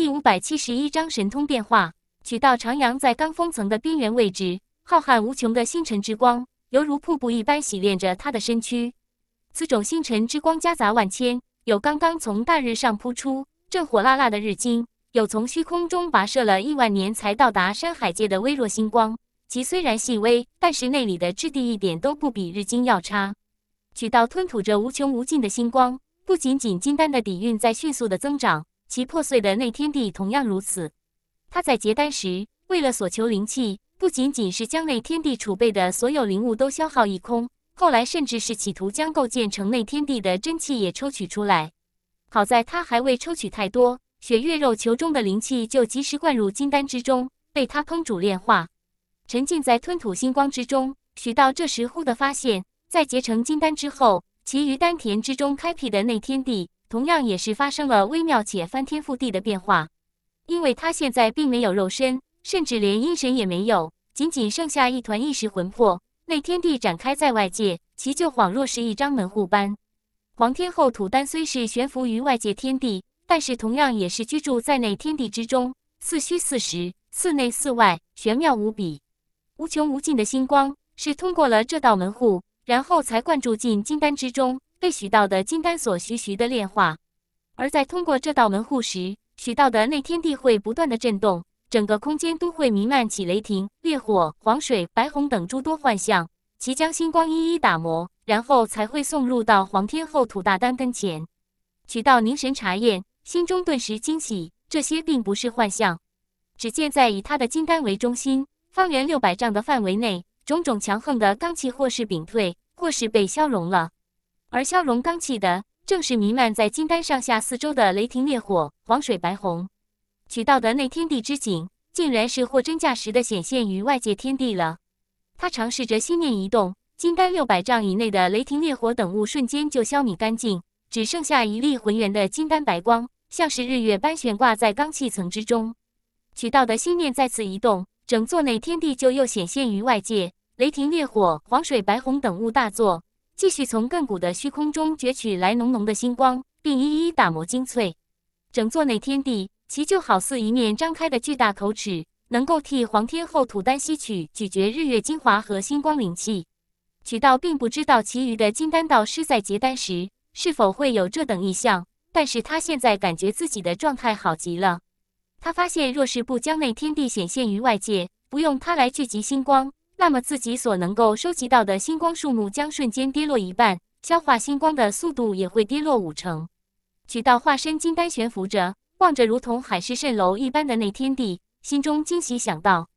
第五百七十一章神通变化。取道徜徉在罡风层的边缘位置，浩瀚无穷的星辰之光，犹如瀑布一般洗练着他的身躯。此种星辰之光夹杂万千，有刚刚从大日上扑出，正火辣辣的日金；有从虚空中跋涉了亿万年才到达山海界的微弱星光，其虽然细微，但是内里的质地一点都不比日金要差。渠道吞吐着无穷无尽的星光，不仅仅金丹的底蕴在迅速的增长。其破碎的内天地同样如此。他在结丹时，为了所求灵气，不仅仅是将内天地储备的所有灵物都消耗一空，后来甚至是企图将构建成内天地的真气也抽取出来。好在他还未抽取太多，血月肉球中的灵气就及时灌入金丹之中，被他烹煮炼化，沉浸在吞吐星光之中。许道这时忽地发现，在结成金丹之后，其余丹田之中开辟的内天地。同样也是发生了微妙且翻天覆地的变化，因为他现在并没有肉身，甚至连阴神也没有，仅仅剩下一团意识魂魄。内天地展开在外界，其就恍若是一张门户般。黄天后土丹虽是悬浮于外界天地，但是同样也是居住在内天地之中，四虚四实，似内似外，玄妙无比。无穷无尽的星光是通过了这道门户，然后才灌注进金丹之中。被许道的金丹所徐徐的炼化，而在通过这道门户时，许道的内天地会不断的震动，整个空间都会弥漫起雷霆、烈火、黄水、白虹等诸多幻象，其将星光一一打磨，然后才会送入到黄天后土大丹跟前。许道凝神查验，心中顿时惊喜，这些并不是幻象。只见在以他的金丹为中心，方圆六百丈的范围内，种种强横的罡气或是屏退，或是被消融了。而消融罡气的，正是弥漫在金丹上下四周的雷霆烈火、黄水白虹。取到的内天地之景，竟然是货真价实的显现于外界天地了。他尝试着心念一动，金丹六百丈以内的雷霆烈火等物瞬间就消弭干净，只剩下一粒浑圆的金丹白光，像是日月般悬挂在罡气层之中。取道的心念再次移动，整座内天地就又显现于外界，雷霆烈火、黄水白虹等物大作。继续从亘古的虚空中攫取来浓浓的星光，并一一打磨精粹。整座内天地，其就好似一面张开的巨大口齿，能够替皇天后吐丹吸取、咀嚼日月精华和星光灵气。曲道并不知道其余的金丹道师在结丹时是否会有这等异象，但是他现在感觉自己的状态好极了。他发现，若是不将内天地显现于外界，不用他来聚集星光。那么自己所能够收集到的星光数目将瞬间跌落一半，消化星光的速度也会跌落五成。取道化身金丹悬浮着，望着如同海市蜃楼一般的那天地，心中惊喜想到：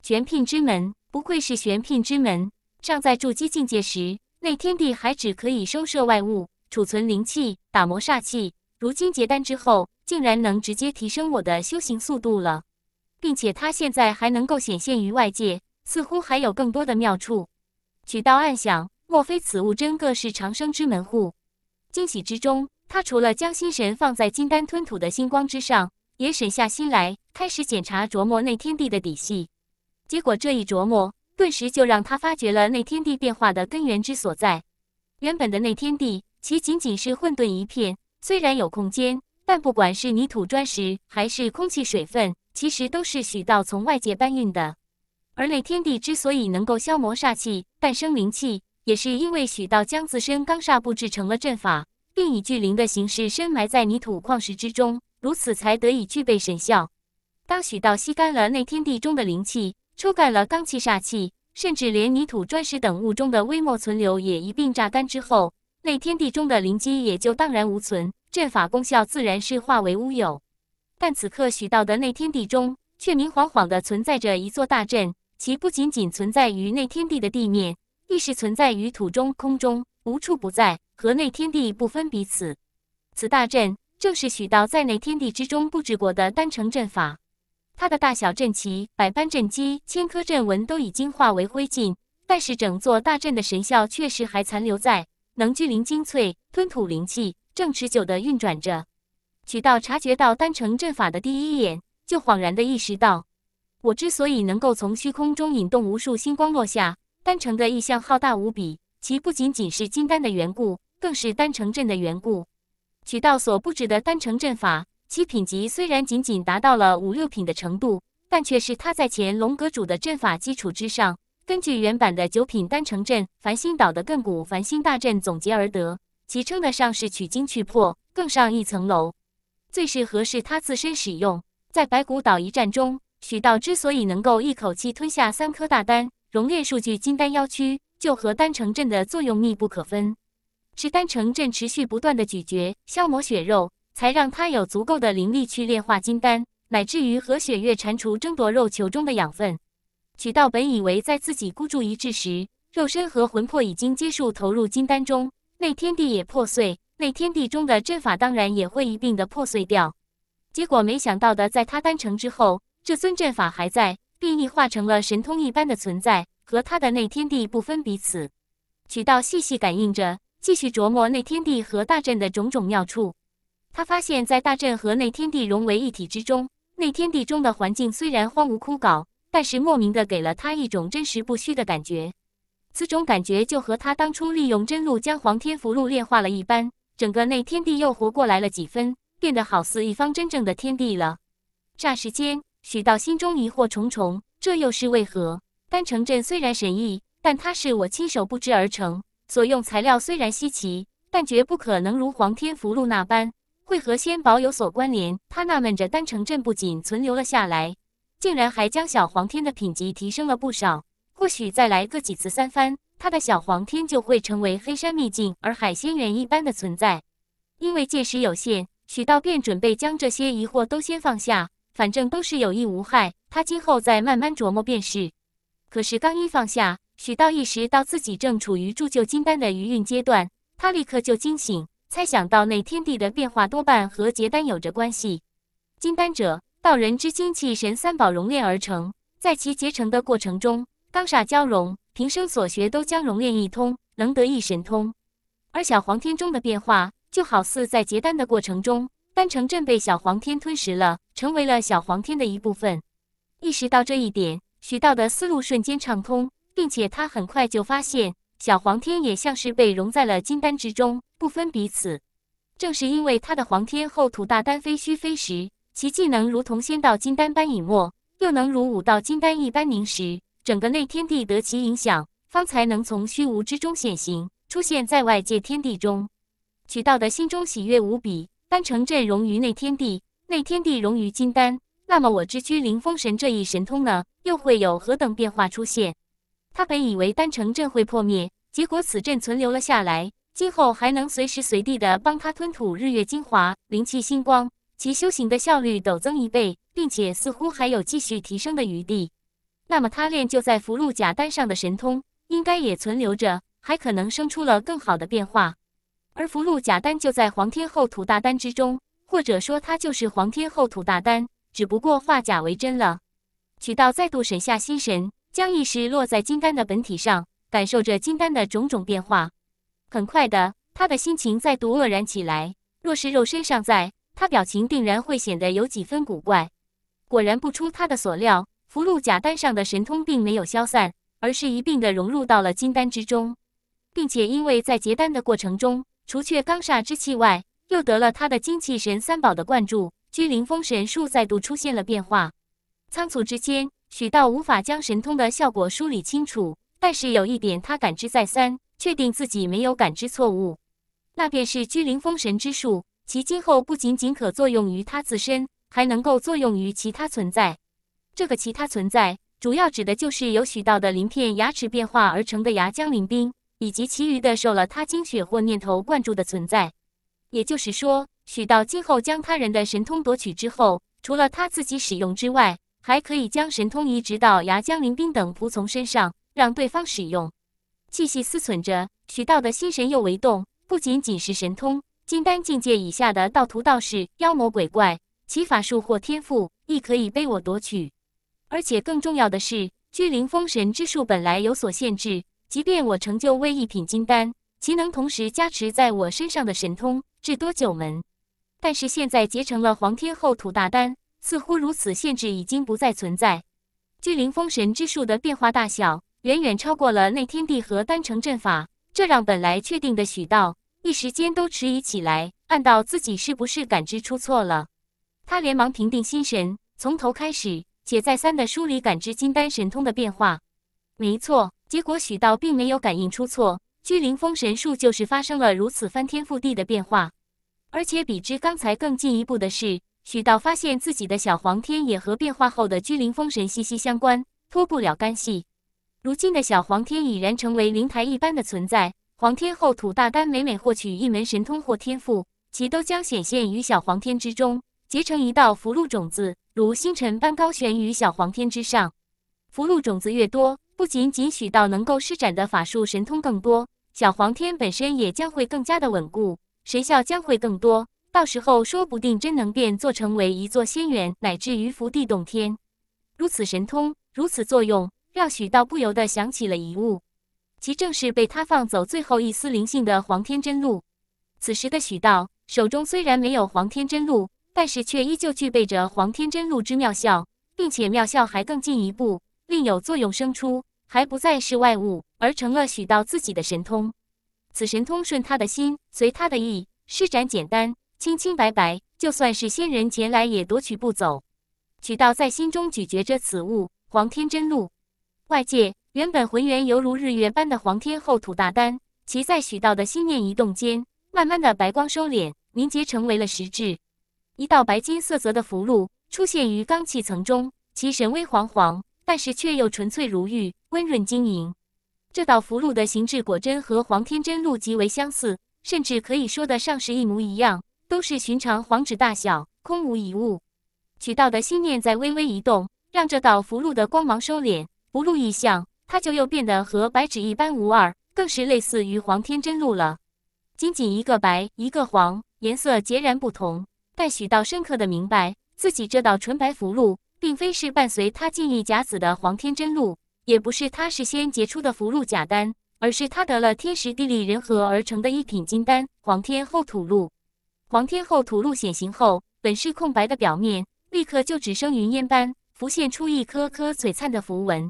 玄牝之门，不愧是玄牝之门。尚在筑基境界时，那天地还只可以收摄外物、储存灵气、打磨煞气。如今结丹之后，竟然能直接提升我的修行速度了，并且他现在还能够显现于外界。似乎还有更多的妙处，曲道暗想：莫非此物真个是长生之门户？惊喜之中，他除了将心神放在金丹吞吐的星光之上，也省下心来开始检查琢磨内天地的底细。结果这一琢磨，顿时就让他发觉了内天地变化的根源之所在。原本的内天地，其仅仅是混沌一片，虽然有空间，但不管是泥土砖石，还是空气水分，其实都是许道从外界搬运的。而内天地之所以能够消磨煞气、诞生灵气，也是因为许道将自身罡煞布置成了阵法，并以聚灵的形式深埋在泥土矿石之中，如此才得以具备神效。当许道吸干了内天地中的灵气，抽干了罡气煞气，甚至连泥土砖石等物中的微末存留也一并榨干之后，内天地中的灵机也就荡然无存，阵法功效自然是化为乌有。但此刻许道的内天地中，却明晃晃地存在着一座大阵。其不仅仅存在于内天地的地面，亦是存在于土中、空中，无处不在，和内天地不分彼此。此大阵正是许道在内天地之中布置过的丹城阵法。他的大小阵旗、百般阵机、千颗阵纹都已经化为灰烬，但是整座大阵的神效确实还残留在，能聚灵精粹、吞吐灵气，正持久的运转着。许道察觉到丹城阵法的第一眼，就恍然的意识到。我之所以能够从虚空中引动无数星光落下，丹城的意象浩大无比，其不仅仅是金丹的缘故，更是丹城镇的缘故。取道所布置的丹城阵法，其品级虽然仅仅达到了五六品的程度，但却是他在前龙阁主的阵法基础之上，根据原版的九品丹城阵、繁星岛的亘古繁星大阵总结而得，其称得上是取精去破，更上一层楼，最适合是他自身使用。在白骨岛一战中。许道之所以能够一口气吞下三颗大丹，熔炼数据金丹妖躯，就和丹城阵的作用密不可分。是丹城阵持续不断的咀嚼、消磨血肉，才让他有足够的灵力去炼化金丹，乃至于和雪月蟾蜍争夺肉球中的养分。许道本以为在自己孤注一掷时，肉身和魂魄已经接触投入金丹中，内天地也破碎，内天地中的阵法当然也会一并的破碎掉。结果没想到的，在他丹成之后。这尊阵法还在，变异化成了神通一般的存在，和他的内天地不分彼此。曲道细细感应着，继续琢磨内天地和大阵的种种妙处。他发现，在大阵和内天地融为一体之中，内天地中的环境虽然荒芜枯槁，但是莫名的给了他一种真实不虚的感觉。此种感觉就和他当初利用真路将黄天符箓炼化了一般，整个内天地又活过来了几分，变得好似一方真正的天地了。霎时间。许道心中疑惑重重，这又是为何？丹城镇虽然神异，但它是我亲手布置而成，所用材料虽然稀奇，但绝不可能如黄天福禄那般会和仙宝有所关联。他纳闷着，丹城镇不仅存留了下来，竟然还将小黄天的品级提升了不少。或许再来个几次三番，他的小黄天就会成为黑山秘境而海仙园一般的存在。因为见时有限，许道便准备将这些疑惑都先放下。反正都是有益无害，他今后再慢慢琢磨便是。可是刚一放下，许道意识到自己正处于铸就金丹的余韵阶段，他立刻就惊醒，猜想到那天地的变化多半和结丹有着关系。金丹者，道人之精气、神三宝熔炼而成，在其结成的过程中，刚煞交融，平生所学都将熔炼一通，能得一神通。而小黄天中的变化，就好似在结丹的过程中，丹城镇被小黄天吞食了。成为了小黄天的一部分，意识到这一点，许道的思路瞬间畅通，并且他很快就发现，小黄天也像是被融在了金丹之中，不分彼此。正是因为他的黄天厚土大丹飞虚飞时，其技能如同仙道金丹般隐没，又能如武道金丹一般凝实，整个内天地得其影响，方才能从虚无之中显形，出现在外界天地中。许道的心中喜悦无比，丹城镇融于内天地。内天地融于金丹，那么我之居灵封神这一神通呢，又会有何等变化出现？他本以为丹城阵会破灭，结果此阵存留了下来，今后还能随时随地的帮他吞吐日月精华、灵气星光，其修行的效率陡增一倍，并且似乎还有继续提升的余地。那么他练就在福禄甲丹上的神通，应该也存留着，还可能生出了更好的变化。而福禄甲丹就在皇天后土大丹之中。或者说，他就是黄天后土大丹，只不过化假为真了。曲道再度神下心神，将意识落在金丹的本体上，感受着金丹的种种变化。很快的，他的心情再度愕然起来。若是肉身尚在，他表情定然会显得有几分古怪。果然不出他的所料，福禄甲丹上的神通并没有消散，而是一并的融入到了金丹之中，并且因为在结丹的过程中，除却罡煞之气外，又得了他的精气神三宝的灌注，居灵封神术再度出现了变化。仓促之间，许道无法将神通的效果梳理清楚，但是有一点他感知再三，确定自己没有感知错误，那便是居灵封神之术，其今后不仅仅可作用于他自身，还能够作用于其他存在。这个其他存在，主要指的就是由许道的鳞片、牙齿变化而成的牙江鳞冰，以及其余的受了他精血或念头灌注的存在。也就是说，许道今后将他人的神通夺取之后，除了他自己使用之外，还可以将神通移植到牙江林兵等仆从身上，让对方使用。细细思忖着，许道的心神又为动。不仅仅是神通，金丹境界以下的道徒道士、妖魔鬼怪，其法术或天赋亦可以被我夺取。而且更重要的是，巨灵封神之术本来有所限制，即便我成就为一品金丹，其能同时加持在我身上的神通。至多九门？但是现在结成了皇天后土大丹，似乎如此限制已经不再存在。巨灵封神之术的变化大小，远远超过了内天地和丹城阵法，这让本来确定的许道一时间都迟疑起来，暗道自己是不是感知出错了？他连忙平定心神，从头开始，且再三的梳理感知金丹神通的变化。没错，结果许道并没有感应出错。巨灵封神术就是发生了如此翻天覆地的变化，而且比之刚才更进一步的是，许道发现自己的小黄天也和变化后的巨灵封神息息相关，脱不了干系。如今的小黄天已然成为灵台一般的存在，黄天后土大丹每每获取一门神通或天赋，其都将显现于小黄天之中，结成一道福禄种子，如星辰般高悬于小黄天之上。福禄种子越多，不仅仅许道能够施展的法术神通更多。小黄天本身也将会更加的稳固，神效将会更多，到时候说不定真能变作成为一座仙园，乃至于福地洞天。如此神通，如此作用，让许道不由得想起了遗物，其正是被他放走最后一丝灵性的黄天真露。此时的许道手中虽然没有黄天真露，但是却依旧具备着黄天真露之妙效，并且妙效还更进一步，另有作用生出。还不再是外物，而成了许道自己的神通。此神通顺他的心，随他的意，施展简单，清清白白，就算是仙人前来也夺取不走。许道在心中咀嚼着此物，黄天真露。外界原本浑圆犹如日月般的黄天厚土大丹，其在许道的心念一动间，慢慢的白光收敛，凝结成为了实质。一道白金色泽的符箓出现于罡气层中，其神威煌煌，但是却又纯粹如玉。温润晶莹，这道符箓的形制果真和黄天真录极为相似，甚至可以说得上是一模一样，都是寻常黄纸大小，空无一物。取道的心念在微微移动，让这道符箓的光芒收敛，不露一象，它就又变得和白纸一般无二，更是类似于黄天真录了。仅仅一个白，一个黄，颜色截然不同，但许道深刻的明白，自己这道纯白符箓，并非是伴随他记忆甲子的黄天真录。也不是他事先结出的福禄假丹，而是他得了天时地利人和而成的一品金丹黄天后土露。黄天后土露显形后，本是空白的表面，立刻就只生云烟般浮现出一颗颗璀璨的符文。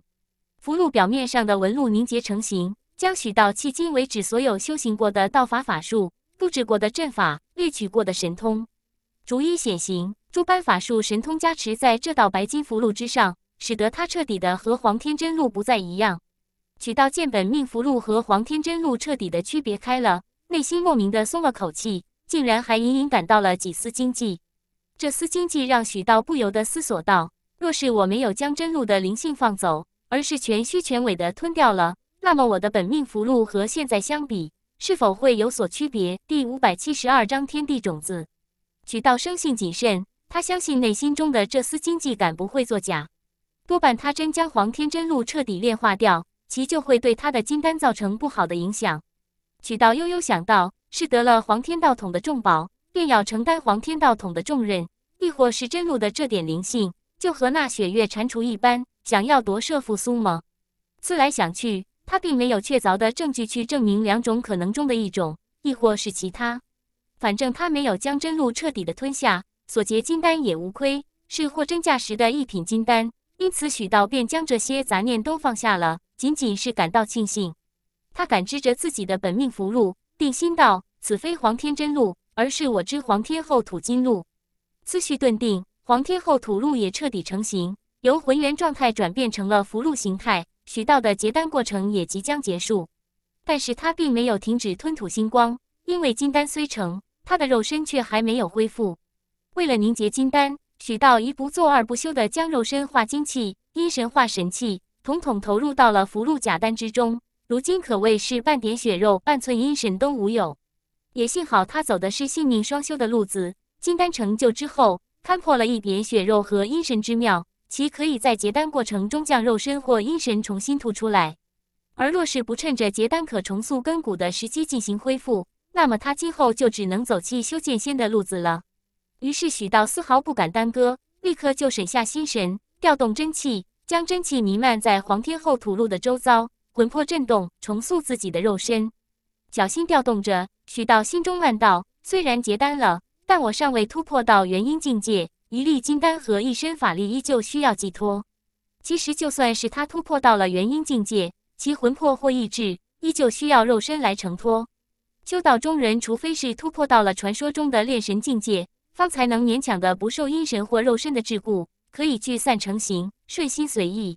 符禄表面上的纹路凝结成型，将许道迄今为止所有修行过的道法法术、布置过的阵法、略取过的神通，逐一显形。诸般法术神通加持在这道白金符禄之上。使得他彻底的和黄天真路不再一样，曲道剑本命符禄和黄天真路彻底的区别开了，内心莫名的松了口气，竟然还隐隐感到了几丝惊悸。这丝惊悸让许道不由得思索道：若是我没有将真路的灵性放走，而是全虚全伪的吞掉了，那么我的本命符禄和现在相比，是否会有所区别？第五百七十二章天地种子。许道生性谨慎，他相信内心中的这丝经悸感不会作假。多半他真将黄天真露彻底炼化掉，其就会对他的金丹造成不好的影响。曲道悠悠想到，是得了黄天道统的重宝，便要承担黄天道统的重任，亦或是真露的这点灵性，就和那雪月蟾蜍一般，想要夺舍复苏吗？思来想去，他并没有确凿的证据去证明两种可能中的一种，亦或是其他。反正他没有将真露彻底的吞下，所结金丹也无亏，是货真价实的一品金丹。因此，许道便将这些杂念都放下了，仅仅是感到庆幸。他感知着自己的本命福禄，定心道：“此非黄天真禄，而是我之黄天后土金禄。”思绪顿定，黄天后土禄也彻底成型，由浑圆状态转变成了福禄形态。许道的结丹过程也即将结束，但是他并没有停止吞吐星光，因为金丹虽成，他的肉身却还没有恢复。为了凝结金丹。许道一不做二不休地将肉身化精气，阴神化神气，统统投入到了福禄甲丹之中。如今可谓是半点血肉、半寸阴神都无有。也幸好他走的是性命双修的路子，金丹成就之后，看破了一点血肉和阴神之妙，其可以在结丹过程中将肉身或阴神重新吐出来。而若是不趁着结丹可重塑根骨的时机进行恢复，那么他今后就只能走弃修剑仙的路子了。于是许道丝毫不敢耽搁，立刻就省下心神，调动真气，将真气弥漫在黄天后土路的周遭，魂魄震动，重塑自己的肉身。小心调动着，许道心中暗道：虽然结丹了，但我尚未突破到元婴境界，一粒金丹和一身法力依旧需要寄托。其实就算是他突破到了元婴境界，其魂魄或意志依旧需要肉身来承托。修道中人，除非是突破到了传说中的炼神境界。方才能勉强的不受阴神或肉身的桎梏，可以聚散成形，顺心随意。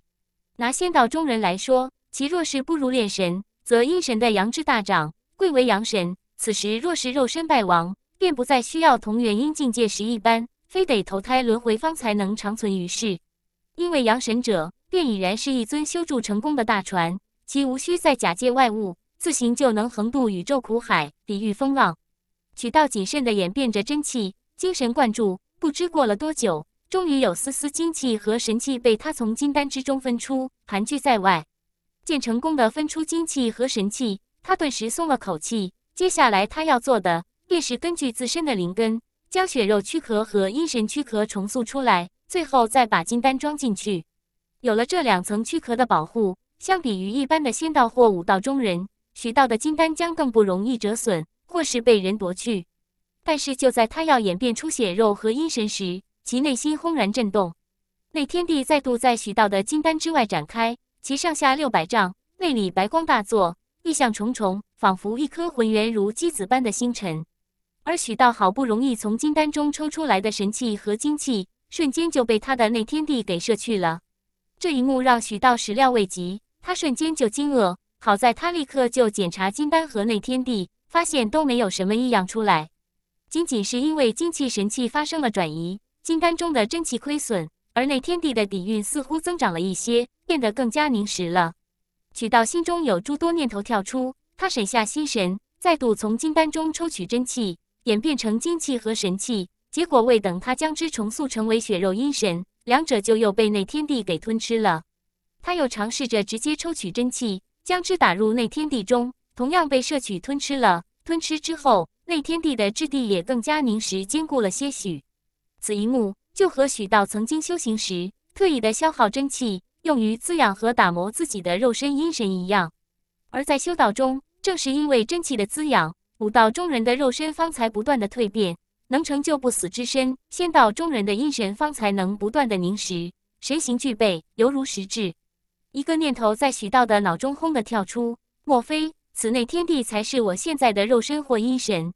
拿仙道中人来说，其若是不如炼神，则阴神的阳之大涨，贵为阳神。此时若是肉身败亡，便不再需要同元婴境界时一般，非得投胎轮回方才能长存于世。因为阳神者，便已然是一尊修筑成功的大船，其无需再假借外物，自行就能横渡宇宙苦海，抵御风浪。取道谨慎的演变着真气。精神贯注，不知过了多久，终于有丝丝精气和神气被他从金丹之中分出，盘踞在外。见成功的分出精气和神气，他顿时松了口气。接下来他要做的便是根据自身的灵根，将血肉躯壳和阴神躯壳重塑出来，最后再把金丹装进去。有了这两层躯壳的保护，相比于一般的仙道或武道中人，许道的金丹将更不容易折损，或是被人夺去。但是就在他要演变出血肉和阴神时，其内心轰然震动，内天地再度在许道的金丹之外展开，其上下六百丈，内里白光大作，异象重重，仿佛一颗浑圆如鸡子般的星辰。而许道好不容易从金丹中抽出来的神器和精气，瞬间就被他的内天地给摄去了。这一幕让许道始料未及，他瞬间就惊愕。好在他立刻就检查金丹和内天地，发现都没有什么异样出来。仅仅是因为精气神气发生了转移，金丹中的真气亏损，而内天地的底蕴似乎增长了一些，变得更加凝实了。曲道心中有诸多念头跳出，他审下心神，再度从金丹中抽取真气，演变成精气和神气。结果未等他将之重塑成为血肉阴神，两者就又被内天地给吞吃了。他又尝试着直接抽取真气，将之打入内天地中，同样被摄取吞吃了。吞吃之后。内天地的质地也更加凝实坚固了些许，此一幕就和许道曾经修行时特意的消耗真气用于滋养和打磨自己的肉身阴神一样。而在修道中，正是因为真气的滋养，武道中人的肉身方才不断的蜕变，能成就不死之身；仙道中人的阴神方才能不断的凝实，神形俱备，犹如实质。一个念头在许道的脑中轰的跳出：莫非此内天地才是我现在的肉身或阴神？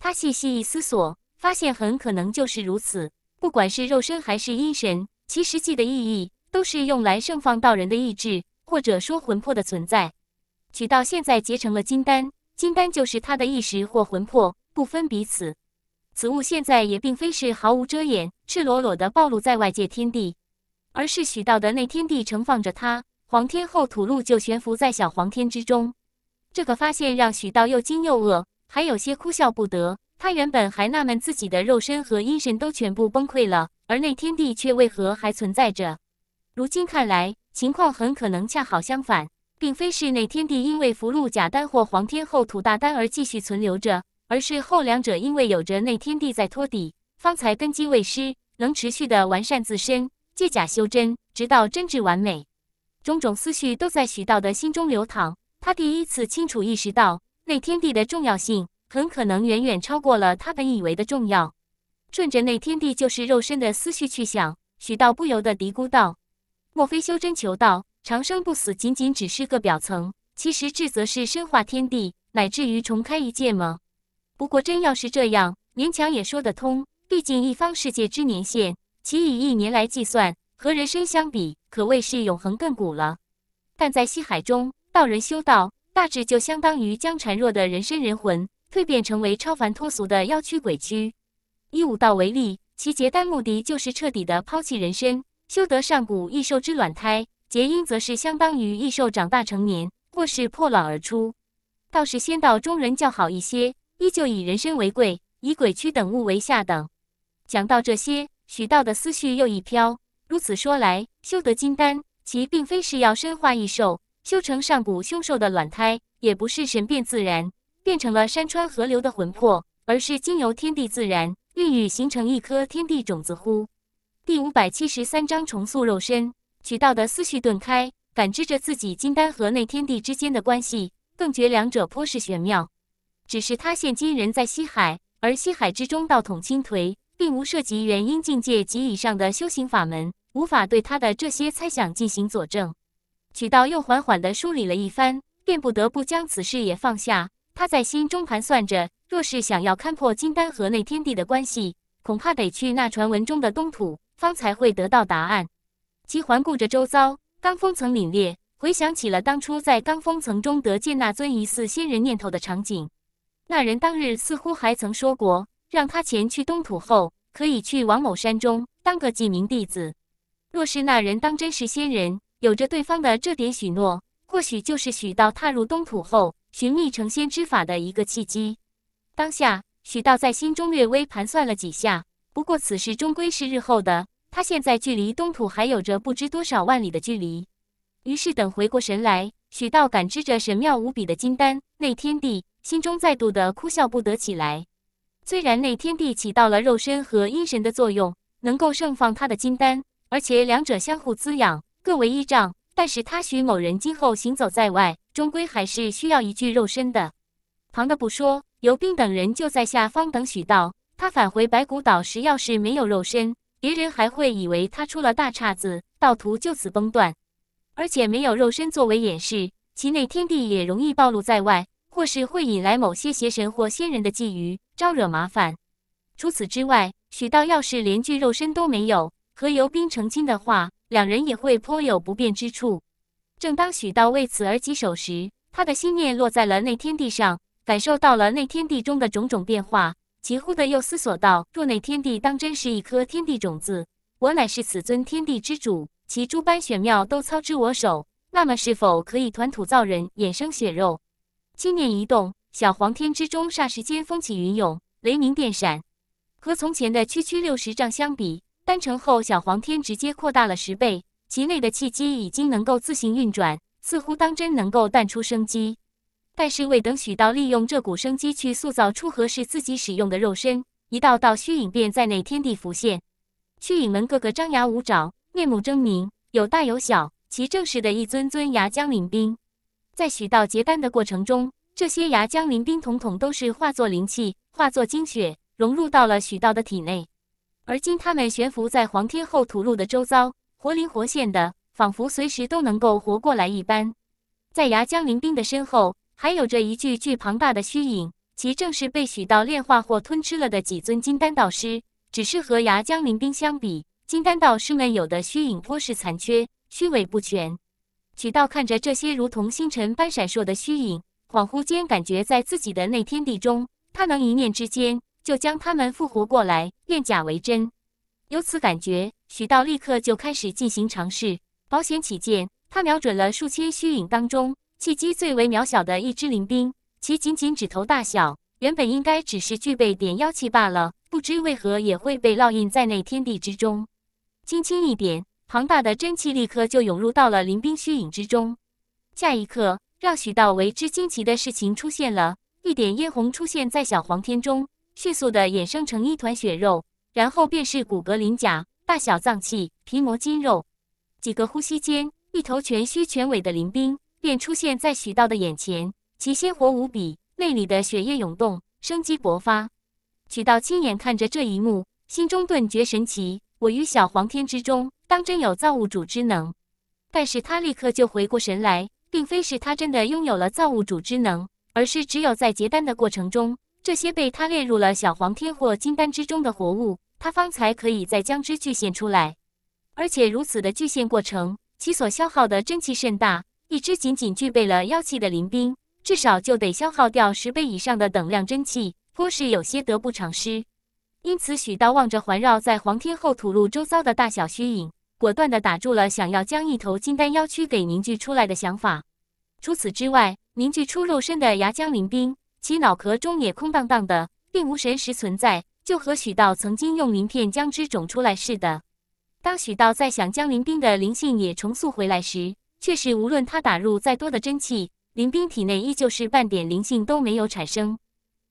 他细细一思索，发现很可能就是如此。不管是肉身还是阴神，其实际的意义都是用来盛放道人的意志，或者说魂魄的存在。许道现在结成了金丹，金丹就是他的意识或魂魄，不分彼此。此物现在也并非是毫无遮掩、赤裸裸的暴露在外界天地，而是许道的内天地盛放着它。黄天后土露就悬浮在小黄天之中。这个发现让许道又惊又愕。还有些哭笑不得。他原本还纳闷自己的肉身和阴神都全部崩溃了，而内天地却为何还存在着？如今看来，情况很可能恰好相反，并非是内天地因为福禄假丹或黄天后土大丹而继续存留着，而是后两者因为有着内天地在托底，方才根基未失，能持续的完善自身，借假修真，直到真至完美。种种思绪都在许道的心中流淌。他第一次清楚意识到。内天地的重要性，很可能远远超过了他本以为的重要。顺着内天地就是肉身的思绪去想，许道不由得嘀咕道：“莫非修真求道、长生不死，仅仅只是个表层？其实质则是深化天地，乃至于重开一界吗？”不过，真要是这样，勉强也说得通。毕竟一方世界之年限，其以一年来计算，和人生相比，可谓是永恒亘古了。但在西海中，道人修道。大致就相当于将孱弱的人身人魂蜕变成为超凡脱俗的妖躯鬼躯。以武道为例，其结丹目的就是彻底的抛弃人身，修得上古异兽之卵胎；结婴则是相当于异兽长大成年，或是破卵而出。倒是仙道中人较好一些，依旧以人身为贵，以鬼躯等物为下等。讲到这些，许道的思绪又一飘。如此说来，修得金丹，其并非是要身化异兽。修成上古凶兽的卵胎，也不是神变自然，变成了山川河流的魂魄，而是经由天地自然孕育形成一颗天地种子乎？第五百七十三章重塑肉身，取道的思绪顿开，感知着自己金丹和内天地之间的关系，更觉两者颇是玄妙。只是他现今人在西海，而西海之中道统倾颓，并无涉及元婴境界及以上的修行法门，无法对他的这些猜想进行佐证。渠道又缓缓地梳理了一番，便不得不将此事也放下。他在心中盘算着，若是想要勘破金丹和内天地的关系，恐怕得去那传闻中的东土，方才会得到答案。其环顾着周遭，罡风层凛冽，回想起了当初在罡风层中得见那尊疑似仙人念头的场景。那人当日似乎还曾说过，让他前去东土后，可以去王某山中当个记名弟子。若是那人当真是仙人，有着对方的这点许诺，或许就是许道踏入东土后寻觅成仙之法的一个契机。当下，许道在心中略微盘算了几下，不过此事终归是日后的。他现在距离东土还有着不知多少万里的距离。于是等回过神来，许道感知着神妙无比的金丹内天地，心中再度的哭笑不得起来。虽然内天地起到了肉身和阴神的作用，能够盛放他的金丹，而且两者相互滋养。作为依仗，但是他许某人今后行走在外，终归还是需要一具肉身的。旁的不说，尤斌等人就在下方等许道。他返回白骨岛时，要是没有肉身，别人还会以为他出了大岔子，道途就此崩断。而且没有肉身作为掩饰，其内天地也容易暴露在外，或是会引来某些邪神或仙人的觊觎，招惹麻烦。除此之外，许道要是连具肉身都没有，和尤斌成亲的话。两人也会颇有不便之处。正当许道为此而棘手时，他的心念落在了那天地上，感受到了那天地中的种种变化。其忽的又思索道：若那天地当真是一颗天地种子，我乃是此尊天地之主，其诸般玄妙都操之我手，那么是否可以团土造人，衍生血肉？心念一动，小黄天之中霎时间风起云涌，雷鸣电闪。和从前的区区六十丈相比。丹成后，小黄天直接扩大了十倍，其内的气机已经能够自行运转，似乎当真能够淡出生机。但是未等许道利用这股生机去塑造出合适自己使用的肉身，一道道虚影便在内天地浮现，虚影们个个张牙舞爪，面目狰狞，有大有小，其正是的一尊尊牙将灵兵。在许道结丹的过程中，这些牙将灵兵统统都是化作灵气，化作精血，融入到了许道的体内。而今，他们悬浮在黄天后土路的周遭，活灵活现的，仿佛随时都能够活过来一般。在牙江灵兵的身后，还有着一具具庞大的虚影，其正是被许道炼化或吞吃了的几尊金丹道师。只是和牙江灵兵相比，金丹道师们有的虚影颇是残缺，虚伪不全。许道看着这些如同星辰般闪烁的虚影，恍惚间感觉，在自己的内天地中，他能一念之间。就将他们复活过来，变假为真。由此感觉，许道立刻就开始进行尝试。保险起见，他瞄准了数千虚影当中气机最为渺小的一只灵兵，其仅仅指头大小，原本应该只是具备点妖气罢了。不知为何，也会被烙印在内天地之中。轻轻一点，庞大的真气立刻就涌入到了灵兵虚影之中。下一刻，让许道为之惊奇的事情出现了，一点嫣红出现在小黄天中。迅速地衍生成一团血肉，然后便是骨骼、鳞甲、大小脏器、皮膜、筋肉。几个呼吸间，一头全须全尾的鳞兵便出现在许道的眼前，其鲜活无比，内里的血液涌动，生机勃发。许道亲眼看着这一幕，心中顿觉神奇：我于小黄天之中，当真有造物主之能？但是他立刻就回过神来，并非是他真的拥有了造物主之能，而是只有在结丹的过程中。这些被他列入了小黄天或金丹之中的活物，他方才可以再将之具现出来。而且如此的具现过程，其所消耗的真气甚大。一只仅仅具备了妖气的灵兵，至少就得消耗掉十倍以上的等量真气，颇是有些得不偿失。因此，许道望着环绕在黄天后土路周遭的大小虚影，果断地打住了想要将一头金丹妖躯给凝聚出来的想法。除此之外，凝聚出肉身的牙江灵兵。其脑壳中也空荡荡的，并无神识存在，就和许道曾经用鳞片将之种出来似的。当许道在想将林冰的灵性也重塑回来时，却是无论他打入再多的真气，林冰体内依旧是半点灵性都没有产生。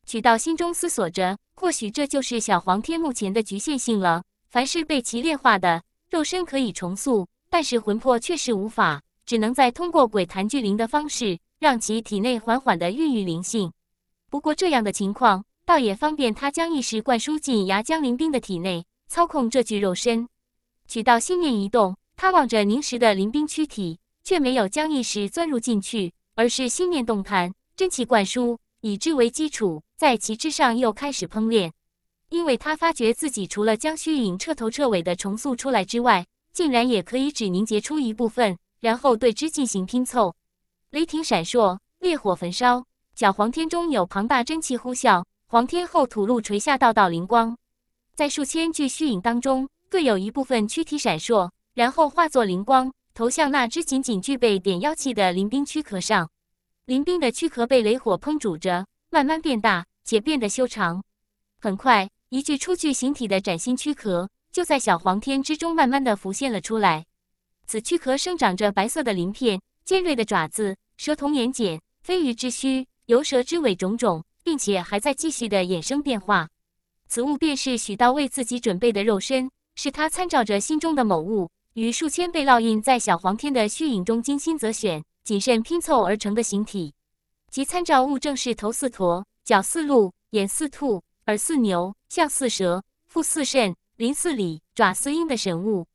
许道心中思索着，或许这就是小黄天目前的局限性了。凡是被其炼化的肉身可以重塑，但是魂魄确实无法，只能再通过鬼弹聚灵的方式，让其体内缓缓的孕育灵性。不过这样的情况倒也方便他将意识灌输进牙江灵冰的体内，操控这具肉身。取到心念一动，他望着凝实的灵冰躯体，却没有将意识钻入进去，而是心念动弹，真气灌输，以之为基础，在其之上又开始烹炼。因为他发觉自己除了将虚影彻头彻尾的重塑出来之外，竟然也可以只凝结出一部分，然后对之进行拼凑。雷霆闪烁，烈火焚烧。小黄天中有庞大真气呼啸，黄天后土露垂下道道灵光，在数千具虚影当中，各有一部分躯体闪烁，然后化作灵光投向那只仅仅具备点妖气的灵冰躯壳上。灵冰的躯壳被雷火烹煮着，慢慢变大且变得修长。很快，一具初具形体的崭新躯壳就在小黄天之中慢慢的浮现了出来。此躯壳生长着白色的鳞片、尖锐的爪子、蛇瞳眼睑、飞鱼之须。由蛇之尾种种，并且还在继续的衍生变化。此物便是许道为自己准备的肉身，是他参照着心中的某物，与数千倍烙印在小黄天的虚影中精心择选、谨慎拼凑而成的形体。其参照物正是头似驼、脚似鹿、眼似兔、耳似牛、象似蛇、腹似肾、鳞似鲤、爪似鹰的神物。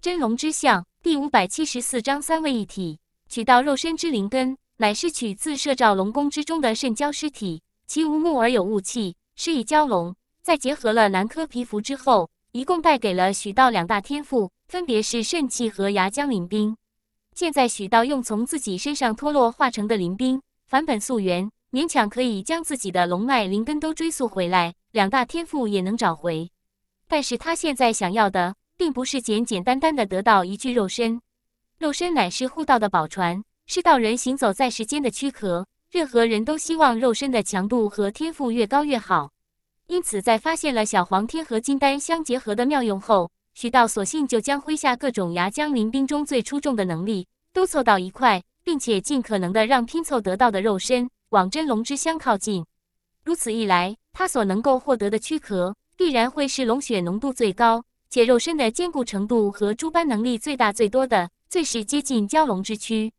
真龙之相第五百七十四章三位一体取到肉身之灵根。乃是取自摄照龙宫之中的蜃蛟尸体，其无目而有雾气，是以蛟龙。再结合了南柯皮肤之后，一共带给了许道两大天赋，分别是肾气和牙江灵冰。现在许道用从自己身上脱落化成的灵冰，返本溯源，勉强可以将自己的龙脉灵根都追溯回来，两大天赋也能找回。但是他现在想要的，并不是简简单单的得到一具肉身，肉身乃是护道的宝船，是道人行走在时间的躯壳，任何人都希望肉身的强度和天赋越高越好。因此，在发现了小黄天和金丹相结合的妙用后，徐道索性就将麾下各种牙将灵兵中最出众的能力都凑到一块，并且尽可能的让拼凑得到的肉身往真龙之相靠近。如此一来，他所能够获得的躯壳必然会是龙血浓度最高，且肉身的坚固程度和诸般能力最大最多的，最是接近蛟龙之躯。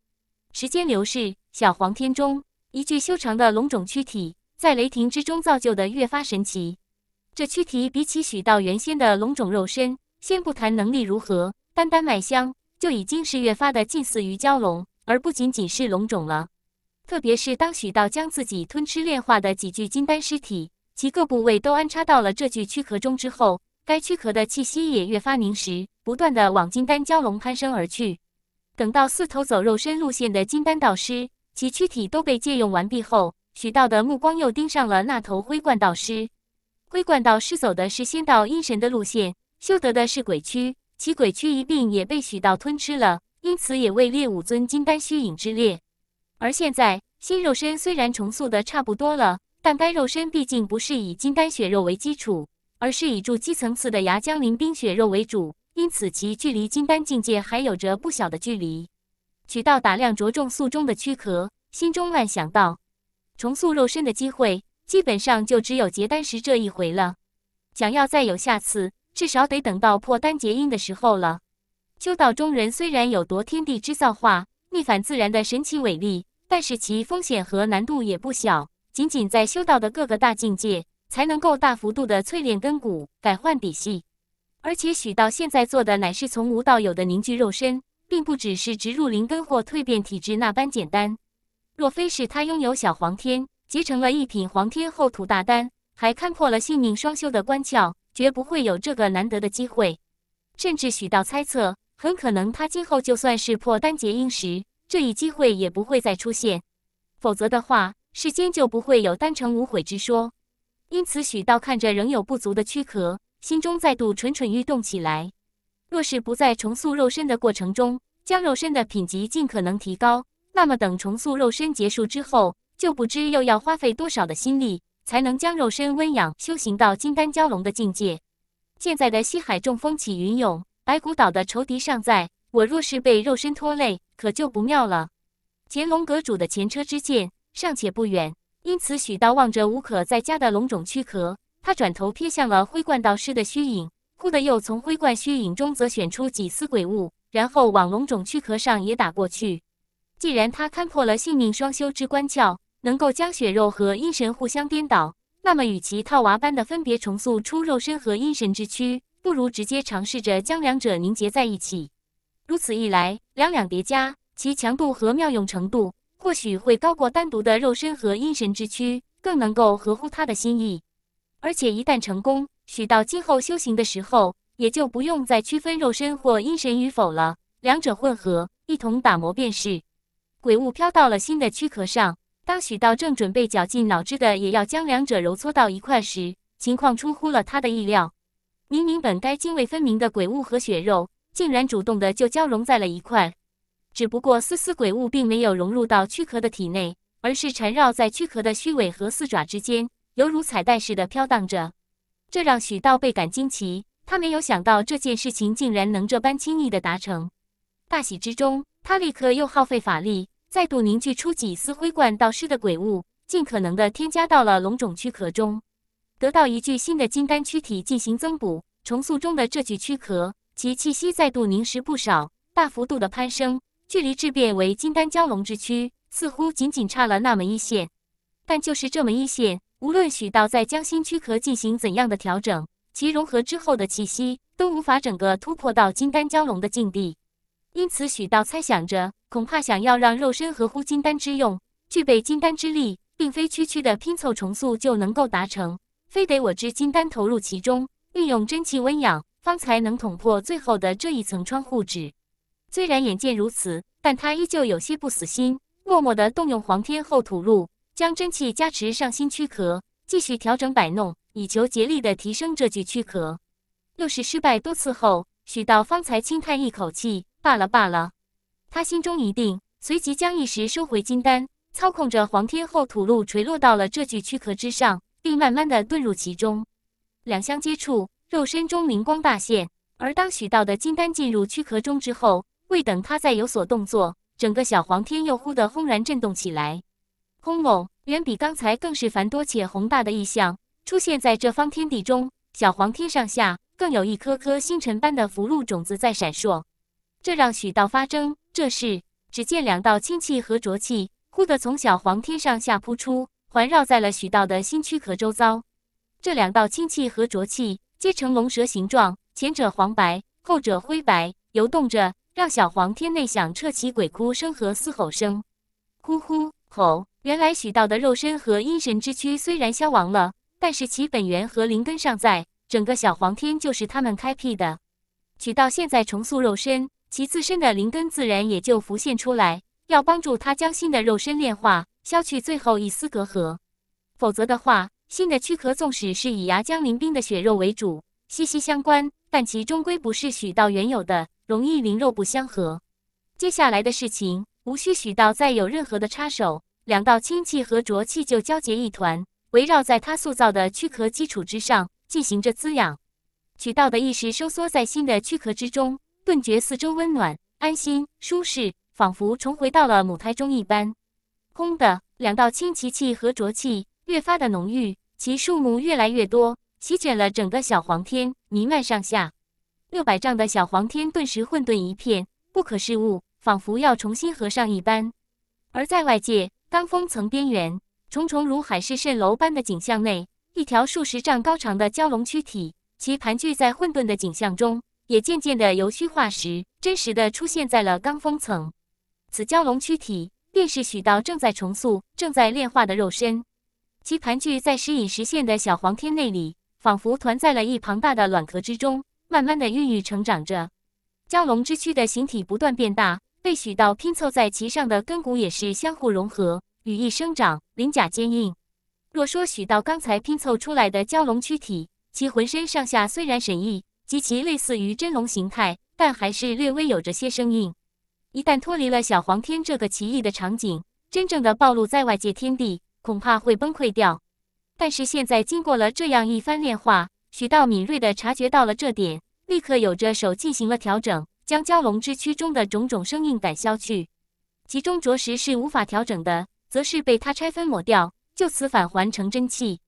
时间流逝，小黄天中一具修长的龙种躯体，在雷霆之中造就的越发神奇。这躯体比起许道原先的龙种肉身，先不谈能力如何，单单脉相就已经是越发的近似于蛟龙，而不仅仅是龙种了。特别是当许道将自己吞吃炼化的几具金丹尸体，其各部位都安插到了这具躯壳中之后，该躯壳的气息也越发凝实，不断的往金丹蛟龙攀升而去。等到四头走肉身路线的金丹道师，其躯体都被借用完毕后，许道的目光又盯上了那头灰冠道师。灰冠道师走的是仙道阴神的路线，修得的是鬼躯，其鬼躯一并也被许道吞吃了，因此也位列武尊金丹虚影之列。而现在新肉身虽然重塑的差不多了，但该肉身毕竟不是以金丹血肉为基础，而是以筑基层次的牙江林冰血肉为主。因此，其距离金丹境界还有着不小的距离。取道打量着重宿中的躯壳，心中暗想到：重塑肉身的机会，基本上就只有结丹时这一回了。想要再有下次，至少得等到破丹结阴的时候了。修道中人虽然有夺天地之造化、逆反自然的神奇伟力，但是其风险和难度也不小。仅仅在修道的各个大境界，才能够大幅度的淬炼根骨、改换底细。而且许道现在做的乃是从无到有的凝聚肉身，并不只是植入灵根或蜕变体质那般简单。若非是他拥有小黄天，结成了一品黄天厚土大丹，还看破了性命双修的关窍，绝不会有这个难得的机会。甚至许道猜测，很可能他今后就算是破丹结婴时，这一机会也不会再出现。否则的话，世间就不会有丹成无悔之说。因此，许道看着仍有不足的躯壳。心中再度蠢蠢欲动起来。若是不在重塑肉身的过程中，将肉身的品级尽可能提高，那么等重塑肉身结束之后，就不知又要花费多少的心力，才能将肉身温养修行到金丹蛟龙的境界。现在的西海中风起云涌，白骨岛的仇敌尚在，我若是被肉身拖累，可就不妙了。潜龙阁主的前车之鉴尚且不远，因此许道望着无可再加的龙种躯壳。他转头瞥向了灰冠道师的虚影，忽的又从灰冠虚影中则选出几丝鬼物，然后往龙种躯壳上也打过去。既然他看破了性命双修之关窍，能够将血肉和阴神互相颠倒，那么与其套娃般的分别重塑出肉身和阴神之躯，不如直接尝试着将两者凝结在一起。如此一来，两两叠加，其强度和妙用程度或许会高过单独的肉身和阴神之躯，更能够合乎他的心意。而且一旦成功，许道今后修行的时候，也就不用再区分肉身或阴神与否了，两者混合，一同打磨便是。鬼物飘到了新的躯壳上，当许道正准备绞尽脑汁的也要将两者揉搓到一块时，情况出乎了他的意料。明明本该泾渭分明的鬼物和血肉，竟然主动的就交融在了一块。只不过丝丝鬼物并没有融入到躯壳的体内，而是缠绕在躯壳的虚尾和四爪之间。犹如彩带似的飘荡着，这让许道倍感惊奇。他没有想到这件事情竟然能这般轻易的达成，大喜之中，他立刻又耗费法力，再度凝聚出几丝灰冠道师的鬼物，尽可能的添加到了龙种躯壳中，得到一具新的金丹躯体进行增补重塑。中的这具躯壳，其气息再度凝实不少，大幅度的攀升，距离质变为金丹蛟龙之躯，似乎仅仅差了那么一线。但就是这么一线。无论许道在将新躯壳进行怎样的调整，其融合之后的气息都无法整个突破到金丹蛟龙的境地。因此，许道猜想着，恐怕想要让肉身合乎金丹之用，具备金丹之力，并非区区的拼凑重塑就能够达成，非得我之金丹投入其中，运用真气温养，方才能捅破最后的这一层窗户纸。虽然眼见如此，但他依旧有些不死心，默默的动用皇天后土路，将真气加持上新躯壳，继续调整摆弄，以求竭力的提升这具躯壳。又是失败多次后，许道方才轻叹一口气：“罢了罢了。”他心中一定，随即将一识收回金丹，操控着黄天后土路垂落到了这具躯壳之上，并慢慢的遁入其中。两相接触，肉身中灵光大现。而当许道的金丹进入躯壳中之后，未等他再有所动作，整个小黄天又忽的轰然震动起来。轰隆！远比刚才更是繁多且宏大的异象出现在这方天地中，小黄天上下更有一颗颗星辰般的福禄种子在闪烁。这让许道发怔。这是只见两道清气和浊气忽地从小黄天上下扑出，环绕在了许道的新躯壳周遭。这两道清气和浊气皆呈龙蛇形状，前者黄白，后者灰白，游动着，让小黄天内响彻起鬼哭声和嘶吼声。呼呼！吼！原来许道的肉身和阴神之躯虽然消亡了，但是其本源和灵根尚在，整个小黄天就是他们开辟的。许道现在重塑肉身，其自身的灵根自然也就浮现出来，要帮助他将新的肉身炼化，消去最后一丝隔阂。否则的话，新的躯壳纵使是以牙将灵兵的血肉为主，息息相关，但其终归不是许道原有的，容易灵肉不相合。接下来的事情。无需许道再有任何的插手，两道清气和浊气就交结一团，围绕在他塑造的躯壳基础之上，进行着滋养。许道的意识收缩在新的躯壳之中，顿觉四周温暖、安心、舒适，仿佛重回到了母胎中一般。空的两道清奇气和浊气越发的浓郁，其数目越来越多，席卷了整个小黄天，弥漫上下。六百丈的小黄天顿时混沌一片，不可视物。仿佛要重新合上一般，而在外界罡风层边缘，重重如海市蜃楼般的景象内，一条数十丈高长的蛟龙躯体，其盘踞在混沌的景象中，也渐渐的由虚化实，真实的出现在了罡风层。此蛟龙躯体便是许道正在重塑、正在炼化的肉身，其盘踞在时隐时现的小黄天内里，仿佛团在了一庞大的卵壳之中，慢慢的孕育成长着。蛟龙之躯的形体不断变大。被许道拼凑在其上的根骨也是相互融合，羽翼生长，鳞甲坚硬。若说许道刚才拼凑出来的蛟龙躯体，其浑身上下虽然神异，极其类似于真龙形态，但还是略微有着些生硬。一旦脱离了小黄天这个奇异的场景，真正的暴露在外界天地，恐怕会崩溃掉。但是现在经过了这样一番炼化，许道敏锐地察觉到了这点，立刻有着手进行了调整。将蛟龙之躯中的种种生硬感消去，其中着实是无法调整的，则是被他拆分抹掉，就此返还成真气。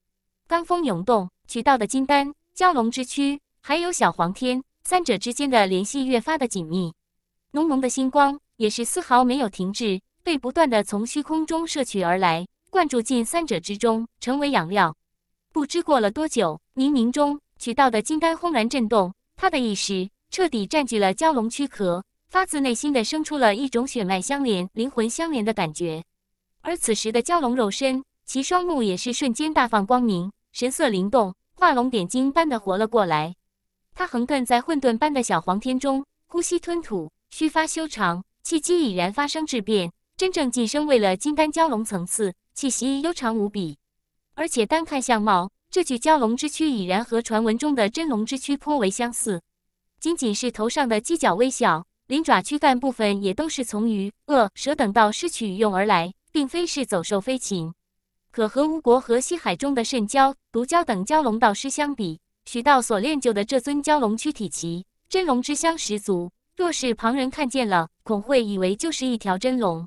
罡风涌动，取到的金丹、蛟龙之躯，还有小黄天，三者之间的联系越发的紧密。浓浓的星光也是丝毫没有停滞，被不断的从虚空中摄取而来，灌注进三者之中，成为养料。不知过了多久，冥冥中取到的金丹轰然震动，他的意识。彻底占据了蛟龙躯壳，发自内心的生出了一种血脉相连、灵魂相连的感觉。而此时的蛟龙肉身，其双目也是瞬间大放光明，神色灵动，画龙点睛般的活了过来。它横亘在混沌般的小黄天中，呼吸吞吐，须发修长，气机已然发生质变，真正晋升为了金丹蛟龙层次，气息悠长无比。而且单看相貌，这具蛟龙之躯已然和传闻中的真龙之躯颇为相似。仅仅是头上的犄角微小，鳞爪、躯干部分也都是从鱼、鳄、蛇等到失取用而来，并非是走兽、飞禽。可和吴国和西海中的蜃蛟、毒蛟等蛟龙道师相比，许道所练就的这尊蛟龙躯体奇，真龙之相十足。若是旁人看见了，恐会以为就是一条真龙。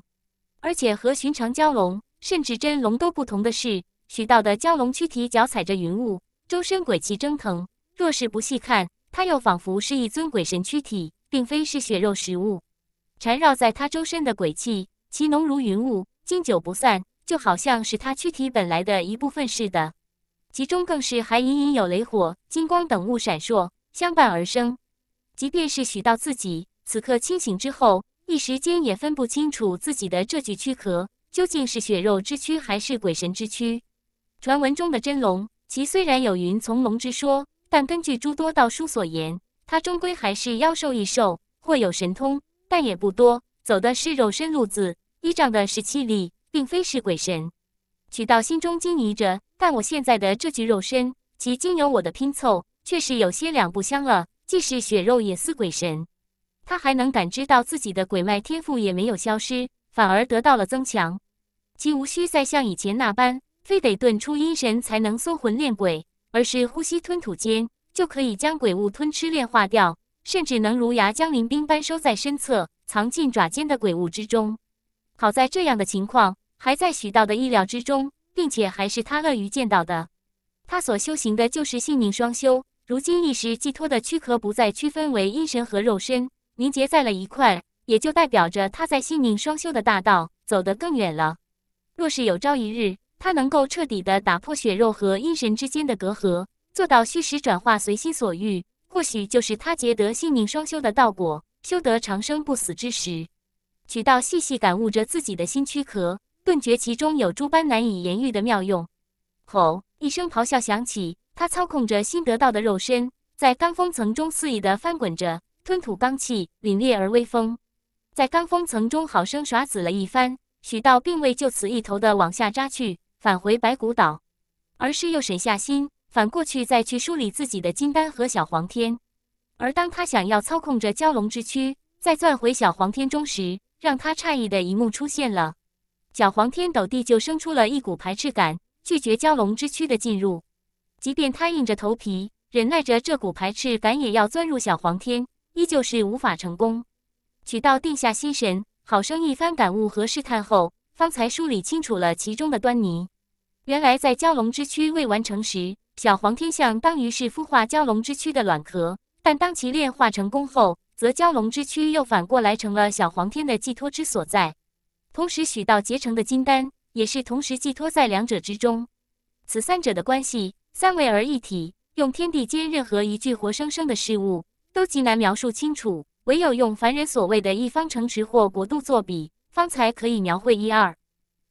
而且和寻常蛟龙，甚至真龙都不同的是，许道的蛟龙躯体脚踩着云雾，周身鬼气蒸腾。若是不细看，它又仿佛是一尊鬼神躯体，并非是血肉食物。缠绕在他周身的鬼气，其浓如云雾，经久不散，就好像是它躯体本来的一部分似的。其中更是还隐隐有雷火、金光等物闪烁相伴而生。即便是许道自己此刻清醒之后，一时间也分不清楚自己的这具躯壳究竟是血肉之躯还是鬼神之躯。传闻中的真龙，其虽然有云从龙之说。但根据诸多道书所言，他终归还是妖兽异兽，或有神通，但也不多，走的是肉身路子，依仗的是气力，并非是鬼神。曲道心中惊疑着，但我现在的这具肉身，其经由我的拼凑，却是有些两不相了，既是血肉，也似鬼神。他还能感知到自己的鬼脉天赋也没有消失，反而得到了增强，即无需再像以前那般，非得遁出阴神才能搜魂炼鬼。而是呼吸吞吐间就可以将鬼物吞吃炼化掉，甚至能如牙将鳞兵般收在身侧，藏进爪尖的鬼物之中。好在这样的情况还在许道的意料之中，并且还是他乐于见到的。他所修行的就是性命双修，如今意识寄托的躯壳不再区分为阴神和肉身，凝结在了一块，也就代表着他在性命双修的大道走得更远了。若是有朝一日，他能够彻底的打破血肉和阴神之间的隔阂，做到虚实转化，随心所欲，或许就是他结得性命双修的道果，修得长生不死之时。许道细细感悟着自己的心躯壳，顿觉其中有诸般难以言喻的妙用。吼！一声咆哮响起，他操控着新得到的肉身，在罡风层中肆意的翻滚着，吞吐罡气，凛冽而威风。在罡风层中好生耍子了一番，许道并未就此一头的往下扎去。返回白骨岛，而是又沉下心，反过去再去梳理自己的金丹和小黄天。而当他想要操控着蛟龙之躯再钻回小黄天中时，让他诧异的一幕出现了：小黄天斗地就生出了一股排斥感，拒绝蛟龙之躯的进入。即便他硬着头皮，忍耐着这股排斥感，也要钻入小黄天，依旧是无法成功。取道定下心神，好生一番感悟和试探后，方才梳理清楚了其中的端倪。原来，在蛟龙之躯未完成时，小黄天相当于是孵化蛟龙之躯的卵壳；但当其炼化成功后，则蛟龙之躯又反过来成了小黄天的寄托之所在。同时，许道结成的金丹，也是同时寄托在两者之中。此三者的关系，三位而一体，用天地间任何一具活生生的事物，都极难描述清楚；唯有用凡人所谓的一方城池或国度作比，方才可以描绘一二。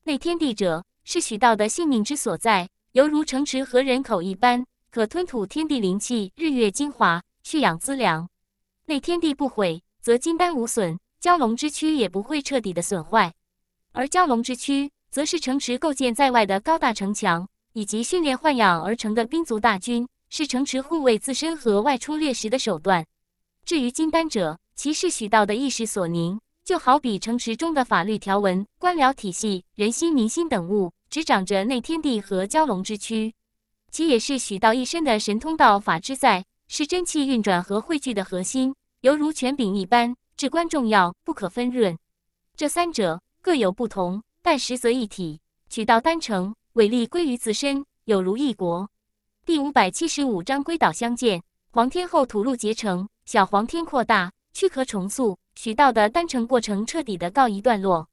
内天地者。是许道的性命之所在，犹如城池和人口一般，可吞吐天地灵气、日月精华，蓄养资粮。内天地不毁，则金丹无损，蛟龙之躯也不会彻底的损坏。而蛟龙之躯，则是城池构建在外的高大城墙，以及训练豢养而成的兵卒大军，是城池护卫自身和外出掠食的手段。至于金丹者，其是许道的意识所凝。就好比城池中的法律条文、官僚体系、人心民心等物，执掌着内天地和蛟龙之躯，其也是许道一身的神通道法之在，是真气运转和汇聚的核心，犹如权柄一般，至关重要，不可分润。这三者各有不同，但实则一体，取道丹成，伟力归于自身，有如一国。第五百七十五章归岛相见，黄天后土露结成，小黄天扩大躯壳重塑。许道的丹成过程彻底的告一段落，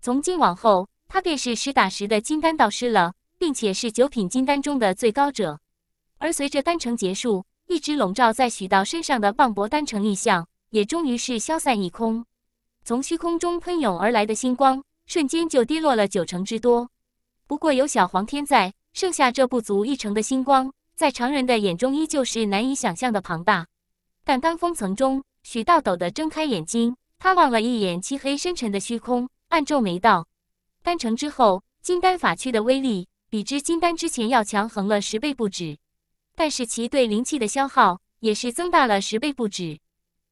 从今往后，他便是实打实的金丹道师了，并且是九品金丹中的最高者。而随着丹成结束，一直笼罩在许道身上的磅礴丹成意象，也终于是消散一空。从虚空中喷涌而来的星光，瞬间就跌落了九成之多。不过有小黄天在，剩下这不足一成的星光，在常人的眼中依旧是难以想象的庞大。但丹峰层中。许道陡地睁开眼睛，他望了一眼漆黑深沉的虚空，暗皱眉道：“丹成之后，金丹法区的威力比之金丹之前要强横了十倍不止，但是其对灵气的消耗也是增大了十倍不止。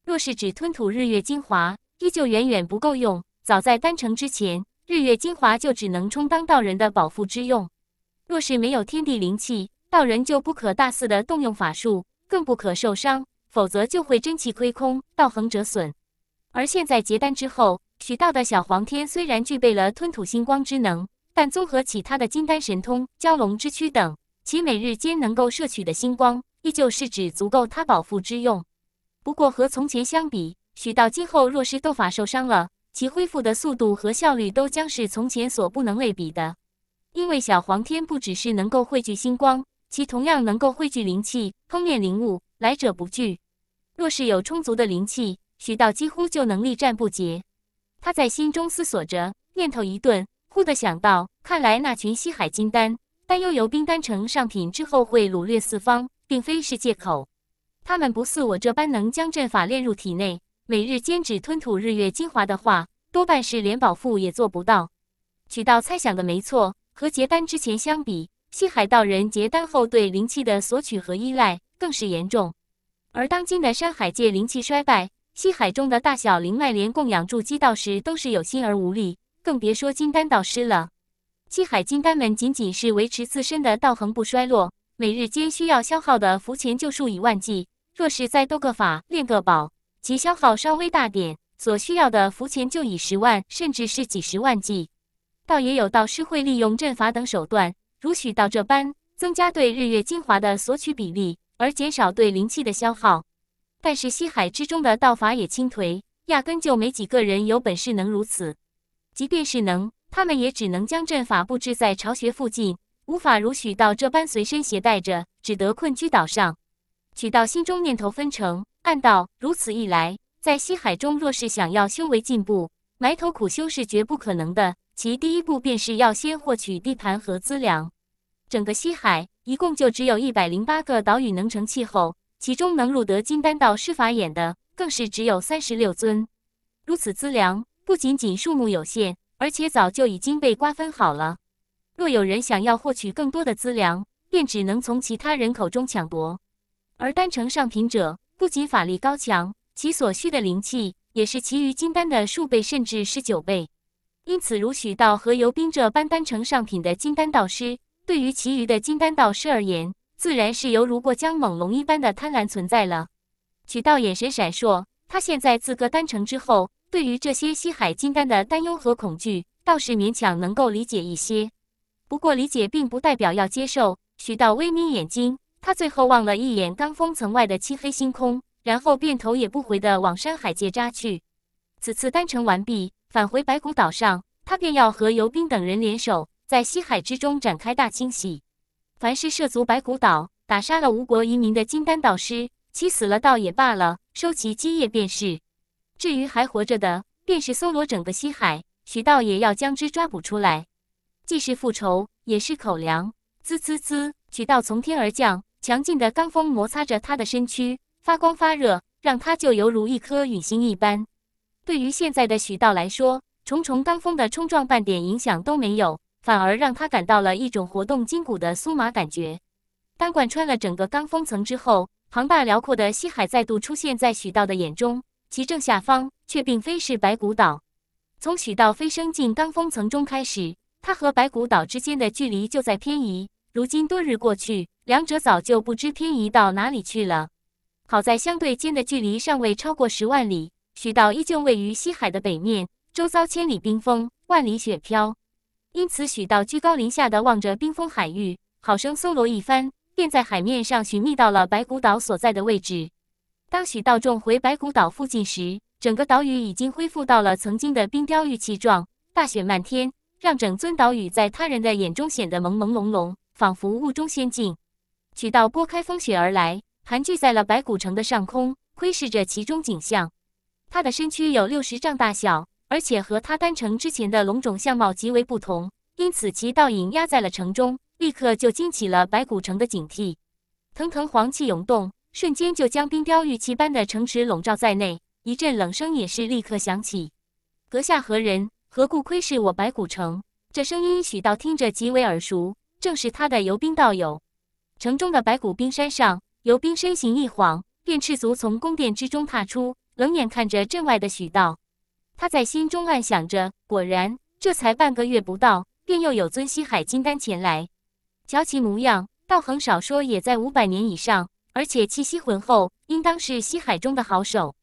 若是只吞吐日月精华，依旧远远不够用。早在丹成之前，日月精华就只能充当道人的饱腹之用。若是没有天地灵气，道人就不可大肆的动用法术，更不可受伤。”否则就会真气亏空，道恒折损。而现在结丹之后，许道的小黄天虽然具备了吞吐星光之能，但综合起他的金丹神通、蛟龙之躯等，其每日间能够摄取的星光，依旧是指足够他饱腹之用。不过和从前相比，许道今后若是斗法受伤了，其恢复的速度和效率都将是从前所不能类比的。因为小黄天不只是能够汇聚星光，其同样能够汇聚灵气，通炼灵物，来者不拒。若是有充足的灵气，许道几乎就能力战不竭。他在心中思索着，念头一顿，忽地想到：看来那群西海金丹，但又有冰丹成上品之后会掳掠四方，并非是借口。他们不似我这般能将阵法炼入体内，每日坚持吞吐日月精华的话，多半是连饱腹也做不到。许道猜想的没错，和结丹之前相比，西海道人结丹后对灵气的索取和依赖更是严重。而当今的山海界灵气衰败，西海中的大小灵脉连供养筑基道士都是有心而无力，更别说金丹道师了。西海金丹们仅仅是维持自身的道恒不衰落，每日间需要消耗的符钱就数以万计。若是再斗个法、练个宝，其消耗稍微大点，所需要的符钱就以十万甚至是几十万计。倒也有道士会利用阵法等手段，如许道这般，增加对日月精华的索取比例。而减少对灵气的消耗，但是西海之中的道法也倾颓，压根就没几个人有本事能如此。即便是能，他们也只能将阵法布置在巢穴附近，无法如许道这般随身携带着，只得困居岛上。取道心中念头纷呈，暗道：如此一来，在西海中若是想要修为进步，埋头苦修是绝不可能的。其第一步便是要先获取地盘和资粮。整个西海一共就只有一百零八个岛屿能成气候，其中能入得金丹道师法眼的更是只有三十六尊。如此资粮，不仅仅数目有限，而且早就已经被瓜分好了。若有人想要获取更多的资粮，便只能从其他人口中抢夺。而丹城上品者不仅法力高强，其所需的灵气也是其余金丹的数倍甚至是九倍。因此，如许道和游兵这般丹城上品的金丹道师。对于其余的金丹道师而言，自然是犹如过江猛龙一般的贪婪存在了。曲道眼神闪烁，他现在自个单程之后，对于这些西海金丹的担忧和恐惧，倒是勉强能够理解一些。不过理解并不代表要接受。许道微眯眼睛，他最后望了一眼罡风层外的漆黑星空，然后便头也不回的往山海界扎去。此次丹成完毕，返回白骨岛上，他便要和游兵等人联手。在西海之中展开大清洗，凡是涉足白骨岛、打杀了吴国移民的金丹道师，其死了倒也罢了，收其基业便是；至于还活着的，便是搜罗整个西海，许道也要将之抓捕出来。既是复仇，也是口粮。滋滋滋，许道从天而降，强劲的罡风摩擦着他的身躯，发光发热，让他就犹如一颗陨星一般。对于现在的许道来说，重重罡风的冲撞半点影响都没有。反而让他感到了一种活动筋骨的酥麻感觉。当贯穿了整个罡风层之后，庞大辽阔的西海再度出现在许道的眼中，其正下方却并非是白骨岛。从许道飞升进罡风层中开始，他和白骨岛之间的距离就在偏移。如今多日过去，两者早就不知偏移到哪里去了。好在相对间的距离尚未超过十万里，许道依旧位于西海的北面，周遭千里冰封，万里雪飘。因此，许道居高临下的望着冰封海域，好生搜罗一番，便在海面上寻觅到了白骨岛所在的位置。当许道重回白骨岛附近时，整个岛屿已经恢复到了曾经的冰雕玉砌状，大雪漫天，让整尊岛屿在他人的眼中显得朦朦胧胧，仿佛雾中仙境。许道拨开风雪而来，盘踞在了白骨城的上空，窥视着其中景象。他的身躯有六十丈大小。而且和他丹城之前的龙种相貌极为不同，因此其倒影压在了城中，立刻就惊起了白骨城的警惕。腾腾黄气涌动，瞬间就将冰雕玉砌般的城池笼罩在内。一阵冷声也是立刻响起：“阁下何人？何故窥视我白骨城？”这声音许道听着极为耳熟，正是他的游兵道友。城中的白骨冰山上，游兵身形一晃，便赤足从宫殿之中踏出，冷眼看着镇外的许道。他在心中暗想着，果然，这才半个月不到，便又有尊西海金丹前来。瞧其模样，道恒少说也在五百年以上，而且气息浑厚，应当是西海中的好手。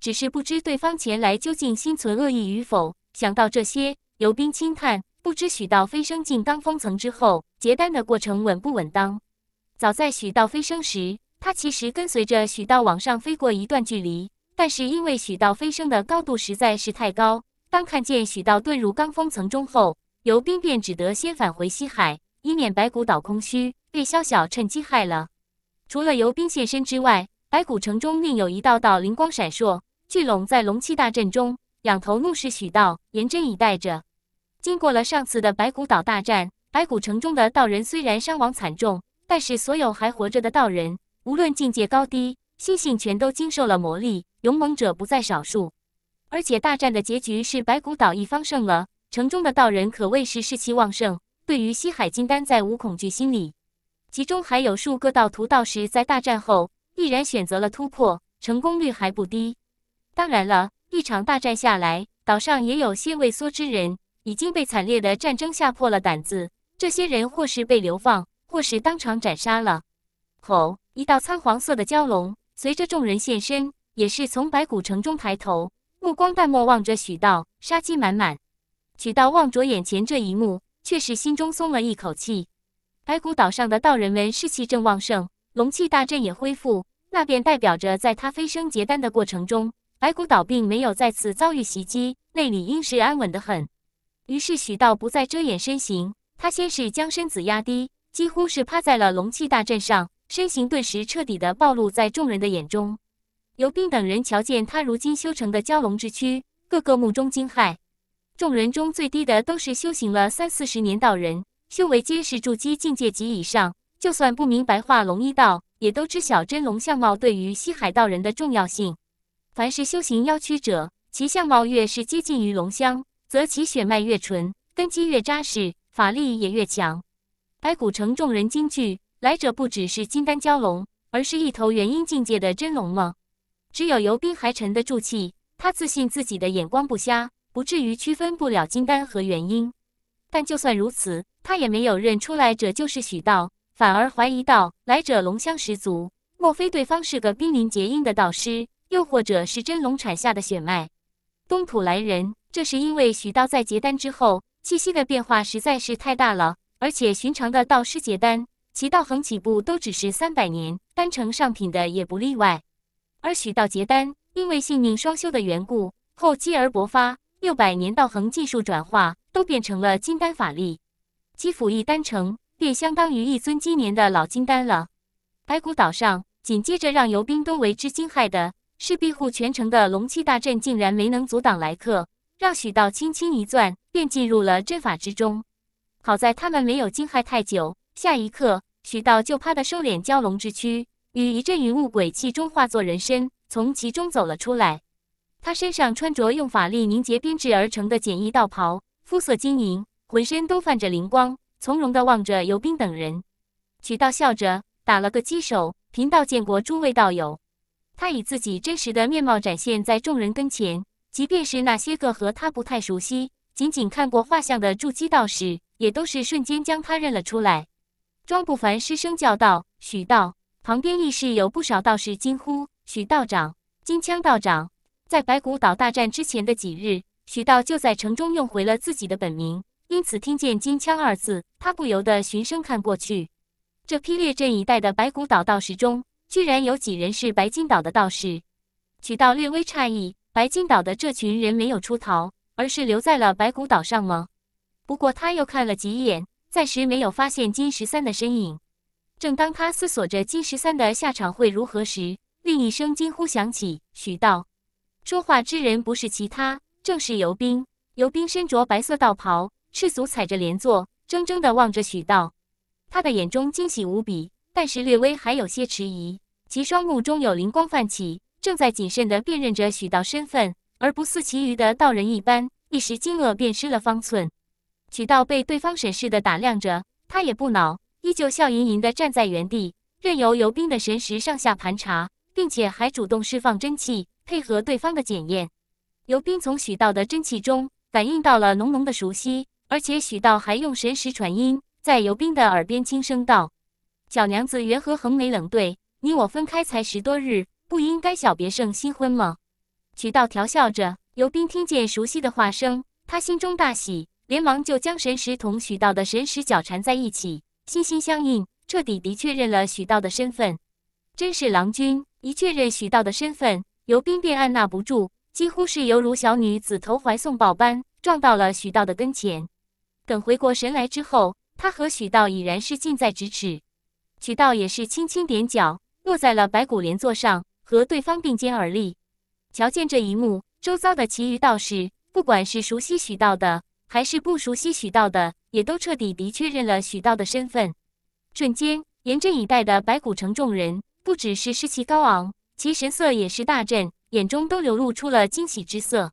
只是不知对方前来究竟心存恶意与否。想到这些，游兵轻叹，不知许道飞升进罡风层之后，结丹的过程稳不稳当。早在许道飞升时，他其实跟随着许道往上飞过一段距离。但是因为许道飞升的高度实在是太高，当看见许道遁入罡风层中后，游兵便只得先返回西海，以免白骨岛空虚被萧晓趁机害了。除了游兵现身之外，白骨城中另有一道道灵光闪烁，聚拢在龙气大阵中，仰头怒视许道，严阵以待着。经过了上次的白骨岛大战，白骨城中的道人虽然伤亡惨重，但是所有还活着的道人，无论境界高低，心性全都经受了磨砺。勇猛者不在少数，而且大战的结局是白骨岛一方胜了。城中的道人可谓是士气旺盛，对于西海金丹再无恐惧心理。其中还有数个道徒、道士在大战后毅然选择了突破，成功率还不低。当然了，一场大战下来，岛上也有些畏缩之人，已经被惨烈的战争吓破了胆子。这些人或是被流放，或是当场斩杀了。吼！一道苍黄色的蛟龙随着众人现身。也是从白骨城中抬头，目光淡漠望着许道，杀机满满。许道望着眼前这一幕，却是心中松了一口气。白骨岛上的道人们士气正旺盛，龙气大阵也恢复，那便代表着在他飞升结丹的过程中，白骨岛并没有再次遭遇袭击，内里应是安稳的很。于是许道不再遮掩身形，他先是将身子压低，几乎是趴在了龙气大阵上，身形顿时彻底的暴露在众人的眼中。尤斌等人瞧见他如今修成的蛟龙之躯，个个目中惊骇。众人中最低的都是修行了三四十年道人，修为皆是筑基境界及以上。就算不明白化龙一道，也都知晓真龙相貌对于西海道人的重要性。凡是修行妖躯者，其相貌越是接近于龙相，则其血脉越纯，根基越扎实，法力也越强。白骨城众人惊惧，来者不只是金丹蛟龙，而是一头元婴境界的真龙吗？只有尤斌还沉得住气，他自信自己的眼光不瞎，不至于区分不了金丹和元婴。但就算如此，他也没有认出来者就是许道，反而怀疑道来者龙香十足，莫非对方是个濒临结印的导师，又或者是真龙产下的血脉？东土来人，这是因为许道在结丹之后气息的变化实在是太大了，而且寻常的道师结丹，其道行起步都只是三百年，丹成上品的也不例外。而许道结丹，因为性命双修的缘故，后积而薄发，六百年道恒技术转化，都变成了金丹法力。基辅一丹成，便相当于一尊金年的老金丹了。白骨岛上，紧接着让游兵都为之惊骇的是，庇护全城的龙气大阵竟然没能阻挡来客，让许道轻轻一攥，便进入了阵法之中。好在他们没有惊骇太久，下一刻，许道就趴的收敛蛟龙之躯。与一阵云雾鬼气中化作人身，从其中走了出来。他身上穿着用法力凝结编织而成的简易道袍，肤色晶莹，浑身都泛着灵光，从容地望着游兵等人。曲道笑着打了个稽首：“贫道见过诸位道友。”他以自己真实的面貌展现在众人跟前，即便是那些个和他不太熟悉、仅仅看过画像的筑基道士，也都是瞬间将他认了出来。庄不凡失声叫道：“许道！”旁边亦是有不少道士惊呼：“许道长，金枪道长！”在白骨岛大战之前的几日，许道就在城中用回了自己的本名，因此听见“金枪”二字，他不由得循声看过去。这批列阵一带的白骨岛道士中，居然有几人是白金岛的道士。许道略微诧异：白金岛的这群人没有出逃，而是留在了白骨岛上吗？不过他又看了几眼，暂时没有发现金十三的身影。正当他思索着金十三的下场会如何时，另一声惊呼响起。许道说话之人不是其他，正是尤斌。”尤斌身着白色道袍，赤足踩着莲座，怔怔地望着许道。他的眼中惊喜无比，但是略微还有些迟疑。其双目中有灵光泛起，正在谨慎地辨认着许道身份，而不似其余的道人一般，一时惊愕便失了方寸。许道被对方审视地打量着，他也不恼。依旧笑吟吟地站在原地，任由游兵的神识上下盘查，并且还主动释放真气配合对方的检验。游兵从许道的真气中感应到了浓浓的熟悉，而且许道还用神识传音，在游兵的耳边轻声道：“小娘子缘何横眉冷对？你我分开才十多日，不应该小别胜新婚吗？”许道调笑着，游兵听见熟悉的话声，他心中大喜，连忙就将神识同许道的神识绞缠在一起。心心相印，彻底的确认了许道的身份，真是郎君！一确认许道的身份，尤斌便按捺不住，几乎是犹如小女子投怀送抱般，撞到了许道的跟前。等回过神来之后，他和许道已然是近在咫尺。许道也是轻轻点脚，落在了白骨莲座上，和对方并肩而立。瞧见这一幕，周遭的其余道士，不管是熟悉许道的，还是不熟悉许道的。也都彻底的确认了许道的身份，瞬间严阵以待的白骨城众人，不只是士气高昂，其神色也是大振，眼中都流露出了惊喜之色。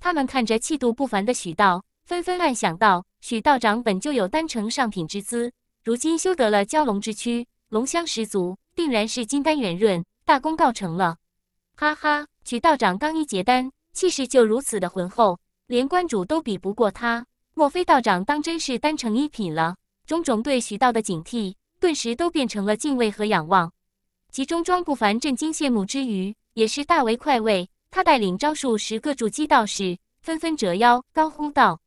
他们看着气度不凡的许道，纷纷暗想道：“许道长本就有丹城上品之姿，如今修得了蛟龙之躯，龙香十足，定然是金丹圆润，大功告成了。哈哈，许道长刚一结丹，气势就如此的浑厚，连观主都比不过他。”莫非道长当真是丹成一品了？种种对徐道的警惕顿时都变成了敬畏和仰望。其中，庄不凡震惊羡慕之余，也是大为快慰。他带领招数十个筑基道士，纷纷折腰高呼道：“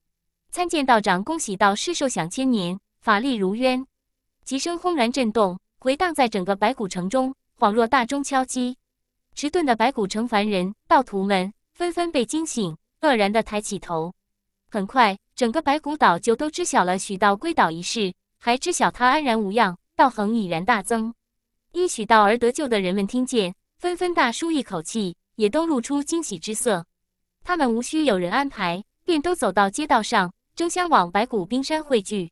参见道长！恭喜道师寿享千年，法力如渊！”齐声轰然震动，回荡在整个白骨城中，恍若大钟敲击。迟钝的白骨城凡人、道徒们纷纷被惊醒，愕然的抬起头。很快。整个白骨岛就都知晓了许道归岛一事，还知晓他安然无恙，道恒已然大增。因许道而得救的人们听见，纷纷大舒一口气，也都露出惊喜之色。他们无需有人安排，便都走到街道上，争相往白骨冰山汇聚。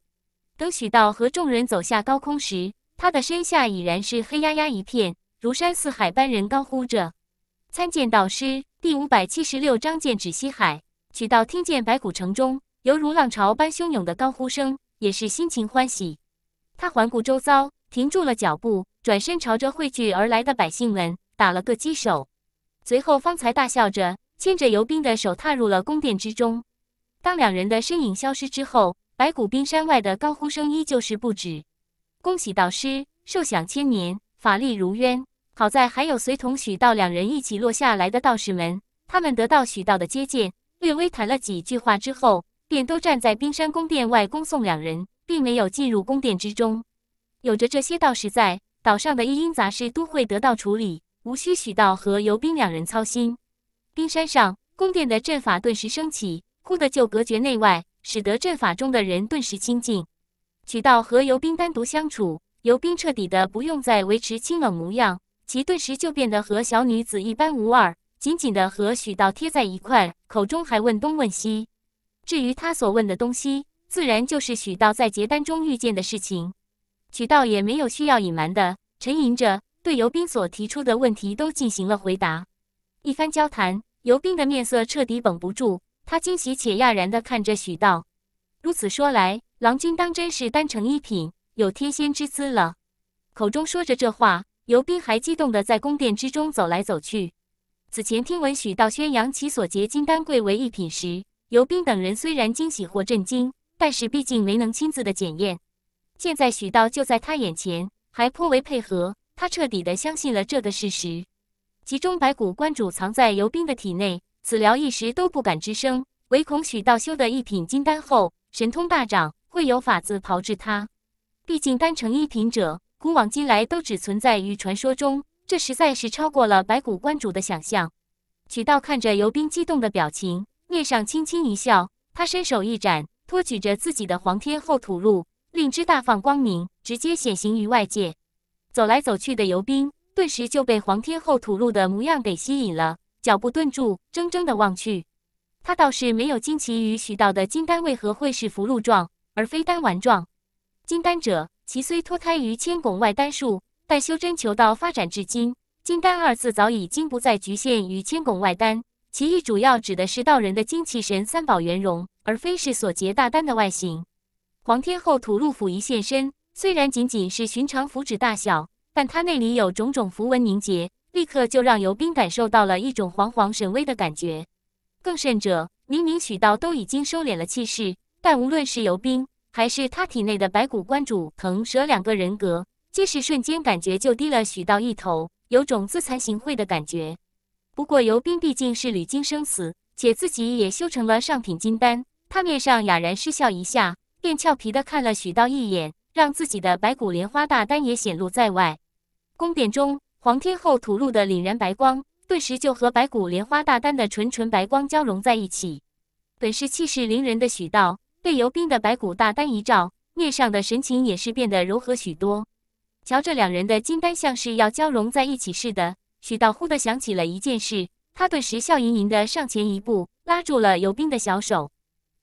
等许道和众人走下高空时，他的身下已然是黑压压一片，如山似海般人高呼着：“参见道师！”第五百七十六章剑指西海。许道听见白骨城中。犹如浪潮般汹涌的高呼声，也是心情欢喜。他环顾周遭，停住了脚步，转身朝着汇聚而来的百姓们打了个稽首，随后方才大笑着牵着游兵的手踏入了宫殿之中。当两人的身影消失之后，白骨冰山外的高呼声依旧是不止。恭喜道师，寿享千年，法力如渊。好在还有随同许道两人一起落下来的道士们，他们得到许道的接见，略微谈了几句话之后。便都站在冰山宫殿外恭送两人，并没有进入宫殿之中。有着这些道士在，岛上的一应杂事都会得到处理，无需许道和尤冰两人操心。冰山上宫殿的阵法顿时升起，忽的就隔绝内外，使得阵法中的人顿时清静。许道和尤冰单独相处，尤冰彻底的不用再维持清冷模样，其顿时就变得和小女子一般无二，紧紧的和许道贴在一块，口中还问东问西。至于他所问的东西，自然就是许道在结丹中遇见的事情。许道也没有需要隐瞒的，沉吟着对尤斌所提出的问题都进行了回答。一番交谈，尤斌的面色彻底绷不住，他惊喜且讶然的看着许道：“如此说来，郎君当真是丹成一品，有天仙之姿了。”口中说着这话，尤斌还激动的在宫殿之中走来走去。此前听闻许道宣扬其所结金丹贵为一品时，尤斌等人虽然惊喜或震惊，但是毕竟没能亲自的检验。现在许道就在他眼前，还颇为配合，他彻底的相信了这个事实。其中白骨观主藏在尤斌的体内，此疗一时都不敢吱声，唯恐许道修的一品金丹后，神通大涨，会有法子炮制他。毕竟丹成一品者，古往今来都只存在于传说中，这实在是超过了白骨观主的想象。许道看着尤斌激动的表情。面上轻轻一笑，他伸手一展，托举着自己的黄天后土露，令之大放光明，直接显形于外界。走来走去的游兵，顿时就被黄天后土露的模样给吸引了，脚步顿住，怔怔的望去。他倒是没有惊奇于许道的金丹为何会是福禄状，而非丹丸状。金丹者，其虽脱胎于千拱外丹术，但修真求道发展至今，金丹二字早已经不再局限于千拱外丹。其意主要指的是道人的精气神三宝圆融，而非是所结大丹的外形。黄天后吐露府一现身，虽然仅仅是寻常符纸大小，但他内里有种种符文凝结，立刻就让游兵感受到了一种煌煌神威的感觉。更甚者，明明许道都已经收敛了气势，但无论是游兵还是他体内的白骨观主、腾蛇两个人格，皆是瞬间感觉就低了许道一头，有种自惭形秽的感觉。不过尤斌毕竟是屡经生死，且自己也修成了上品金丹，他面上哑然失笑一下，便俏皮地看了许道一眼，让自己的白骨莲花大丹也显露在外。宫殿中，皇天后吐露的凛然白光，顿时就和白骨莲花大丹的纯纯白光交融在一起。本是气势凌人的许道，被尤斌的白骨大丹一照，面上的神情也是变得柔和许多。瞧这两人的金丹，像是要交融在一起似的。许道忽地想起了一件事，他顿时笑盈盈地上前一步，拉住了尤斌的小手。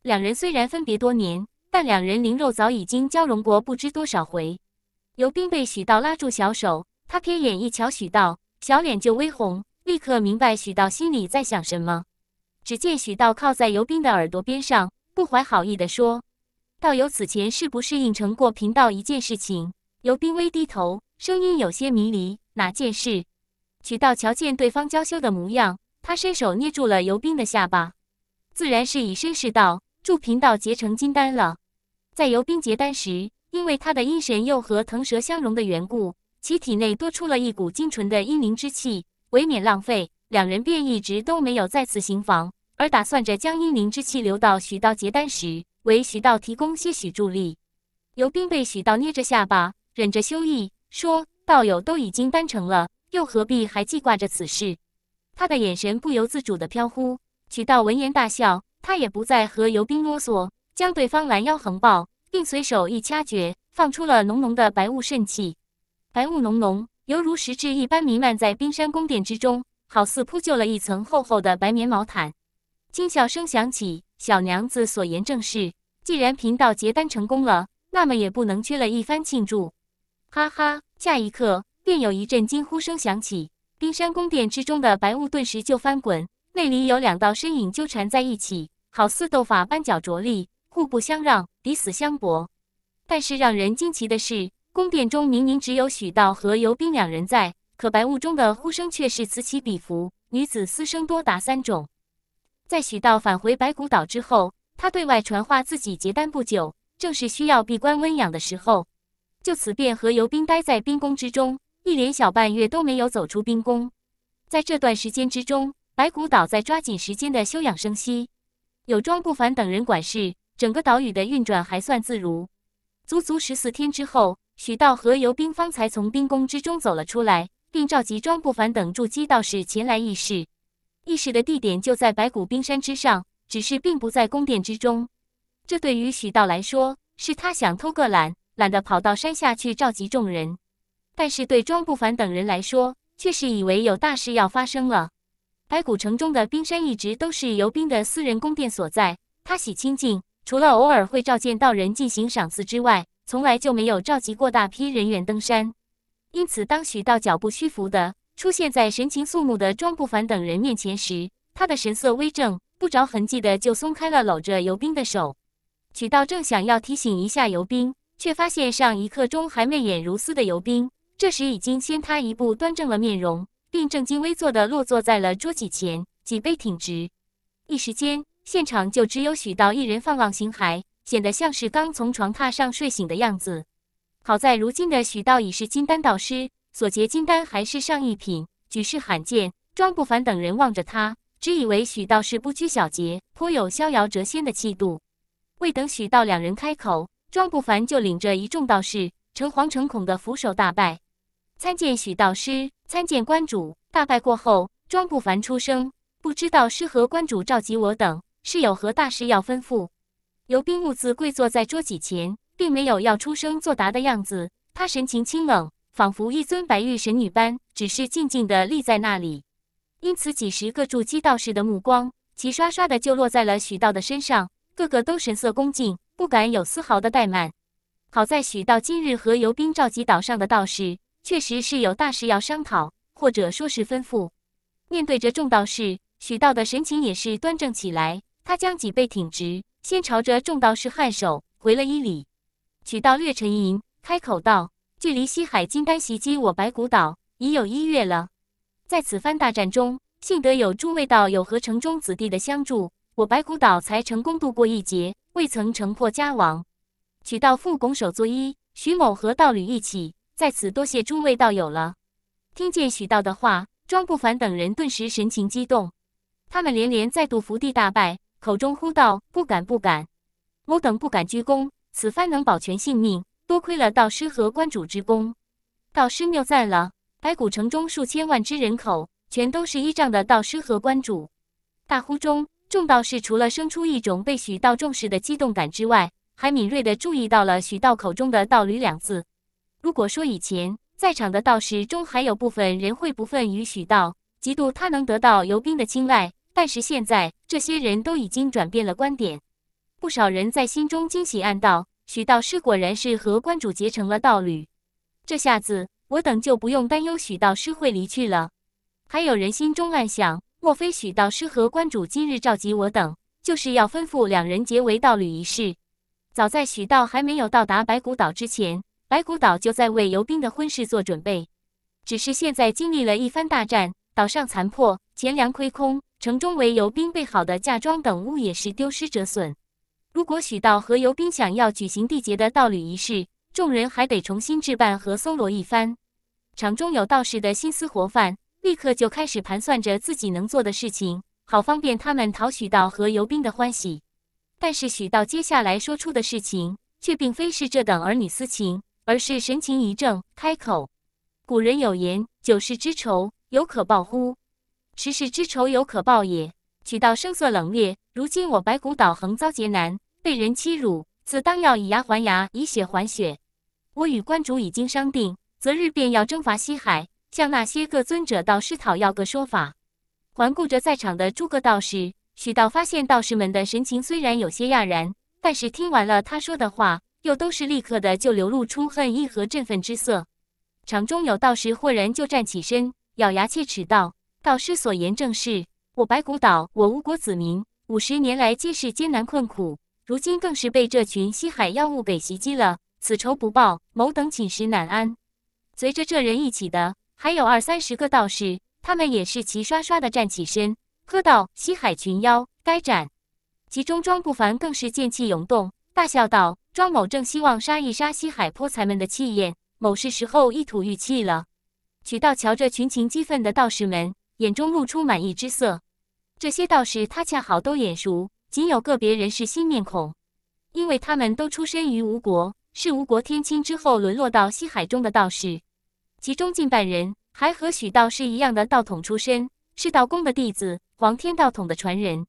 两人虽然分别多年，但两人灵肉早已经交融过不知多少回。尤斌被许道拉住小手，他瞥眼一瞧，许道小脸就微红，立刻明白许道心里在想什么。只见许道靠在尤斌的耳朵边上，不怀好意地说：“道友此前是不是应承过贫道一件事情？”尤斌微低头，声音有些迷离：“哪件事？”许道瞧见对方娇羞的模样，他伸手捏住了尤冰的下巴，自然是以身试道，祝贫道结成金丹了。在尤冰结丹时，因为他的阴神又和腾蛇相融的缘故，其体内多出了一股精纯的阴灵之气，为免浪费，两人便一直都没有再次行房，而打算着将阴灵之气留到许道结丹时，为许道提供些许助力。尤冰被许道捏着下巴，忍着羞意说：“道友都已经丹成了。”又何必还记挂着此事？他的眼神不由自主地飘忽。曲道闻言大笑，他也不再和游兵啰嗦，将对方拦腰横抱，并随手一掐诀，放出了浓浓的白雾圣气。白雾浓浓，犹如实质一般弥漫在冰山宫殿之中，好似铺就了一层厚厚的白棉毛毯。轻笑声响起，小娘子所言正是。既然贫道结丹成功了，那么也不能缺了一番庆祝。哈哈，下一刻。便有一阵惊呼声响起，冰山宫殿之中的白雾顿时就翻滚，内里有两道身影纠缠在一起，好似斗法般角着力，互不相让，抵死相搏。但是让人惊奇的是，宫殿中明明只有许道和游斌两人在，可白雾中的呼声却是此起彼伏，女子嘶声多达三种。在许道返回白骨岛之后，他对外传话，自己结丹不久，正是需要闭关温养的时候，就此便和游兵待在冰宫之中。一连小半月都没有走出冰宫，在这段时间之中，白骨岛在抓紧时间的休养生息。有庄不凡等人管事，整个岛屿的运转还算自如。足足十四天之后，许道和游兵方才从冰宫之中走了出来，并召集庄不凡等筑基道士前来议事。议事的地点就在白骨冰山之上，只是并不在宫殿之中。这对于许道来说，是他想偷个懒，懒得跑到山下去召集众人。但是对庄不凡等人来说，却是以为有大事要发生了。白骨城中的冰山一直都是游斌的私人宫殿所在，他喜清静，除了偶尔会召见到人进行赏赐之外，从来就没有召集过大批人员登山。因此，当许道脚步虚浮的出现在神情肃穆的庄不凡等人面前时，他的神色微正，不着痕迹的就松开了搂着游斌的手。许道正想要提醒一下游斌，却发现上一刻钟还媚眼如丝的游斌。这时，已经先他一步端正了面容，并正襟危坐地落坐在了桌几前，脊背挺直。一时间，现场就只有许道一人放浪形骸，显得像是刚从床榻上睡醒的样子。好在如今的许道已是金丹道师，所结金丹还是上一品，举世罕见。庄不凡等人望着他，只以为许道是不拘小节，颇有逍遥谪仙的气度。未等许道两人开口，庄不凡就领着一众道士。诚惶诚恐地俯首大拜，参见许道师，参见观主。大拜过后，庄不凡出声：“不知道师和观主召集我等，是有何大事要吩咐？”游兵兀自跪坐在桌几前，并没有要出声作答的样子。他神情清冷，仿佛一尊白玉神女般，只是静静地立在那里。因此，几十个筑基道士的目光齐刷刷地就落在了许道的身上，个个都神色恭敬，不敢有丝毫的怠慢。好在许道今日和游兵召集岛上的道士，确实是有大事要商讨，或者说是吩咐。面对着众道士，许道的神情也是端正起来。他将脊背挺直，先朝着众道士颔首回了一礼。许道略沉吟，开口道：“距离西海金丹袭击我白骨岛已有一月了，在此番大战中，幸得有诸位道友和城中子弟的相助，我白骨岛才成功度过一劫，未曾城破家亡。”取道副拱手作揖，徐某和道侣一起在此多谢诸位道友了。听见许道的话，庄不凡等人顿时神情激动，他们连连再度伏地大拜，口中呼道：“不敢，不敢！某等不敢鞠躬，此番能保全性命，多亏了道师和观主之功。道师谬赞了。白骨城中数千万之人口，全都是依仗的道师和观主。”大呼中，众道士除了生出一种被许道重视的激动感之外，还敏锐地注意到了许道口中的“道侣”两字。如果说以前在场的道士中还有部分人会不忿于许道，嫉妒他能得到游兵的青睐，但是现在这些人都已经转变了观点。不少人在心中惊喜暗道：“许道师果然是和观主结成了道侣，这下子我等就不用担忧许道师会离去了。”还有人心中暗想：“莫非许道师和观主今日召集我等，就是要吩咐两人结为道侣一事？”早在许道还没有到达白骨岛之前，白骨岛就在为游兵的婚事做准备。只是现在经历了一番大战，岛上残破，钱粮亏空，城中为游兵备好的嫁妆等物也是丢失折损。如果许道和游兵想要举行缔结的道侣仪式，众人还得重新置办和搜罗一番。场中有道士的心思活泛，立刻就开始盘算着自己能做的事情，好方便他们讨许道和游兵的欢喜。但是许道接下来说出的事情却并非是这等儿女私情，而是神情一怔，开口：“古人有言，九世之仇有可报乎？十世之仇有可报也。许道声色冷冽，如今我白骨岛横遭劫难，被人欺辱，自当要以牙还牙，以血还血。我与观主已经商定，择日便要征伐西海，向那些各尊者道施讨要个说法。”环顾着在场的诸个道士。许道发现道士们的神情虽然有些讶然，但是听完了他说的话，又都是立刻的就流露出恨意和振奋之色。场中有道士豁然就站起身，咬牙切齿道：“道师所言正是，我白骨岛，我吴国子民五十年来皆是艰难困苦，如今更是被这群西海妖物给袭击了，此仇不报，某等寝食难安。”随着这人一起的，还有二三十个道士，他们也是齐刷刷的站起身。喝道：“西海群妖，该斩！”其中庄不凡更是剑气涌动，大笑道：“庄某正希望杀一杀西海泼财们的气焰，某是时候一吐玉气了。”曲道瞧着群情激愤的道士们，眼中露出满意之色。这些道士他恰好都眼熟，仅有个别人是新面孔，因为他们都出身于吴国，是吴国天清之后沦落到西海中的道士。其中近半人还和许道士一样的道统出身。是道宫的弟子，黄天道统的传人。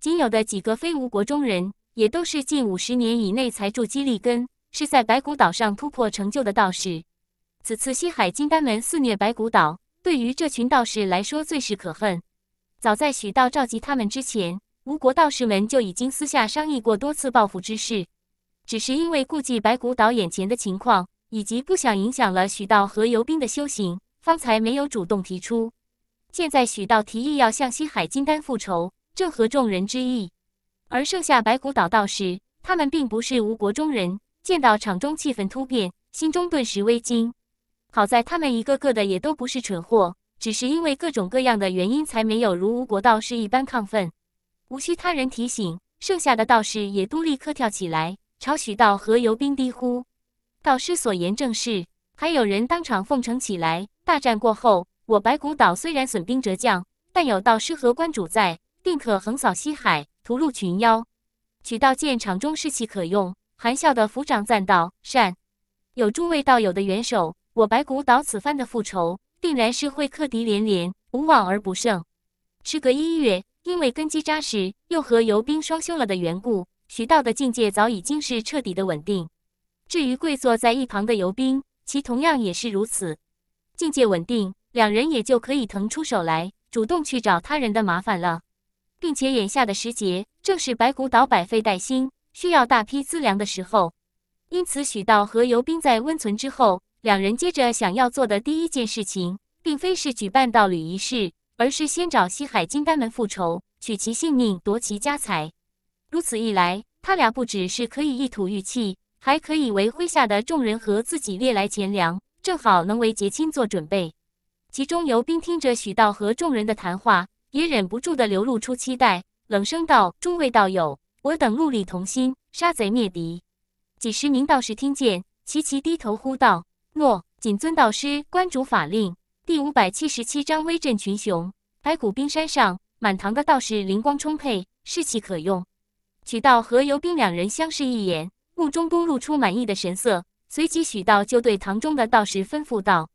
仅有的几个非吴国中人，也都是近五十年以内才筑基立根，是在白骨岛上突破成就的道士。此次西海金丹门肆虐白骨岛，对于这群道士来说，最是可恨。早在许道召集他们之前，吴国道士们就已经私下商议过多次报复之事，只是因为顾忌白骨岛眼前的情况，以及不想影响了许道和游兵的修行，方才没有主动提出。现在许道提议要向西海金丹复仇，正合众人之意。而剩下白骨岛道士，他们并不是吴国中人，见到场中气氛突变，心中顿时微惊。好在他们一个个的也都不是蠢货，只是因为各种各样的原因才没有如吴国道士一般亢奋。无需他人提醒，剩下的道士也都立刻跳起来，朝许道和游兵低呼：“道师所言正是！”还有人当场奉承起来。大战过后。我白骨岛虽然损兵折将，但有道师和观主在，定可横扫西海，屠戮群妖。取道见场中士气可用，含笑的抚掌赞道：“善！有诸位道友的援手，我白骨岛此番的复仇，定然是会克敌连连，无往而不胜。”时隔一月，因为根基扎实，又和游兵双修了的缘故，徐道的境界早已经是彻底的稳定。至于跪坐在一旁的游兵，其同样也是如此，境界稳定。两人也就可以腾出手来，主动去找他人的麻烦了，并且眼下的时节正是白骨岛百废待兴，需要大批资粮的时候。因此，许道和游兵在温存之后，两人接着想要做的第一件事情，并非是举办道侣仪式，而是先找西海金丹门复仇，取其性命，夺其家财。如此一来，他俩不只是可以一吐玉气，还可以为麾下的众人和自己掠来钱粮，正好能为结亲做准备。其中，尤斌听着许道和众人的谈话，也忍不住的流露出期待，冷声道：“诸位道友，我等戮力同心，杀贼灭敌。”几十名道士听见，齐齐低头呼道：“诺，谨遵道师关主法令。”第五百七十七章威震群雄。白骨冰山上，满堂的道士灵光充沛，士气可用。许道和尤斌两人相视一眼，目中都露出满意的神色。随即，许道就对堂中的道士吩咐道：“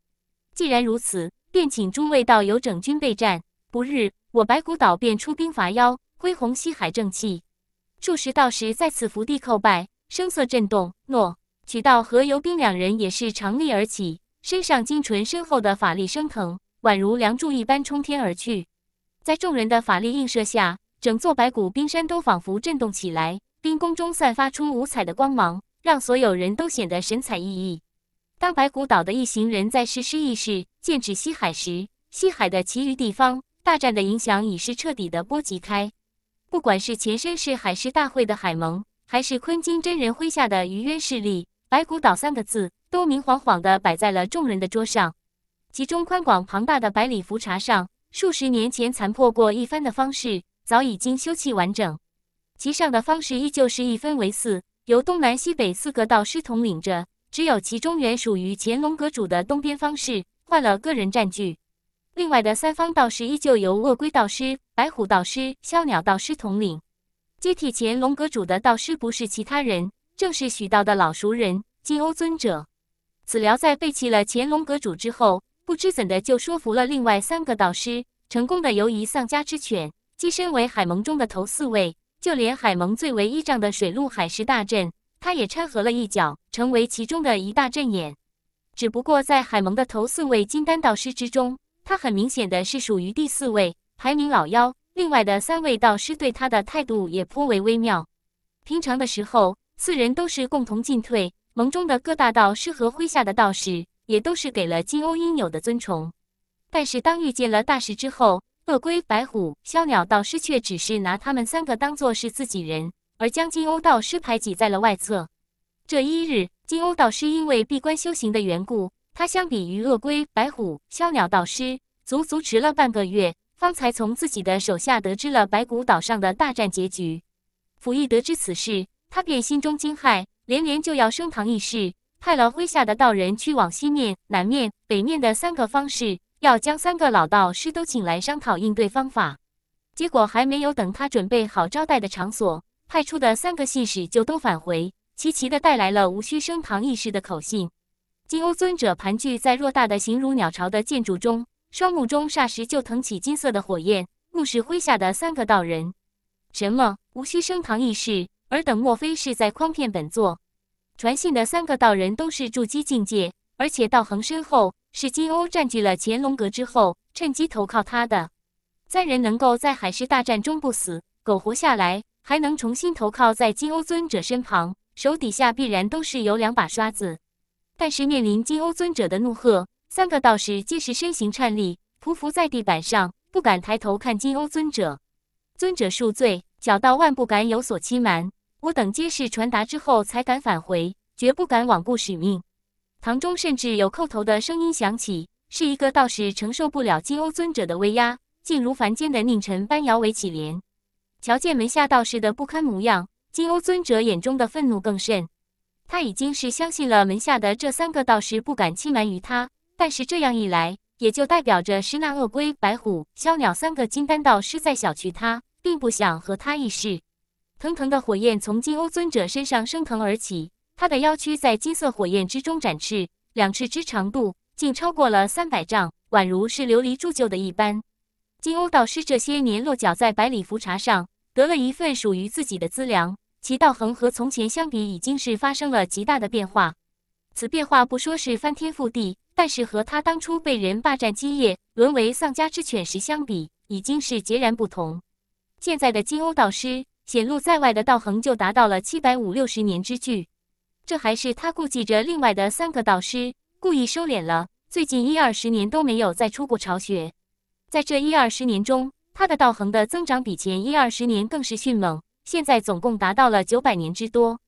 既然如此。”便请诸位道友整军备战，不日我白骨岛便出兵伐妖，恢弘西海正气。数十道士再次伏地叩拜，声色震动。诺，渠道和游兵两人也是长立而起，身上精纯深厚的法力升腾，宛如梁柱一般冲天而去。在众人的法力映射下，整座白骨冰山都仿佛震动起来，冰宫中散发出五彩的光芒，让所有人都显得神采奕奕。当白骨岛的一行人在实施仪式。剑指西海时，西海的其余地方大战的影响已是彻底的波及开。不管是前身是海狮大会的海盟，还是昆金真人麾下的鱼渊势力，白骨岛三个字都明晃晃地摆在了众人的桌上。其中宽广庞大的百里浮茶上，数十年前残破过一番的方式，早已经修葺完整。其上的方式依旧是一分为四，由东南西北四个道师统领着。只有其中原属于乾隆阁主的东边方式换了个人占据，另外的三方道士依旧由鳄龟道师、白虎道师、枭鸟道师统领。接替乾隆阁主的道师不是其他人，正是许道的老熟人金欧尊者。此辽在背弃了乾隆阁主之后，不知怎的就说服了另外三个道师，成功的由一丧家之犬，跻身为海盟中的头四位。就连海盟最为依仗的水陆海石大阵，他也掺和了一脚，成为其中的一大阵眼。只不过在海盟的头四位金丹道师之中，他很明显的是属于第四位，排名老幺。另外的三位道师对他的态度也颇为微妙。平常的时候，四人都是共同进退，盟中的各大道师和麾下的道士也都是给了金欧应有的尊崇。但是当遇见了大师之后，鳄龟、白虎、枭鸟道师却只是拿他们三个当做是自己人，而将金欧道师排挤在了外侧。这一日，金瓯道师因为闭关修行的缘故，他相比于鳄龟、白虎、枭鸟道师，足足迟了半个月，方才从自己的手下得知了白骨岛上的大战结局。溥仪得知此事，他便心中惊骇，连连就要升堂议事，派了麾下的道人去往西面、南面、北面的三个方士，要将三个老道师都请来商讨应对方法。结果还没有等他准备好招待的场所，派出的三个信使就都返回。齐齐的带来了无需升堂议事的口信。金欧尊者盘踞在偌大的形如鸟巢的建筑中，双目中霎时就腾起金色的火焰，目视麾下的三个道人：“什么无需升堂议事？尔等莫非是在诓骗本座？”传信的三个道人都是筑基境界，而且道恒深厚。是金欧占据了乾隆阁之后，趁机投靠他的。三人能够在海市大战中不死苟活下来，还能重新投靠在金欧尊者身旁。手底下必然都是有两把刷子，但是面临金欧尊者的怒喝，三个道士皆是身形颤栗，匍匐在地板上，不敢抬头看金欧尊者。尊者恕罪，小道万不敢有所欺瞒，我等皆是传达之后才敢返回，绝不敢罔顾使命。堂中甚至有叩头的声音响起，是一个道士承受不了金欧尊者的威压，竟如凡间的佞臣般摇尾乞怜。瞧见门下道士的不堪模样。金欧尊者眼中的愤怒更甚，他已经是相信了门下的这三个道士不敢欺瞒于他，但是这样一来，也就代表着是那鳄龟、白虎、枭鸟三个金丹道士在小觑他，并不想和他议事。腾腾的火焰从金欧尊者身上升腾而起，他的腰躯在金色火焰之中展翅，两翅之长度竟超过了三百丈，宛如是琉璃铸就的一般。金欧道师这些年落脚在百里浮茶上，得了一份属于自己的资粮。其道行和从前相比，已经是发生了极大的变化。此变化不说是翻天覆地，但是和他当初被人霸占基业，沦为丧家之犬时相比，已经是截然不同。现在的金欧导师显露在外的道行就达到了七百五六十年之巨，这还是他顾忌着另外的三个导师，故意收敛了。最近一二十年都没有再出过巢穴，在这一二十年中，他的道行的增长比前一二十年更是迅猛。现在总共达到了九百年之多，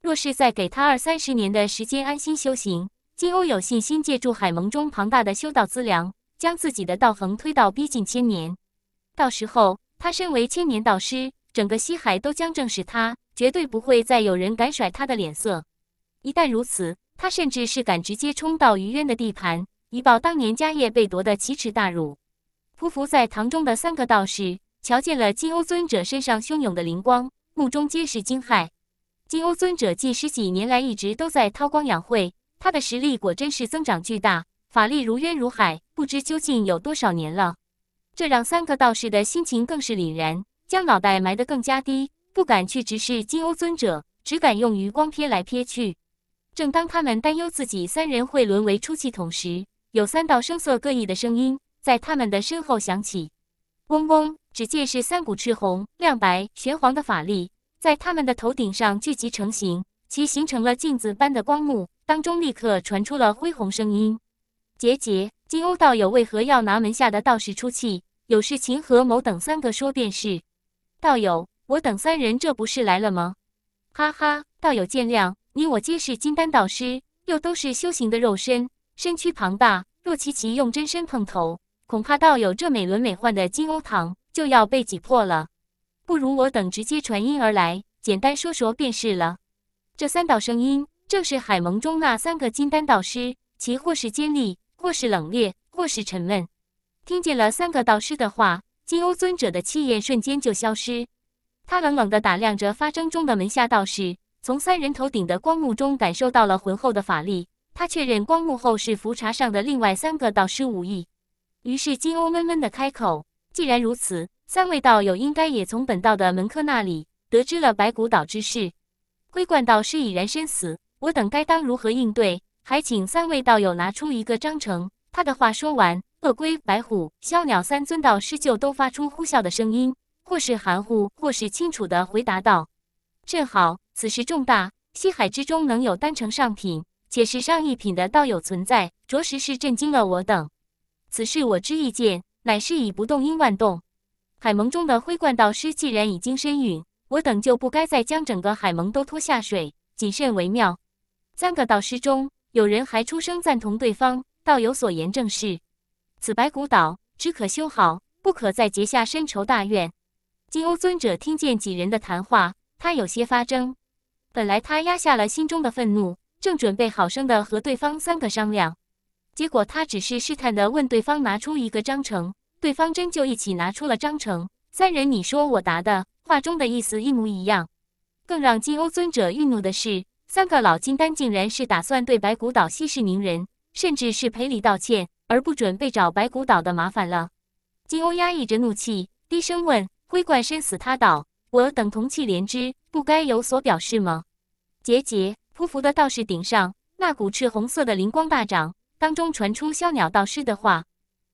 若是再给他二三十年的时间安心修行，金欧有信心借助海盟中庞大的修道资粮，将自己的道恒推到逼近千年。到时候，他身为千年道师，整个西海都将正视他，绝对不会再有人敢甩他的脸色。一旦如此，他甚至是敢直接冲到鱼渊的地盘，以报当年家业被夺的奇耻大辱。匍匐在堂中的三个道士。瞧见了金欧尊者身上汹涌的灵光，目中皆是惊骇。金欧尊者近十几年来一直都在韬光养晦，他的实力果真是增长巨大，法力如渊如海，不知究竟有多少年了。这让三个道士的心情更是凛然，将脑袋埋得更加低，不敢去直视金欧尊者，只敢用余光瞥来瞥去。正当他们担忧自己三人会沦为出气筒时，有三道声色各异的声音在他们的身后响起：“嗡嗡。”只见是三股赤红、亮白、玄黄的法力在他们的头顶上聚集成形，其形成了镜子般的光幕，当中立刻传出了恢弘声音：“杰杰，金乌道友为何要拿门下的道士出气？有事情和某等三个说便是。”道友，我等三人这不是来了吗？哈哈，道友见谅，你我皆是金丹道师，又都是修行的肉身，身躯庞大，若齐齐用真身碰头，恐怕道友这美轮美奂的金欧堂。就要被挤破了，不如我等直接传音而来，简单说说便是了。这三道声音正是海盟中那三个金丹道师，其或是尖利，或是冷冽，或是沉闷。听见了三个道师的话，金欧尊者的气焰瞬间就消失。他冷冷地打量着发声中的门下道士，从三人头顶的光幕中感受到了浑厚的法力。他确认光幕后是浮茶上的另外三个道师无异，于是金欧闷闷地开口。既然如此，三位道友应该也从本道的门客那里得知了白骨岛之事。龟冠道师已然身死，我等该当如何应对？还请三位道友拿出一个章程。他的话说完，鳄龟、白虎、枭鸟三尊道师就都发出呼啸的声音，或是含糊，或是清楚地回答道：“正好，此事重大。西海之中能有丹城上品，且是上一品的道友存在，着实是震惊了我等。此事我之意见。”乃是以不动因万动，海盟中的灰冠道师既然已经身陨，我等就不该再将整个海盟都拖下水，谨慎为妙。三个道师中，有人还出声赞同，对方道友所言正是：此白骨岛只可修好，不可再结下深仇大怨。金欧尊者听见几人的谈话，他有些发怔。本来他压下了心中的愤怒，正准备好生的和对方三个商量，结果他只是试探的问对方拿出一个章程。对方真就一起拿出了章程，三人你说我答的话中的意思一模一样。更让金欧尊者愠怒的是，三个老金丹竟然是打算对白骨岛息事宁人，甚至是赔礼道歉，而不准备找白骨岛的麻烦了。金欧压抑着怒气，低声问：“灰怪身死他倒，我等同气连枝，不该有所表示吗？”节节匍匐的道士顶上，那股赤红色的灵光大涨，当中传出枭鸟道士的话。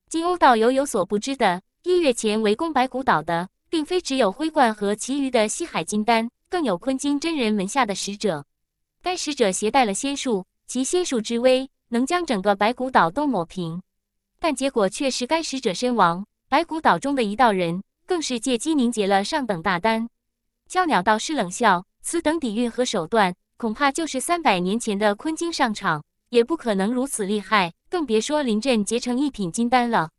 金乌道友有所不知的，一月前围攻白骨岛的，并非只有灰冠和其余的西海金丹，更有昆金真人门下的使者。该使者携带了仙术，其仙术之威能将整个白骨岛都抹平，但结果却是该使者身亡。白骨岛中的一道人更是借机凝结了上等大丹。娇鸟道士冷笑，此等底蕴和手段，恐怕就是三百年前的昆金上场。也不可能如此厉害，更别说临阵结成一品金丹了。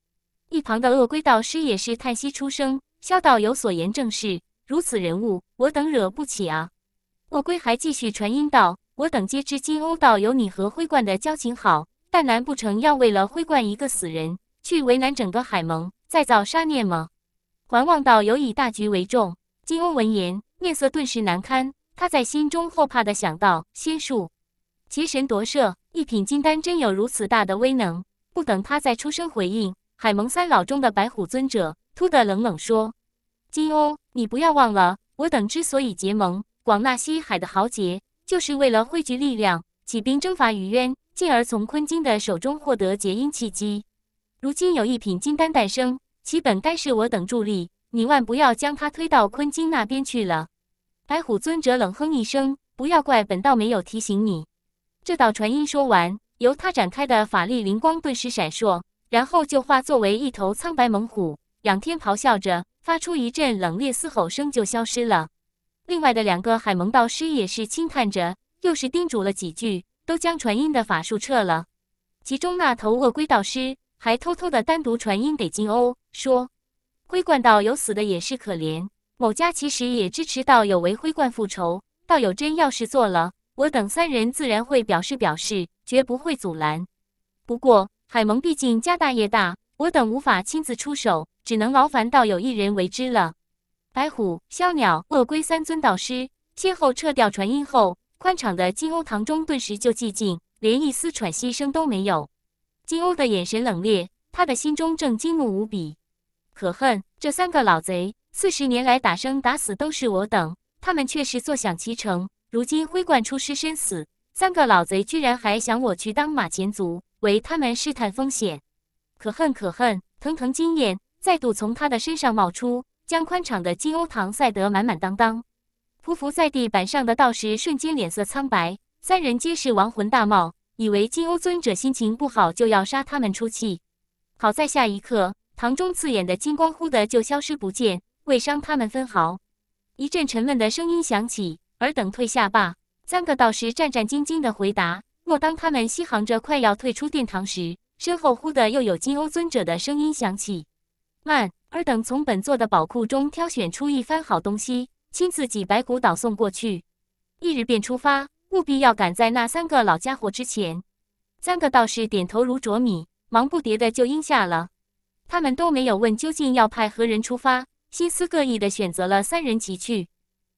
一旁的鳄龟道师也是叹息出声：“萧道友所言正是，如此人物，我等惹不起啊。”鳄龟还继续传音道：“我等皆知金欧道有你和灰冠的交情好，但难不成要为了灰冠一个死人，去为难整个海盟，再造杀孽吗？”环望道有以大局为重。金欧闻言，面色顿时难堪。他在心中后怕的想到：仙术，邪神夺舍。一品金丹真有如此大的威能？不等他再出声回应，海盟三老中的白虎尊者突的冷冷说：“金欧，你不要忘了，我等之所以结盟，广纳西海的豪杰，就是为了汇聚力量，起兵征伐于渊，进而从昆金的手中获得结阴契机。如今有一品金丹诞生，其本该是我等助力，你万不要将他推到昆金那边去了。”白虎尊者冷哼一声：“不要怪本道没有提醒你。”这道传音说完，由他展开的法力灵光顿时闪烁，然后就化作为一头苍白猛虎，仰天咆哮着，发出一阵冷冽嘶吼声，就消失了。另外的两个海盟道师也是轻叹着，又是叮嘱了几句，都将传音的法术撤了。其中那头鳄龟道师还偷偷的单独传音给金欧，说：“灰冠道友死的也是可怜，某家其实也支持道友为灰冠复仇，道友真要是做了。”我等三人自然会表示，表示绝不会阻拦。不过，海盟毕竟家大业大，我等无法亲自出手，只能劳烦道友一人为之了。白虎、枭鸟、鳄龟三尊导师先后撤掉传音后，宽敞的金欧堂中顿时就寂静，连一丝喘息声都没有。金欧的眼神冷冽，他的心中正惊怒无比。可恨这三个老贼，四十年来打生打死都是我等，他们却是坐享其成。如今灰冠出师身死，三个老贼居然还想我去当马前卒，为他们试探风险，可恨可恨！腾腾金焰再度从他的身上冒出，将宽敞的金欧堂塞得满满当当。匍匐在地板上的道士瞬间脸色苍白，三人皆是亡魂大冒，以为金欧尊者心情不好就要杀他们出气。好在下一刻，堂中刺眼的金光忽的就消失不见，未伤他们分毫。一阵沉闷的声音响起。尔等退下吧。三个道士战战兢兢的回答。莫当他们西行着快要退出殿堂时，身后忽的又有金瓯尊者的声音响起：“慢，尔等从本座的宝库中挑选出一番好东西，亲自给白骨岛送过去。翌日便出发，务必要赶在那三个老家伙之前。”三个道士点头如啄米，忙不迭的就应下了。他们都没有问究竟要派何人出发，心思各异的选择了三人齐去。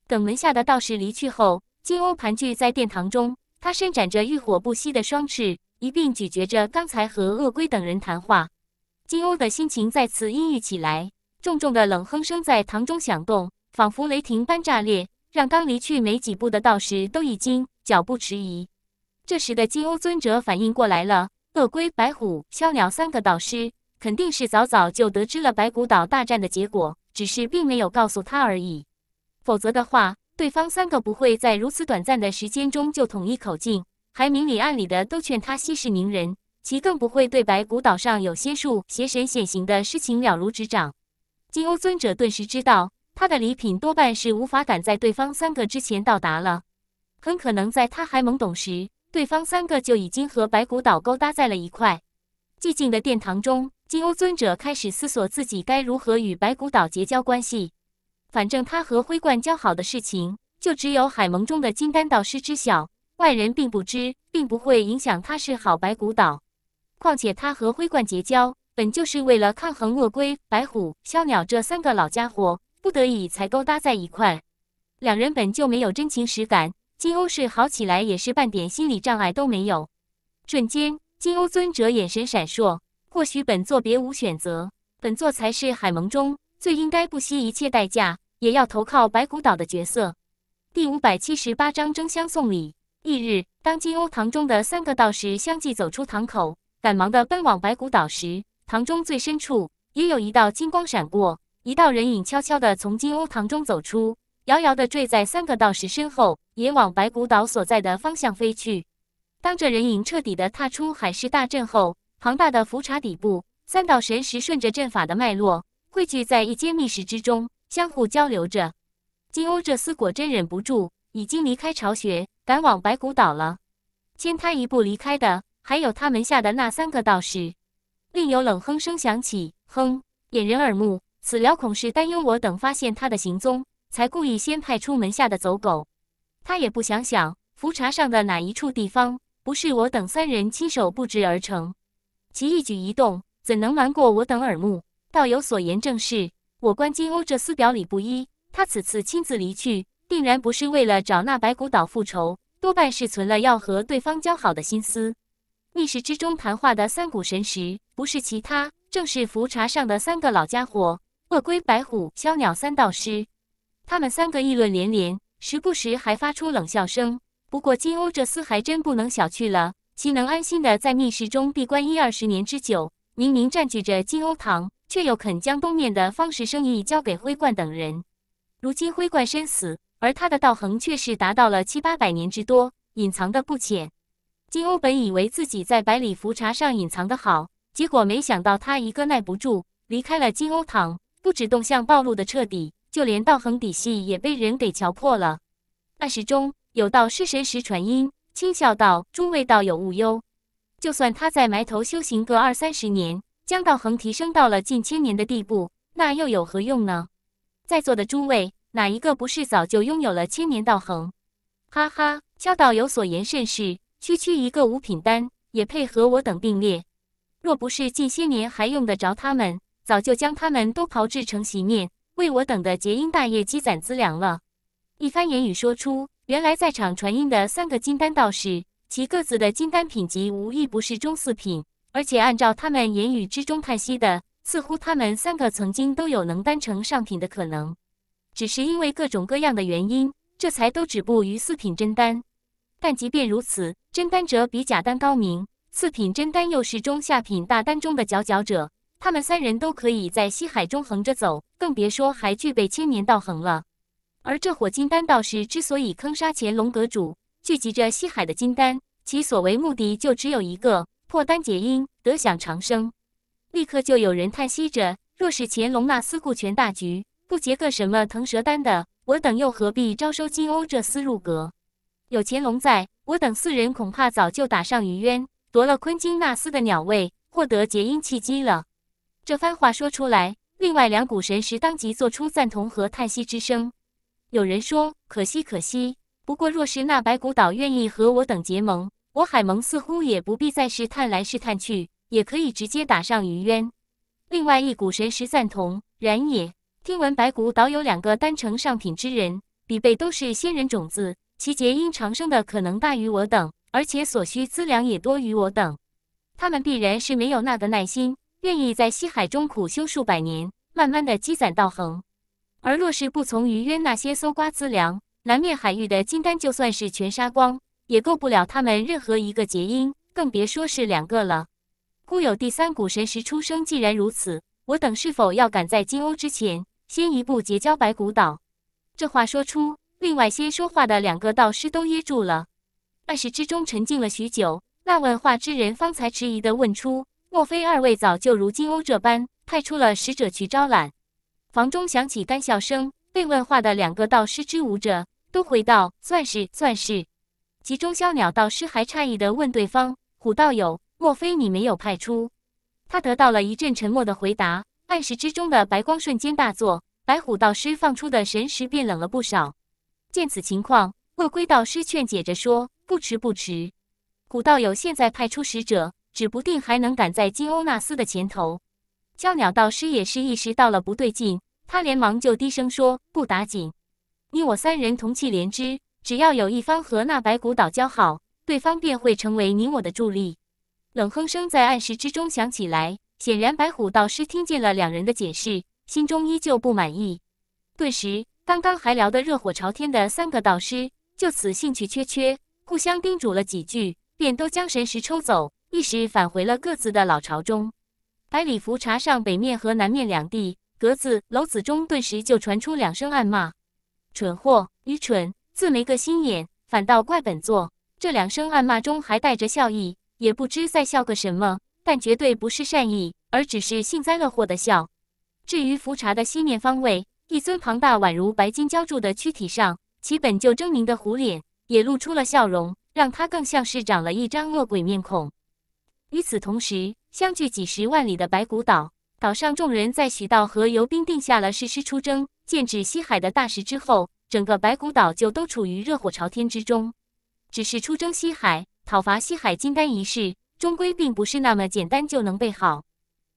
等门下的道士离去后，金乌盘踞在殿堂中，他伸展着欲火不息的双翅，一并咀嚼着刚才和鳄龟等人谈话。金乌的心情再次阴郁起来，重重的冷哼声在堂中响动，仿佛雷霆般炸裂，让刚离去没几步的道士都一惊，脚步迟疑。这时的金乌尊者反应过来了，鳄龟、白虎、枭鸟三个道士肯定是早早就得知了白骨岛大战的结果，只是并没有告诉他而已。否则的话，对方三个不会在如此短暂的时间中就统一口径，还明里暗里的都劝他息事宁人，其更不会对白骨岛上有些术邪神显形的事情了如指掌。金欧尊者顿时知道，他的礼品多半是无法赶在对方三个之前到达了，很可能在他还懵懂时，对方三个就已经和白骨岛勾搭在了一块。寂静的殿堂中，金欧尊者开始思索自己该如何与白骨岛结交关系。反正他和灰冠交好的事情，就只有海盟中的金丹导师知晓，外人并不知，并不会影响他是好白骨岛。况且他和灰冠结交，本就是为了抗衡鳄龟、白虎、枭鸟这三个老家伙，不得已才勾搭在一块。两人本就没有真情实感，金欧是好起来也是半点心理障碍都没有。瞬间，金欧尊者眼神闪烁，或许本座别无选择，本座才是海盟中最应该不惜一切代价。也要投靠白骨岛的角色。第五百七十八章争相送礼。翌日，当金瓯堂中的三个道士相继走出堂口，赶忙的奔往白骨岛时，堂中最深处也有一道金光闪过，一道人影悄悄的从金瓯堂中走出，遥遥的坠在三个道士身后，也往白骨岛所在的方向飞去。当这人影彻底的踏出海市大阵后，庞大的浮茶底部，三道神石顺着阵法的脉络汇聚在一间密室之中。相互交流着，金欧这厮果真忍不住，已经离开巢穴，赶往白骨岛了。先他一步离开的，还有他门下的那三个道士。另有冷哼声响起：“哼，掩人耳目，此辽恐是担忧我等发现他的行踪，才故意先派出门下的走狗。他也不想想，浮茶上的哪一处地方，不是我等三人亲手布置而成，其一举一动，怎能瞒过我等耳目？道友所言正是。”我观金欧这厮表里不一，他此次亲自离去，定然不是为了找那白骨岛复仇，多半是存了要和对方交好的心思。密室之中谈话的三股神石，不是其他，正是浮茶上的三个老家伙：鳄龟、白虎、枭鸟三道师。他们三个议论连连，时不时还发出冷笑声。不过金欧这厮还真不能小觑了，岂能安心的在密室中闭关一二十年之久？明明占据着金欧堂。却又肯将东面的方石生意交给灰冠等人。如今灰冠身死，而他的道行却是达到了七八百年之多，隐藏的不浅。金欧本以为自己在百里浮茶上隐藏的好，结果没想到他一个耐不住，离开了金欧堂，不止动向暴露的彻底，就连道行底细也被人给瞧破了。暗时中有道是神识传音，轻笑道：“诸位道友勿忧，就算他再埋头修行个二三十年。”将道恒提升到了近千年的地步，那又有何用呢？在座的诸位，哪一个不是早就拥有了千年道恒？哈哈，萧道友所言甚是，区区一个五品丹，也配和我等并列？若不是近些年还用得着他们，早就将他们都炮制成席面，为我等的结婴大业积攒资粮了。一番言语说出，原来在场传音的三个金丹道士，其各自的金丹品级无一不是中四品。而且按照他们言语之中叹息的，似乎他们三个曾经都有能丹成上品的可能，只是因为各种各样的原因，这才都止步于四品真丹。但即便如此，真丹者比假丹高明，四品真丹又是中下品大丹中的佼佼者，他们三人都可以在西海中横着走，更别说还具备千年道行了。而这伙金丹道士之所以坑杀乾龙阁主，聚集着西海的金丹，其所为目的就只有一个。破丹结阴，得享长生。立刻就有人叹息着：“若是乾隆那厮顾全大局，不结个什么腾蛇丹的，我等又何必招收金瓯这厮入阁？有乾隆在，我等四人恐怕早就打上鱼渊，夺了昆金那厮的鸟位，获得结阴契机了。”这番话说出来，另外两股神石当即做出赞同和叹息之声。有人说：“可惜可惜，不过若是那白骨岛愿意和我等结盟……”我海蒙似乎也不必再试探来试探去，也可以直接打上鱼渊。另外一股神识赞同，然也听闻白骨岛有两个丹城上品之人，彼辈都是仙人种子，其结因长生的可能大于我等，而且所需资粮也多于我等。他们必然是没有那个耐心，愿意在西海中苦修数百年，慢慢的积攒道行。而若是不从鱼渊那些搜刮资粮，南面海域的金丹就算是全杀光。也够不了他们任何一个结因，更别说是两个了。孤有第三股神识出生，既然如此，我等是否要赶在金欧之前，先一步结交白骨岛？这话说出，另外先说话的两个道师都噎住了。暗室之中沉静了许久，那问话之人方才迟疑的问出：“莫非二位早就如金欧这般，派出了使者去招揽？”房中响起干笑声，被问话的两个道师之吾者都回道：“算是，算是。”其中，枭鸟道师还诧异地问对方：“虎道友，莫非你没有派出？”他得到了一阵沉默的回答。暗室之中的白光瞬间大作，白虎道师放出的神识变冷了不少。见此情况，鳄龟道师劝解着说：“不迟不迟，虎道友现在派出使者，指不定还能赶在金欧纳斯的前头。”枭鸟道师也是意识到了不对劲，他连忙就低声说：“不打紧，你我三人同气连枝。”只要有一方和那白骨岛交好，对方便会成为你我的助力。冷哼声在暗室之中响起来，显然白虎道师听见了两人的解释，心中依旧不满意。顿时，刚刚还聊得热火朝天的三个道师就此兴趣缺缺，互相叮嘱了几句，便都将神识抽走，一时返回了各自的老巢中。百里伏查上北面和南面两地格子楼子中，顿时就传出两声暗骂：“蠢货，愚蠢。”自没个心眼，反倒怪本座。这两声暗骂中还带着笑意，也不知在笑个什么，但绝对不是善意，而只是幸灾乐祸的笑。至于茯茶的西面方位，一尊庞大宛如白金浇筑的躯体上，其本就狰狞的虎脸也露出了笑容，让他更像是长了一张恶鬼面孔。与此同时，相距几十万里的白骨岛，岛上众人在许道和游兵定下了誓师出征、剑指西海的大事之后。整个白骨岛就都处于热火朝天之中，只是出征西海讨伐西海金丹一事，终归并不是那么简单就能备好。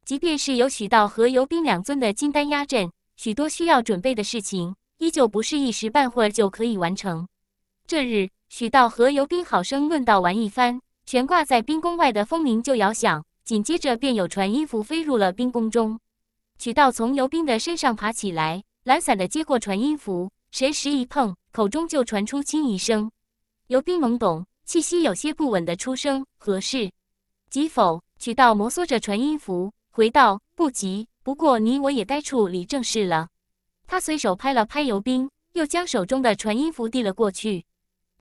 即便是有许道和游兵两尊的金丹压阵，许多需要准备的事情依旧不是一时半会儿就可以完成。这日，许道和游兵好生论道玩一番，悬挂在冰宫外的风铃就摇响，紧接着便有传音符飞入了冰宫中。许道从游兵的身上爬起来，懒散地接过传音符。神识一碰，口中就传出轻疑声。尤斌懵懂，气息有些不稳的出声：“何事？急否？”曲道摩挲着传音符，回道：“不急，不过你我也该处理正事了。”他随手拍了拍尤斌，又将手中的传音符递了过去。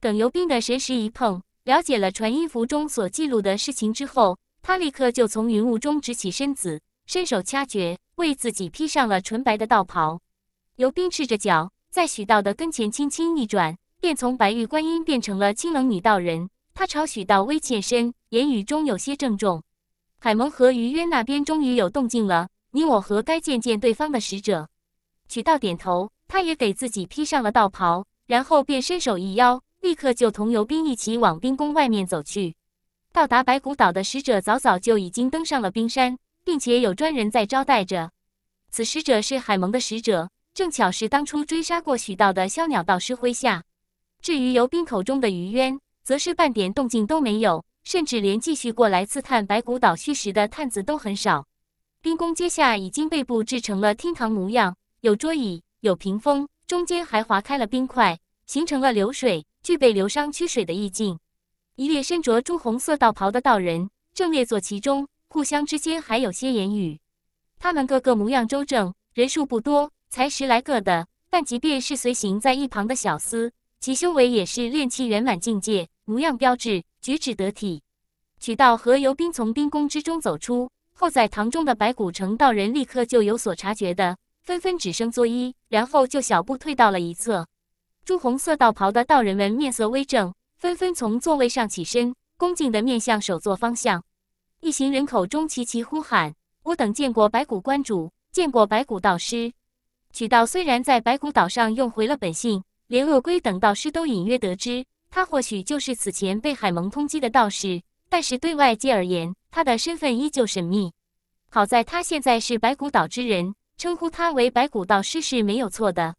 等尤斌的神识一碰，了解了传音符中所记录的事情之后，他立刻就从云雾中直起身子，伸手掐诀，为自己披上了纯白的道袍。尤斌赤着脚。在许道的跟前轻轻一转，便从白玉观音变成了清冷女道人。她朝许道微欠身，言语中有些郑重。海蒙和于渊那边终于有动静了，你我何该见见对方的使者？许道点头，他也给自己披上了道袍，然后便伸手一邀，立刻就同游兵一起往冰宫外面走去。到达白骨岛的使者早早就已经登上了冰山，并且有专人在招待着。此使者是海蒙的使者。正巧是当初追杀过许道的枭鸟道师麾下。至于游兵口中的余渊，则是半点动静都没有，甚至连继续过来刺探白骨岛虚实的探子都很少。冰宫阶下已经被布置成了厅堂模样，有桌椅，有屏风，中间还划开了冰块，形成了流水，具备流觞曲水的意境。一列身着朱红色道袍的道人正列坐其中，互相之间还有些言语。他们个个模样周正，人数不多。才十来个的，但即便是随行在一旁的小厮，其修为也是炼气圆满境界，模样标致，举止得体。取道和游兵从冰宫之中走出后，在堂中的白骨城道人立刻就有所察觉的，纷纷只声作揖，然后就小步退到了一侧。朱红色道袍的道人们面色微正，纷纷从座位上起身，恭敬的面向首座方向。一行人口中齐齐呼喊：“吾等见过白骨观主，见过白骨道师。”许道虽然在白骨岛上用回了本性，连恶龟等道师都隐约得知他或许就是此前被海盟通缉的道士，但是对外界而言，他的身份依旧神秘。好在他现在是白骨岛之人，称呼他为白骨道师是没有错的。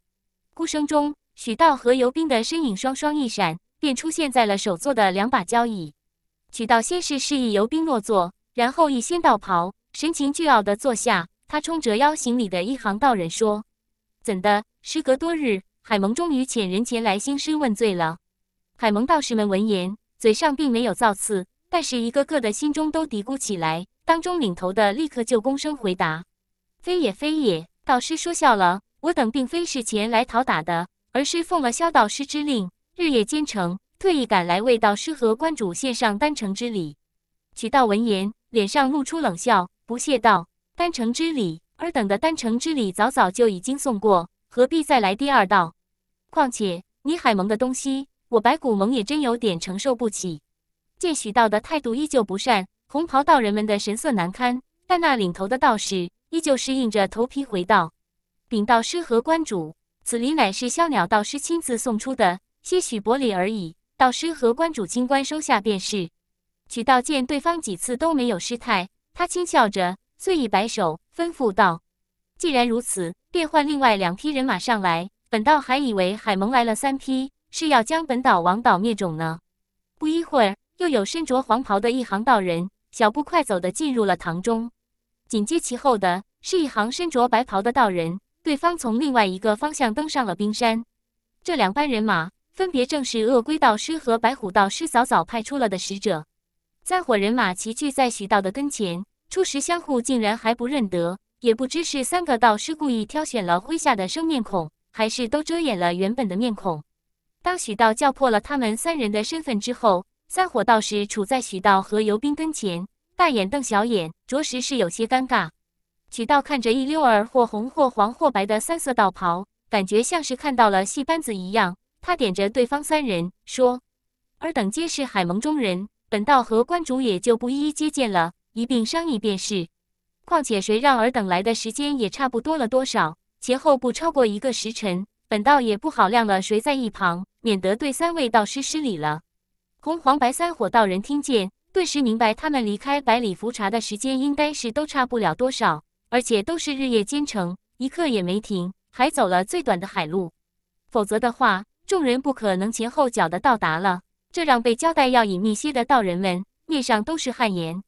呼声中，许道和游兵的身影双双一闪，便出现在了首座的两把交椅。许道先是示意游兵落座，然后一掀道袍，神情倨傲地坐下。他冲着邀行礼的一行道人说。怎的？时隔多日，海蒙终于遣人前来兴师问罪了。海蒙道士们闻言，嘴上并没有造次，但是一个个的心中都嘀咕起来。当中领头的立刻就躬身回答：“非也，非也，道士说笑了，我等并非是前来讨打的，而是奉了萧道师之令，日夜兼程，特意赶来为道师和观主献上丹城之礼。”曲道闻言，脸上露出冷笑，不屑道：“丹城之礼。”尔等的丹城之礼，早早就已经送过，何必再来第二道？况且你海盟的东西，我白骨盟也真有点承受不起。见许道的态度依旧不善，红袍道人们的神色难堪，但那领头的道士依旧是硬着头皮回道：“禀道师和观主，此礼乃是萧鸟道师亲自送出的些许薄礼而已，道师和观主清官收下便是。”许道见对方几次都没有失态，他轻笑着，遂一摆手。吩咐道：“既然如此，便换另外两批人马上来。本道还以为海盟来了三批，是要将本岛王岛灭种呢。”不一会儿，又有身着黄袍的一行道人，小步快走的进入了堂中。紧接其后的是一行身着白袍的道人，对方从另外一个方向登上了冰山。这两班人马，分别正是鳄龟道师和白虎道师早早派出了的使者。三伙人马齐聚在许道的跟前。初时相互竟然还不认得，也不知是三个道士故意挑选了麾下的生面孔，还是都遮掩了原本的面孔。当许道叫破了他们三人的身份之后，三火道士处在许道和游兵跟前，大眼瞪小眼，着实是有些尴尬。许道看着一溜儿或红或黄或白的三色道袍，感觉像是看到了戏班子一样。他点着对方三人说：“尔等皆是海盟中人，本道和观主也就不一一接见了。”一并商议便是。况且谁让尔等来的时间也差不多了多少，前后不超过一个时辰，本道也不好晾了。谁在一旁，免得对三位道师失礼了。红、黄、白三火道人听见，顿时明白他们离开百里浮茶的时间应该是都差不了多少，而且都是日夜兼程，一刻也没停，还走了最短的海路。否则的话，众人不可能前后脚的到达了。这让被交代要隐秘些的道人们面上都是汗颜。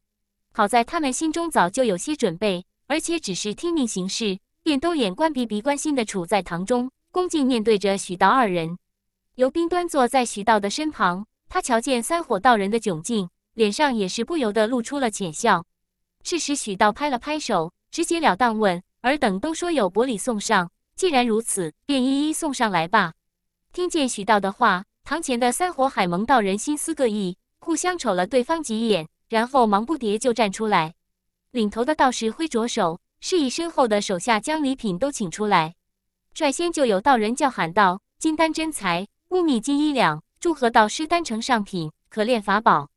好在他们心中早就有些准备，而且只是听命行事，便都眼观鼻、鼻关心的处在堂中，恭敬面对着许道二人。尤斌端坐在许道的身旁，他瞧见三火道人的窘境，脸上也是不由得露出了浅笑。这时，许道拍了拍手，直截了当问：“尔等都说有薄礼送上，既然如此，便一一送上来吧。”听见许道的话，堂前的三火海蒙道人心思各异，互相瞅了对方几眼。然后忙不迭就站出来，领头的道士挥着手，示意身后的手下将礼品都请出来。率先就有道人叫喊道：“金丹真材，乌米金一两，祝贺道师丹成上品，可炼法宝。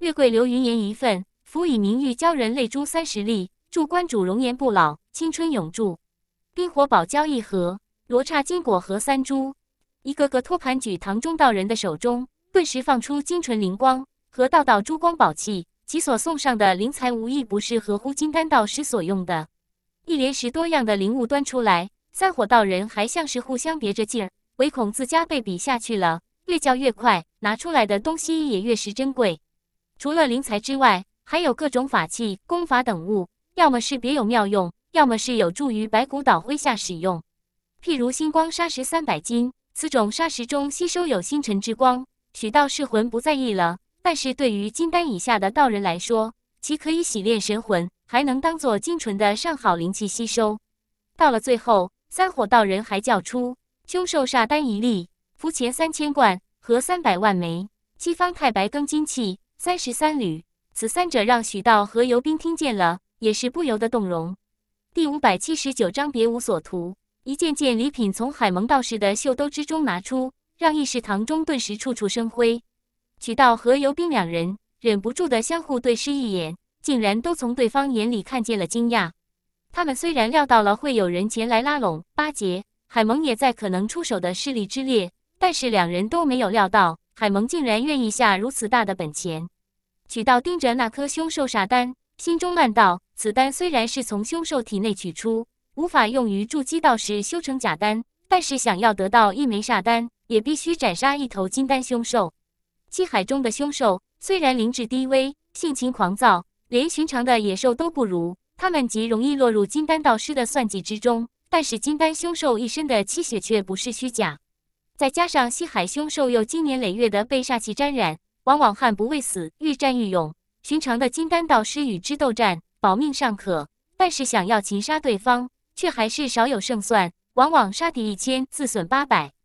月桂流云岩一份，福以明玉鲛人泪珠三十粒，祝观主容颜不老，青春永驻。冰火宝胶一盒，罗刹金果和三株。”一个个托盘举唐中道人的手中，顿时放出金纯灵光和道道珠光宝气。其所送上的灵材，无一不是合乎金丹道师所用的。一连十多样的灵物端出来，三火道人还像是互相别着劲儿，唯恐自家被比下去了，越叫越快，拿出来的东西也越是珍贵。除了灵材之外，还有各种法器、功法等物，要么是别有妙用，要么是有助于白骨岛麾下使用。譬如星光砂石三百斤，此种砂石中吸收有星辰之光，许道士魂不在意了。但是对于金丹以下的道人来说，其可以洗炼神魂，还能当做精纯的上好灵气吸收。到了最后，三火道人还叫出凶兽煞丹一粒，符前三千贯和三百万枚七方太白庚金器三十三缕，此三者让许道和游兵听见了，也是不由得动容。第五百七十九章别无所图，一件件礼品从海蒙道士的袖兜之中拿出，让议事堂中顿时处处生辉。曲道和尤斌两人忍不住的相互对视一眼，竟然都从对方眼里看见了惊讶。他们虽然料到了会有人前来拉拢巴结，海蒙也在可能出手的势力之列，但是两人都没有料到海蒙竟然愿意下如此大的本钱。曲道盯着那颗凶兽煞丹，心中暗道：此丹虽然是从凶兽体内取出，无法用于筑基道士修成假丹，但是想要得到一枚煞丹，也必须斩杀一头金丹凶兽。西海中的凶兽虽然灵智低微，性情狂躁，连寻常的野兽都不如，它们极容易落入金丹道师的算计之中。但是金丹凶兽一身的气血却不是虚假，再加上西海凶兽又经年累月的被煞气沾染，往往悍不畏死，愈战愈勇。寻常的金丹道师与之斗战，保命尚可，但是想要擒杀对方，却还是少有胜算，往往杀敌一千，自损八百。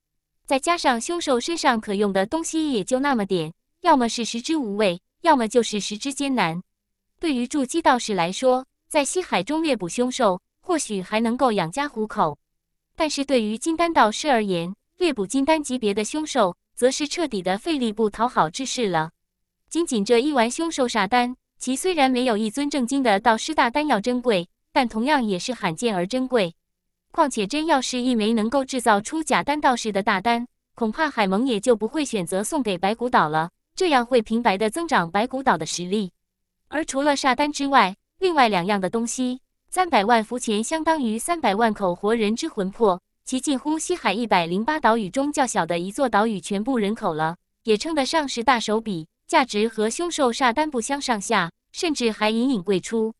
再加上凶兽身上可用的东西也就那么点，要么是食之无味，要么就是食之艰难。对于筑基道士来说，在西海中掠捕凶兽，或许还能够养家糊口；但是对于金丹道士而言，掠捕金丹级别的凶兽，则是彻底的费力不讨好之事了。仅仅这一丸凶兽煞丹，其虽然没有一尊正经的道师大丹药珍贵，但同样也是罕见而珍贵。况且，真要是一枚能够制造出假丹道士的大丹，恐怕海盟也就不会选择送给白骨岛了。这样会平白的增长白骨岛的实力。而除了煞丹之外，另外两样的东西，三百万符钱相当于三百万口活人之魂魄，其近乎西海一百零八岛屿中较小的一座岛屿全部人口了，也称得上是大手笔，价值和凶兽煞丹不相上下，甚至还隐隐贵出。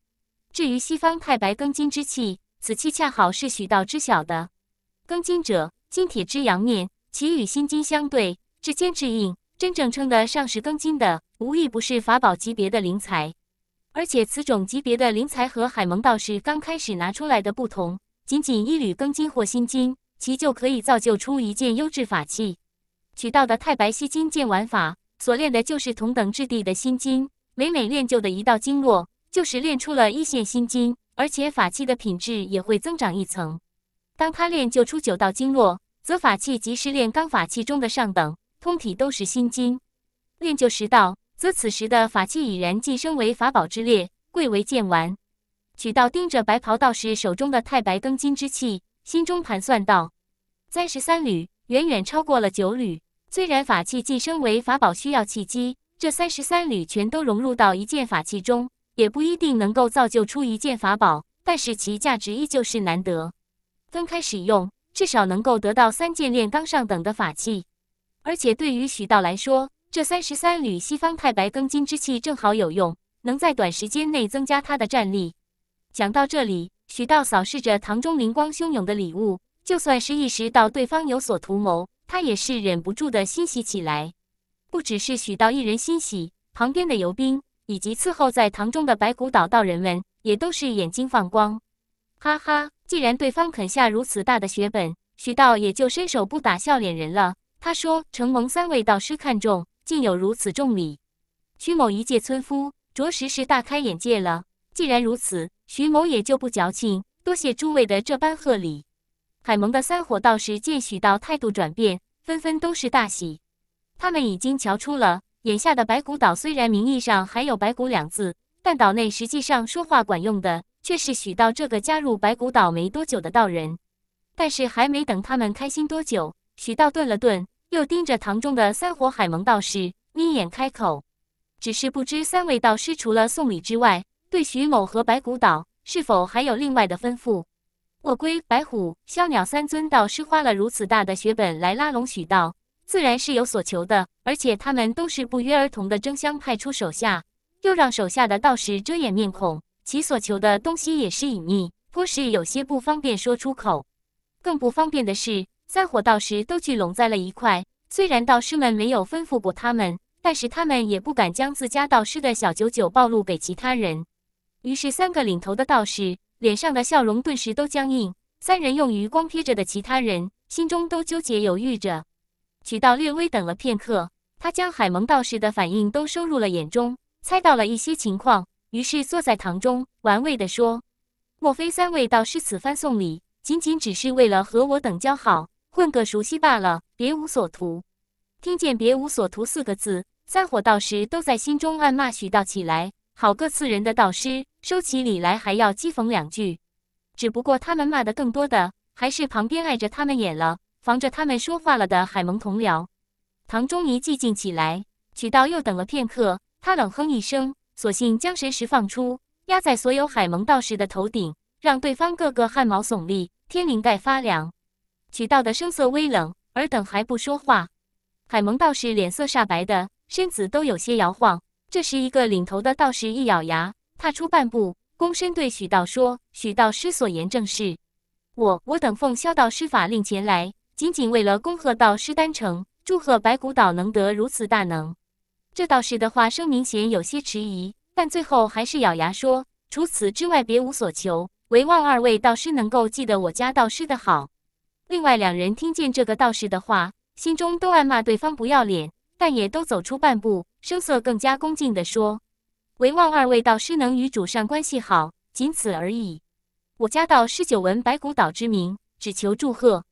至于西方太白庚金之气。此器恰好是许道知晓的庚金者，金铁之阳面，其与辛金相对，至坚至硬。真正称得上是庚金的，无一不是法宝级别的灵材。而且此种级别的灵材和海蒙道士刚开始拿出来的不同，仅仅一缕庚金或辛金，其就可以造就出一件优质法器。取道的太白吸金剑玩法所练的就是同等质地的心金，每每练就的一道经络，就是练出了一线心金。而且法器的品质也会增长一层。当他练就出九道经络，则法器即是炼钢法器中的上等，通体都是心经。练就十道，则此时的法器已然晋升为法宝之列，贵为剑丸。取道盯着白袍道士手中的太白庚金之器，心中盘算道：三十三缕远远超过了九缕。虽然法器晋升为法宝需要契机，这三十三缕全都融入到一件法器中。也不一定能够造就出一件法宝，但是其价值依旧是难得。分开使用，至少能够得到三件炼钢上等的法器。而且对于许道来说，这三十三缕西方太白庚金之气正好有用，能在短时间内增加他的战力。讲到这里，许道扫视着堂中灵光汹涌的礼物，就算是意识到对方有所图谋，他也是忍不住的欣喜起来。不只是许道一人欣喜，旁边的游兵。以及伺候在堂中的白骨岛道人们也都是眼睛放光，哈哈！既然对方肯下如此大的血本，徐道也就伸手不打笑脸人了。他说：“承蒙三位道师看中，竟有如此重礼，徐某一介村夫，着实是大开眼界了。既然如此，徐某也就不矫情，多谢诸位的这般贺礼。”海盟的三伙道士见许道态度转变，纷纷都是大喜，他们已经瞧出了。眼下的白骨岛虽然名义上还有“白骨”两字，但岛内实际上说话管用的却是许道这个加入白骨岛没多久的道人。但是还没等他们开心多久，许道顿了顿，又盯着堂中的三火海盟道士眯眼开口：“只是不知三位道师除了送礼之外，对许某和白骨岛是否还有另外的吩咐？”我龟、白虎、枭鸟三尊道师花了如此大的血本来拉拢许道，自然是有所求的。而且他们都是不约而同地争相派出手下，又让手下的道士遮掩面孔，其所求的东西也是隐秘，颇是有些不方便说出口。更不方便的是，三伙道士都聚拢在了一块。虽然道士们没有吩咐过他们，但是他们也不敢将自家道士的小九九暴露给其他人。于是，三个领头的道士脸上的笑容顿时都僵硬，三人用余光瞥着的其他人，心中都纠结犹豫着。曲道略微等了片刻。他将海蒙道士的反应都收入了眼中，猜到了一些情况，于是坐在堂中，玩味地说：“莫非三位道士此番送礼，仅仅只是为了和我等交好，混个熟悉罢了，别无所图？”听见“别无所图”四个字，三伙道士都在心中暗骂许道起来：“好个刺人的道士，收起礼来还要讥讽两句。”只不过他们骂的更多的，还是旁边碍着他们眼了、防着他们说话了的海蒙同僚。唐中仪寂静起来，曲道又等了片刻，他冷哼一声，索性将神石放出，压在所有海盟道士的头顶，让对方个个汗毛耸立，天灵盖发凉。曲道的声色微冷：“尔等还不说话？”海盟道士脸色煞白，的身子都有些摇晃。这时，一个领头的道士一咬牙，踏出半步，躬身对许道说：“许道师所言正是，我我等奉萧道师法令前来，仅仅为了恭贺道师丹成。”祝贺白骨岛能得如此大能，这道士的话声明显有些迟疑，但最后还是咬牙说：“除此之外，别无所求，唯望二位道师能够记得我家道士的好。”另外两人听见这个道士的话，心中都暗骂对方不要脸，但也都走出半步，声色更加恭敬地说：“唯望二位道师能与主上关系好，仅此而已。我家道师久闻白骨岛之名，只求祝贺。”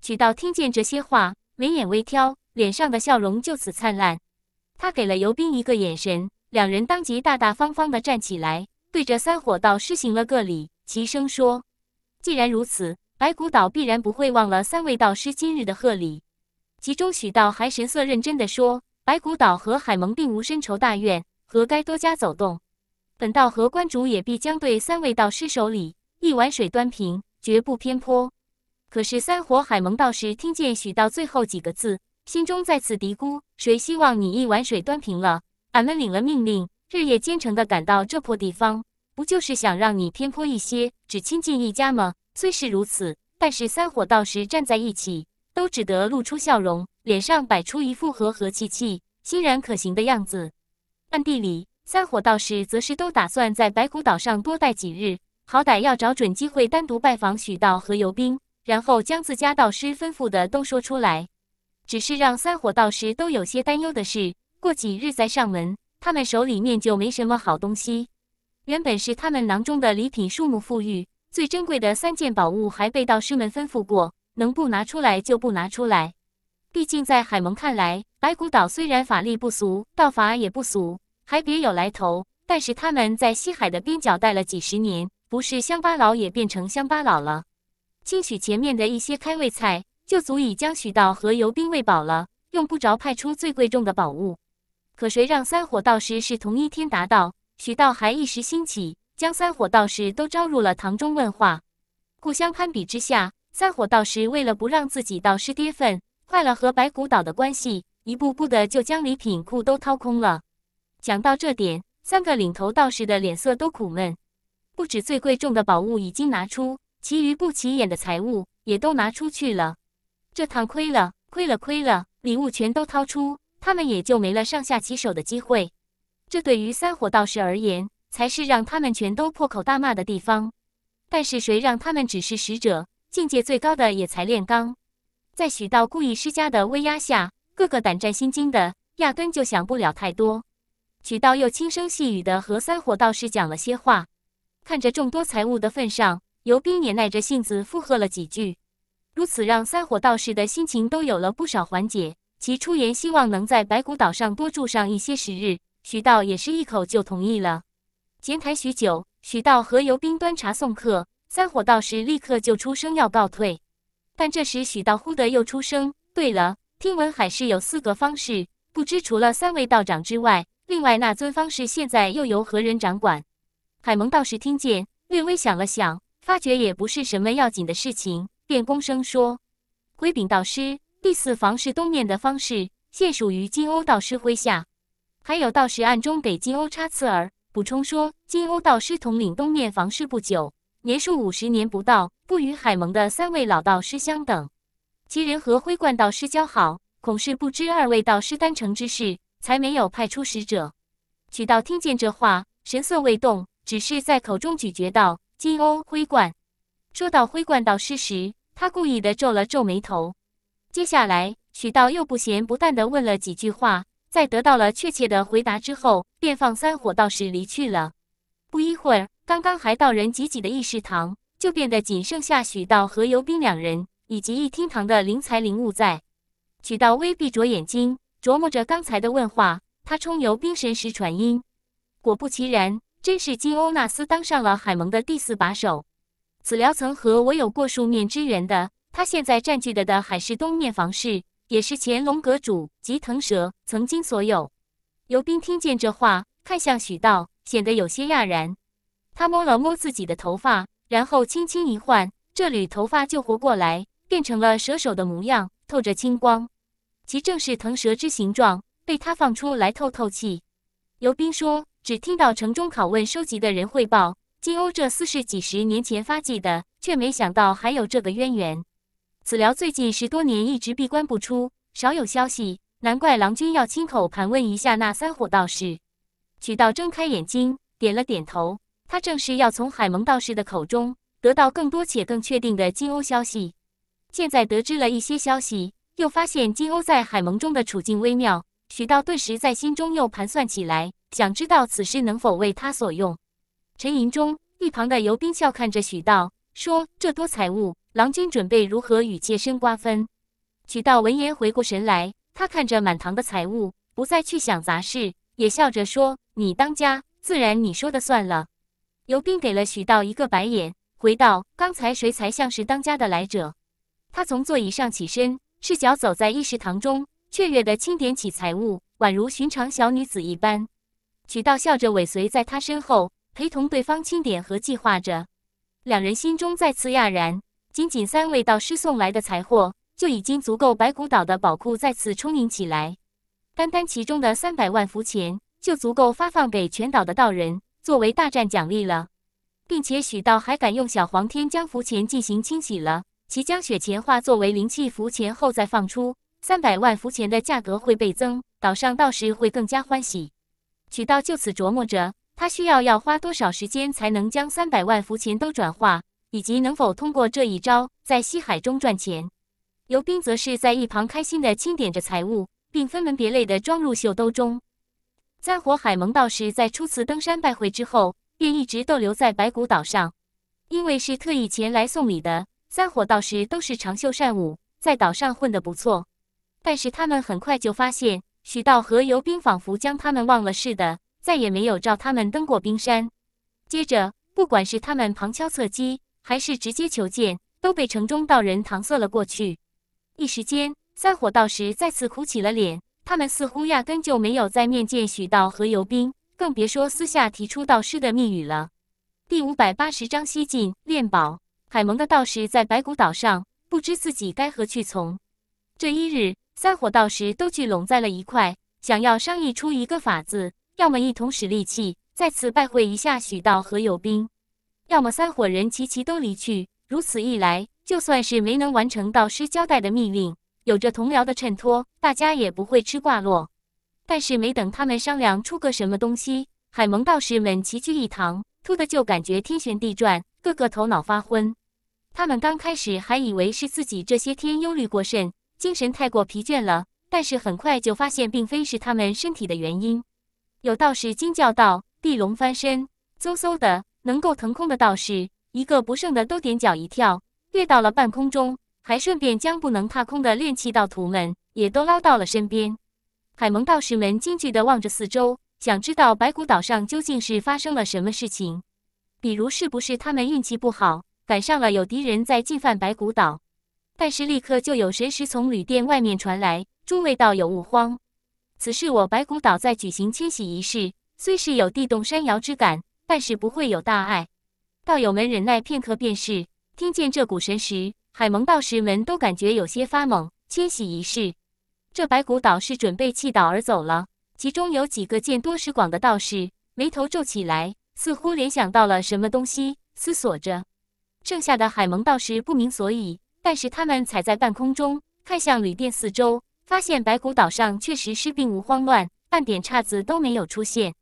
曲道听见这些话。眉眼微挑，脸上的笑容就此灿烂。他给了尤斌一个眼神，两人当即大大方方地站起来，对着三火道师行了个礼，齐声说：“既然如此，白骨岛必然不会忘了三位道师今日的贺礼。”其中许道还神色认真地说：“白骨岛和海盟并无深仇大怨，何该多加走动？本道和观主也必将对三位道师守礼，一碗水端平，绝不偏颇。”可是三火海盟道士听见许道最后几个字，心中再次嘀咕：谁希望你一碗水端平了？俺们领了命令，日夜兼程的赶到这破地方，不就是想让你偏颇一些，只亲近一家吗？虽是如此，但是三火道士站在一起，都只得露出笑容，脸上摆出一副和和气气、欣然可行的样子。暗地里，三火道士则是都打算在白骨岛上多待几日，好歹要找准机会单独拜访许道和游兵。然后将自家道师吩咐的都说出来，只是让三火道师都有些担忧的是，过几日再上门，他们手里面就没什么好东西。原本是他们囊中的礼品数目富裕，最珍贵的三件宝物还被道师们吩咐过，能不拿出来就不拿出来。毕竟在海蒙看来，白骨岛虽然法力不俗，道法也不俗，还别有来头，但是他们在西海的边角待了几十年，不是乡巴佬也变成乡巴佬了。兴许前面的一些开胃菜就足以将许道和游兵喂饱了，用不着派出最贵重的宝物。可谁让三火道士是同一天达到，许道还一时兴起，将三火道士都招入了堂中问话。互相攀比之下，三火道士为了不让自己道师跌份，坏了和白骨岛的关系，一步步的就将礼品库都掏空了。讲到这点，三个领头道士的脸色都苦闷。不止最贵重的宝物已经拿出。其余不起眼的财物也都拿出去了，这趟亏了，亏了，亏了！礼物全都掏出，他们也就没了上下其手的机会。这对于三火道士而言，才是让他们全都破口大骂的地方。但是谁让他们只是使者，境界最高的也才炼钢。在许道故意施加的威压下，个个胆战心惊的压根就想不了太多。许道又轻声细语的和三火道士讲了些话，看着众多财物的份上。尤斌也耐着性子附和了几句，如此让三火道士的心情都有了不少缓解。其出言希望能在白骨岛上多住上一些时日，许道也是一口就同意了。闲谈许久，许道和尤斌端茶送客，三火道士立刻就出声要告退。但这时许道忽的又出声：“对了，听闻海市有四个方士，不知除了三位道长之外，另外那尊方士现在又由何人掌管？”海蒙道士听见，略微想了想。发觉也不是什么要紧的事情，便躬声说：“灰禀道师，第四房是东面的方式，现属于金瓯道师麾下。还有道士暗中给金瓯插刺耳。”补充说：“金瓯道师统领东面房事不久，年数五十年不到，不与海盟的三位老道师相等。其人和灰冠道师交好，恐是不知二位道师丹成之事，才没有派出使者。”曲道听见这话，神色未动，只是在口中咀嚼道。金欧灰冠说到灰冠道师时，他故意的皱了皱眉头。接下来，许道又不咸不淡的问了几句话，在得到了确切的回答之后，便放三火道士离去了。不一会儿，刚刚还道人挤挤的议事堂，就变得仅剩下许道和尤斌两人，以及一厅堂的灵才灵物在。许道微闭着眼睛琢磨着刚才的问话，他冲尤斌神识传音，果不其然。真是金欧纳斯当上了海盟的第四把手。此辽曾和我有过数面之缘的，他现在占据的的海市东面房市，也是前龙阁主及腾蛇曾经所有。尤斌听见这话，看向许道，显得有些讶然。他摸了摸自己的头发，然后轻轻一换，这缕头发就活过来，变成了蛇首的模样，透着青光，其正是腾蛇之形状，被他放出来透透气。尤斌说。只听到城中拷问收集的人汇报，金欧这厮是几十年前发迹的，却没想到还有这个渊源。此辽最近十多年一直闭关不出，少有消息，难怪郎君要亲口盘问一下那三伙道士。曲道睁开眼睛，点了点头，他正是要从海蒙道士的口中得到更多且更确定的金欧消息。现在得知了一些消息，又发现金欧在海蒙中的处境微妙，许道顿时在心中又盘算起来。想知道此事能否为他所用。沉吟中，一旁的尤斌笑看着许道说：“这多财物，郎君准备如何与妾身瓜分？”许道闻言回过神来，他看着满堂的财物，不再去想杂事，也笑着说：“你当家，自然你说的算了。”尤斌给了许道一个白眼，回道：“刚才谁才像是当家的来者？”他从座椅上起身，赤脚走在议事堂中，雀跃的清点起财物，宛如寻常小女子一般。许道笑着尾随在他身后，陪同对方清点和计划着。两人心中再次讶然，仅仅三位道师送来的财货就已经足够白骨岛的宝库再次充盈起来。单单其中的三百万符钱就足够发放给全岛的道人作为大战奖励了，并且许道还敢用小黄天将符钱进行清洗了，其将雪钱化作为灵气符钱后再放出，三百万符钱的价格会倍增，岛上道士会更加欢喜。曲道就此琢磨着，他需要要花多少时间才能将三百万浮钱都转化，以及能否通过这一招在西海中赚钱。尤斌则是在一旁开心地清点着财物，并分门别类地装入袖兜中。三火海盟道士在初次登山拜会之后，便一直逗留在白骨岛上，因为是特意前来送礼的。三火道士都是长袖善舞，在岛上混得不错，但是他们很快就发现。许道和游斌仿佛将他们忘了似的，再也没有召他们登过冰山。接着，不管是他们旁敲侧击，还是直接求见，都被城中道人搪塞了过去。一时间，三火道士再次苦起了脸。他们似乎压根就没有在面见许道和游斌，更别说私下提出道师的密语了。第五百八十章：西进炼宝。海蒙的道士在白骨岛上，不知自己该何去从。这一日。三伙道士都聚拢在了一块，想要商议出一个法子：要么一同使力气，再次拜会一下许道和友兵，要么三伙人齐齐都离去。如此一来，就算是没能完成道师交代的命令，有着同僚的衬托，大家也不会吃挂落。但是没等他们商量出个什么东西，海盟道士们齐聚一堂，突的就感觉天旋地转，个个头脑发昏。他们刚开始还以为是自己这些天忧虑过甚。精神太过疲倦了，但是很快就发现并非是他们身体的原因。有道士惊叫道：“地龙翻身，嗖嗖的，能够腾空的道士一个不剩的都踮脚一跳，跃到了半空中，还顺便将不能踏空的炼气道徒们也都捞到了身边。”海蒙道士们惊惧的望着四周，想知道白骨岛上究竟是发生了什么事情，比如是不是他们运气不好，赶上了有敌人在进犯白骨岛。但是立刻就有神石从旅店外面传来，诸位道友勿慌，此事我白骨岛在举行迁徙仪式，虽是有地动山摇之感，但是不会有大碍。道友们忍耐片刻便是。听见这股神石，海盟道士们都感觉有些发懵。迁徙仪式，这白骨岛是准备弃岛而走了。其中有几个见多识广的道士眉头皱起来，似乎联想到了什么东西，思索着。剩下的海盟道士不明所以。但是他们踩在半空中，看向旅店四周，发现白骨岛上确实是并无慌乱，半点岔子都没有出现。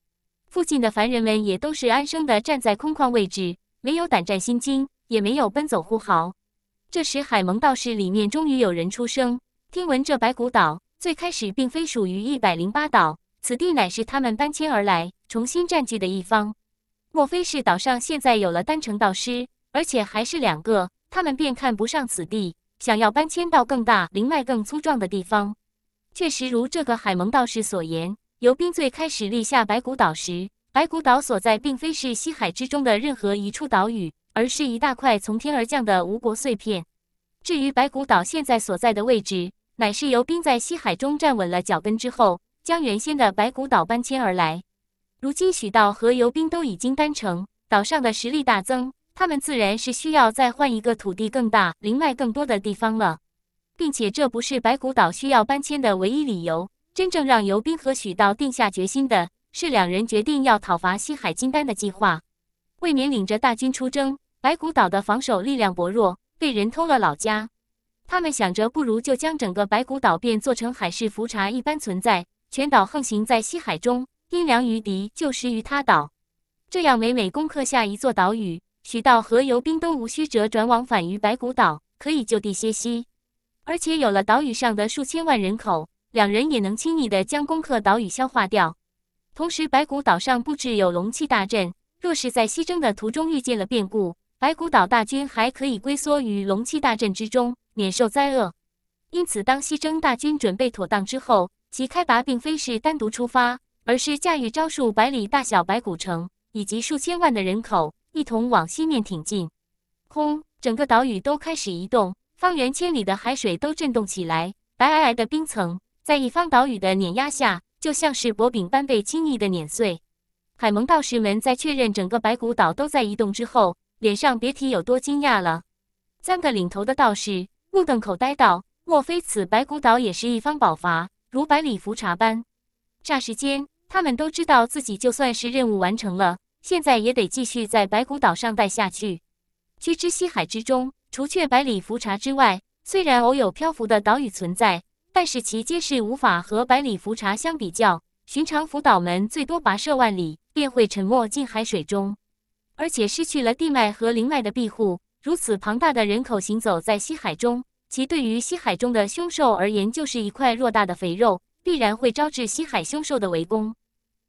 附近的凡人们也都是安生的站在空旷位置，没有胆战心惊，也没有奔走呼号。这时，海盟道士里面终于有人出声，听闻这白骨岛最开始并非属于一百零八岛，此地乃是他们搬迁而来，重新占据的一方。莫非是岛上现在有了丹城道师，而且还是两个？他们便看不上此地，想要搬迁到更大、灵脉更粗壮的地方。确实如这个海蒙道士所言，游兵最开始立下白骨岛时，白骨岛所在并非是西海之中的任何一处岛屿，而是一大块从天而降的吴国碎片。至于白骨岛现在所在的位置，乃是游兵在西海中站稳了脚跟之后，将原先的白骨岛搬迁而来。如今许道和游兵都已经担成，岛上的实力大增。他们自然是需要再换一个土地更大、灵脉更多的地方了，并且这不是白骨岛需要搬迁的唯一理由。真正让尤斌和许道定下决心的是，两人决定要讨伐西海金丹的计划。未免领着大军出征，白骨岛的防守力量薄弱，被人偷了老家。他们想着，不如就将整个白骨岛变做成海市浮槎一般存在，全岛横行在西海中，阴凉于敌，救时于他岛。这样每每攻克下一座岛屿。取道河游兵都无需折转往返于白骨岛，可以就地歇息。而且有了岛屿上的数千万人口，两人也能轻易的将攻克岛屿消化掉。同时，白骨岛上布置有龙气大阵，若是在西征的途中遇见了变故，白骨岛大军还可以龟缩于龙气大阵之中，免受灾厄。因此，当西征大军准备妥当之后，其开拔并非是单独出发，而是驾驭招数百里大小白骨城以及数千万的人口。一同往西面挺进，轰！整个岛屿都开始移动，方圆千里的海水都震动起来。白皑皑的冰层在一方岛屿的碾压下，就像是薄饼般被轻易的碾碎。海盟道士们在确认整个白骨岛都在移动之后，脸上别提有多惊讶了。三个领头的道士目瞪口呆道：“莫非此白骨岛也是一方宝筏，如百里浮茶般？”霎时间，他们都知道自己就算是任务完成了。现在也得继续在白骨岛上待下去。居之西海之中，除却百里浮槎之外，虽然偶有漂浮的岛屿存在，但是其皆是无法和百里浮槎相比较。寻常浮岛门最多跋涉万里便会沉没进海水中，而且失去了地脉和灵脉的庇护。如此庞大的人口行走在西海中，其对于西海中的凶兽而言就是一块偌大的肥肉，必然会招致西海凶兽的围攻。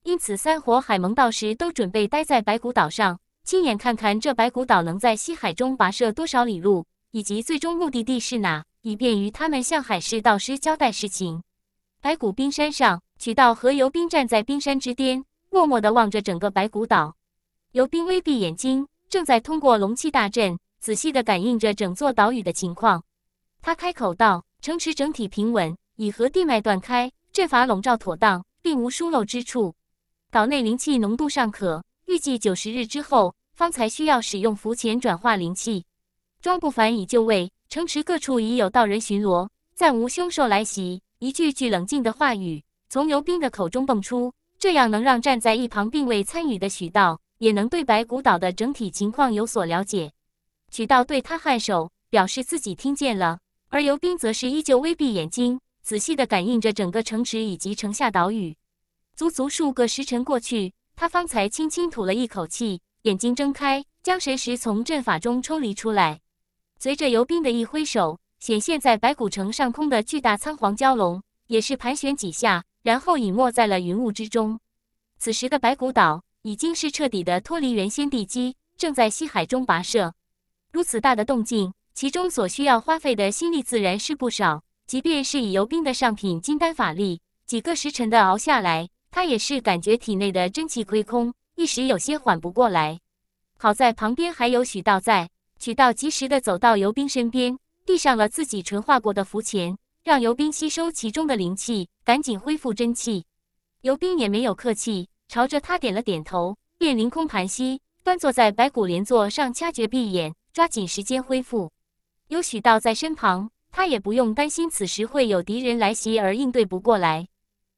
因此，三火海盟道士都准备待在白骨岛上，亲眼看看这白骨岛能在西海中跋涉多少里路，以及最终目的地是哪，以便于他们向海市道师交代事情。白骨冰山上，曲道和游兵站在冰山之巅，默默的望着整个白骨岛。游斌微闭眼睛，正在通过龙气大阵仔细的感应着整座岛屿的情况。他开口道：“城池整体平稳，已和地脉断开，阵法笼罩妥当，并无疏漏之处。”岛内灵气浓度尚可，预计九十日之后方才需要使用符钱转化灵气。庄不凡已就位，城池各处已有道人巡逻，暂无凶兽来袭。一句句冷静的话语从尤兵的口中蹦出，这样能让站在一旁并未参与的许道也能对白骨岛的整体情况有所了解。许道对他颔首，表示自己听见了，而游兵则是依旧微闭眼睛，仔细地感应着整个城池以及城下岛屿。足足数个时辰过去，他方才轻轻吐了一口气，眼睛睁开，将神石从阵法中抽离出来。随着游兵的一挥手，显现在白骨城上空的巨大苍黄蛟龙也是盘旋几下，然后隐没在了云雾之中。此时的白骨岛已经是彻底的脱离原先地基，正在西海中跋涉。如此大的动静，其中所需要花费的心力自然是不少。即便是以游兵的上品金丹法力，几个时辰的熬下来。他也是感觉体内的真气亏空，一时有些缓不过来。好在旁边还有许道在，许道及时的走到尤斌身边，递上了自己纯化过的符钱，让尤斌吸收其中的灵气，赶紧恢复真气。尤斌也没有客气，朝着他点了点头，便凌空盘膝，端坐在白骨莲座上，掐诀闭眼，抓紧时间恢复。有许道在身旁，他也不用担心此时会有敌人来袭而应对不过来。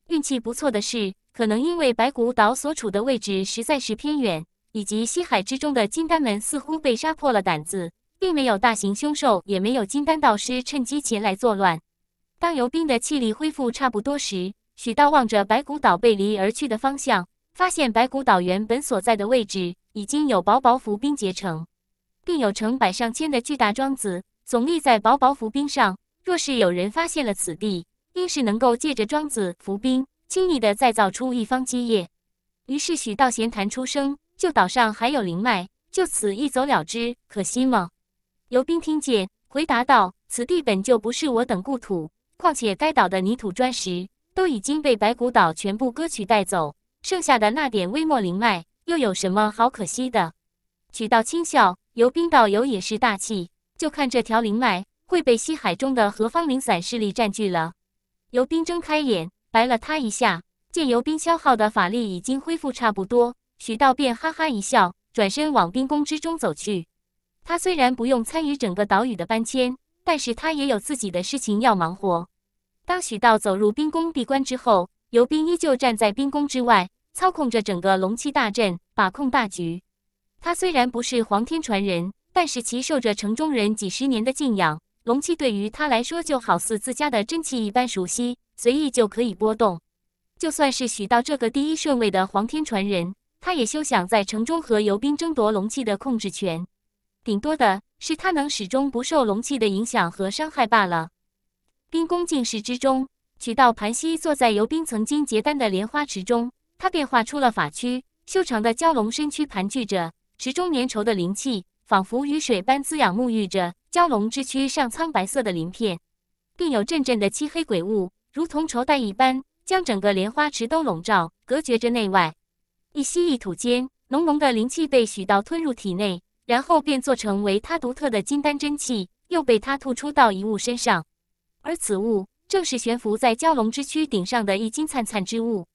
运气不错的是。可能因为白骨岛所处的位置实在是偏远，以及西海之中的金丹门似乎被杀破了胆子，并没有大型凶兽，也没有金丹道师趁机前来作乱。当游兵的气力恢复差不多时，许道望着白骨岛背离而去的方向，发现白骨岛原本所在的位置已经有薄薄浮冰结成，并有成百上千的巨大桩子耸立在薄薄浮冰上。若是有人发现了此地，应是能够借着桩子浮冰。轻易的再造出一方基业，于是许道贤谈出声：“就岛上还有灵脉，就此一走了之，可惜吗？”游兵听见，回答道：“此地本就不是我等故土，况且该岛的泥土砖石都已经被白骨岛全部割取带走，剩下的那点微末灵脉，又有什么好可惜的？”许道轻笑：“游兵道有也是大气，就看这条灵脉会被西海中的何方零散势力占据了。”游兵睁开眼。白了他一下，见尤斌消耗的法力已经恢复差不多，许道便哈哈一笑，转身往冰宫之中走去。他虽然不用参与整个岛屿的搬迁，但是他也有自己的事情要忙活。当许道走入冰宫闭关之后，尤斌依旧站在冰宫之外，操控着整个龙气大阵，把控大局。他虽然不是皇天传人，但是其受着城中人几十年的敬仰，龙气对于他来说就好似自家的真气一般熟悉。随意就可以波动，就算是许到这个第一顺位的黄天传人，他也休想在城中和游兵争夺龙气的控制权，顶多的是他能始终不受龙气的影响和伤害罢了。兵工尽室之中，取道盘膝坐在游兵曾经结丹的莲花池中，他变化出了法躯，修长的蛟龙身躯盘踞着池中粘稠的灵气，仿佛雨水般滋养沐浴着蛟龙之躯上苍白色的鳞片，并有阵阵的漆黑鬼雾。如同绸带一般，将整个莲花池都笼罩，隔绝着内外。一吸一吐间，浓浓的灵气被许道吞入体内，然后变作成为他独特的金丹真气，又被他吐出到一物身上。而此物正是悬浮在蛟龙之躯顶上的一金灿灿之物。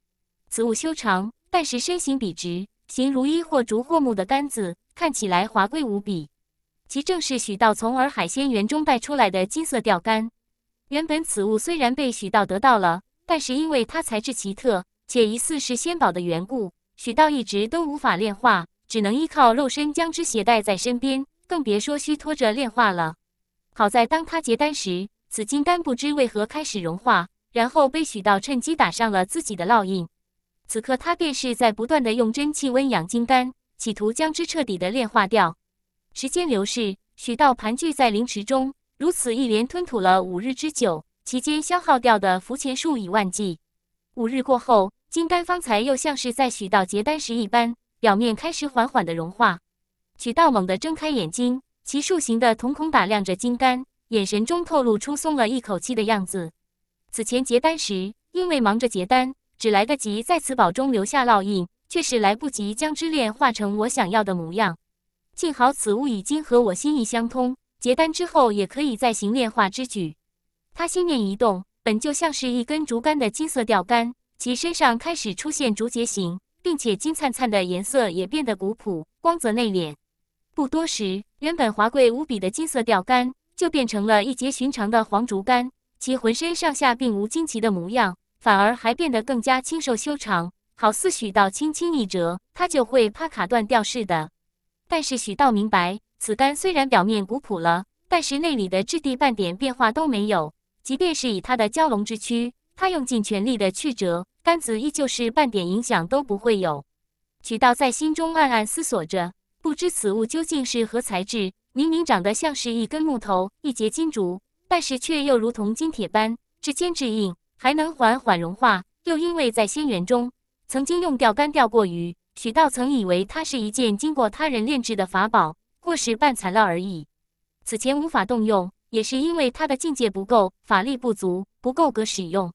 此物修长，但是身形笔直，形如一或竹或木的杆子，看起来华贵无比。其正是许道从洱海仙园中带出来的金色钓竿。原本此物虽然被许道得到了，但是因为它材质奇特且疑似是仙宝的缘故，许道一直都无法炼化，只能依靠肉身将之携带在身边，更别说虚脱着炼化了。好在当他结丹时，此金丹不知为何开始融化，然后被许道趁机打上了自己的烙印。此刻他便是在不断的用真气温养金丹，企图将之彻底的炼化掉。时间流逝，许道盘踞在灵池中。如此一连吞吐了五日之久，期间消耗掉的浮钱数以万计。五日过后，金丹方才又像是在许道结丹时一般，表面开始缓缓的融化。许道猛地睁开眼睛，其树形的瞳孔打量着金丹，眼神中透露出松了一口气的样子。此前结丹时，因为忙着结丹，只来得及在此宝中留下烙印，却是来不及将之炼化成我想要的模样。幸好此物已经和我心意相通。结丹之后，也可以再行炼化之举。他心念一动，本就像是一根竹竿的金色钓竿，其身上开始出现竹节形，并且金灿灿的颜色也变得古朴，光泽内敛。不多时，原本华贵无比的金色钓竿，就变成了一截寻常的黄竹竿，其浑身上下并无惊奇的模样，反而还变得更加清瘦修长，好似许到轻轻一折，它就会怕卡断掉似的。但是许道明白，此竿虽然表面古朴了，但是内里的质地半点变化都没有。即便是以他的蛟龙之躯，他用尽全力的去折竿子，依旧是半点影响都不会有。许道在心中暗暗思索着，不知此物究竟是何材质。明明长得像是一根木头、一截金竹，但是却又如同金铁般至坚至硬，还能缓缓融化。又因为在仙缘中曾经用钓竿钓过鱼。许道曾以为它是一件经过他人炼制的法宝，或是半材料而已。此前无法动用，也是因为他的境界不够，法力不足，不够格使用。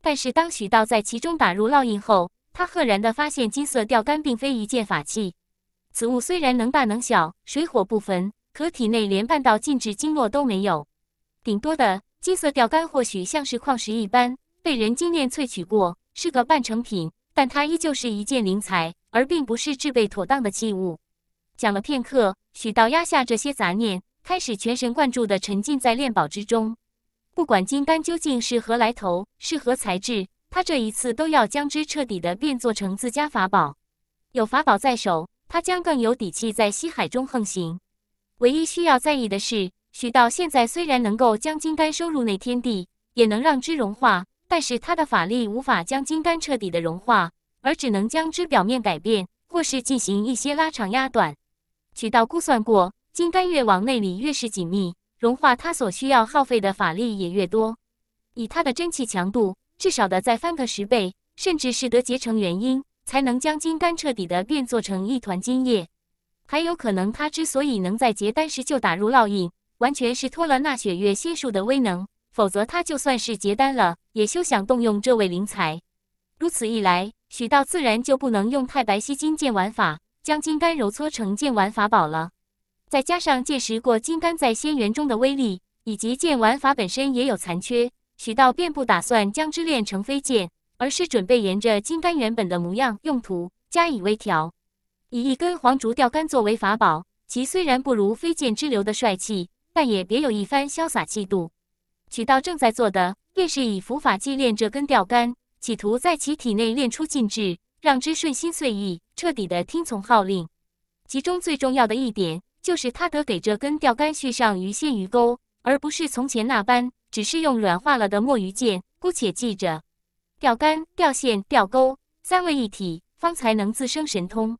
但是当许道在其中打入烙印后，他赫然的发现金色钓竿并非一件法器。此物虽然能大能小，水火不焚，可体内连半道禁制经络都没有。顶多的金色钓竿或许像是矿石一般，被人精炼萃取过，是个半成品，但它依旧是一件灵材。而并不是置备妥当的器物。讲了片刻，许道压下这些杂念，开始全神贯注地沉浸在炼宝之中。不管金丹究竟是何来头，是何材质，他这一次都要将之彻底地变做成自家法宝。有法宝在手，他将更有底气在西海中横行。唯一需要在意的是，许道现在虽然能够将金丹收入内天地，也能让之融化，但是他的法力无法将金丹彻底的融化。而只能将之表面改变，或是进行一些拉长压短。渠道估算过，金丹越往内里越是紧密，融化它所需要耗费的法力也越多。以他的真气强度，至少得再翻个十倍，甚至是得结成元婴，才能将金丹彻底的变做成一团金液。还有可能，他之所以能在结丹时就打入烙印，完全是托了那雪月仙术的威能，否则他就算是结丹了，也休想动用这位灵材。如此一来，许道自然就不能用太白吸金剑玩法将金杆揉搓成剑玩法宝了。再加上届时过金杆在仙元中的威力，以及剑玩法本身也有残缺，许道便不打算将之炼成飞剑，而是准备沿着金杆原本的模样、用途加以微调。以一根黄竹钓竿作为法宝，其虽然不如飞剑之流的帅气，但也别有一番潇洒气度。许道正在做的便是以伏法祭炼这根钓竿。企图在其体内练出禁制，让之顺心遂意，彻底的听从号令。其中最重要的一点，就是他得给这根钓竿续上鱼线鱼钩，而不是从前那般，只是用软化了的墨鱼剑。姑且记着。钓竿、钓线、钓钩三位一体，方才能自生神通。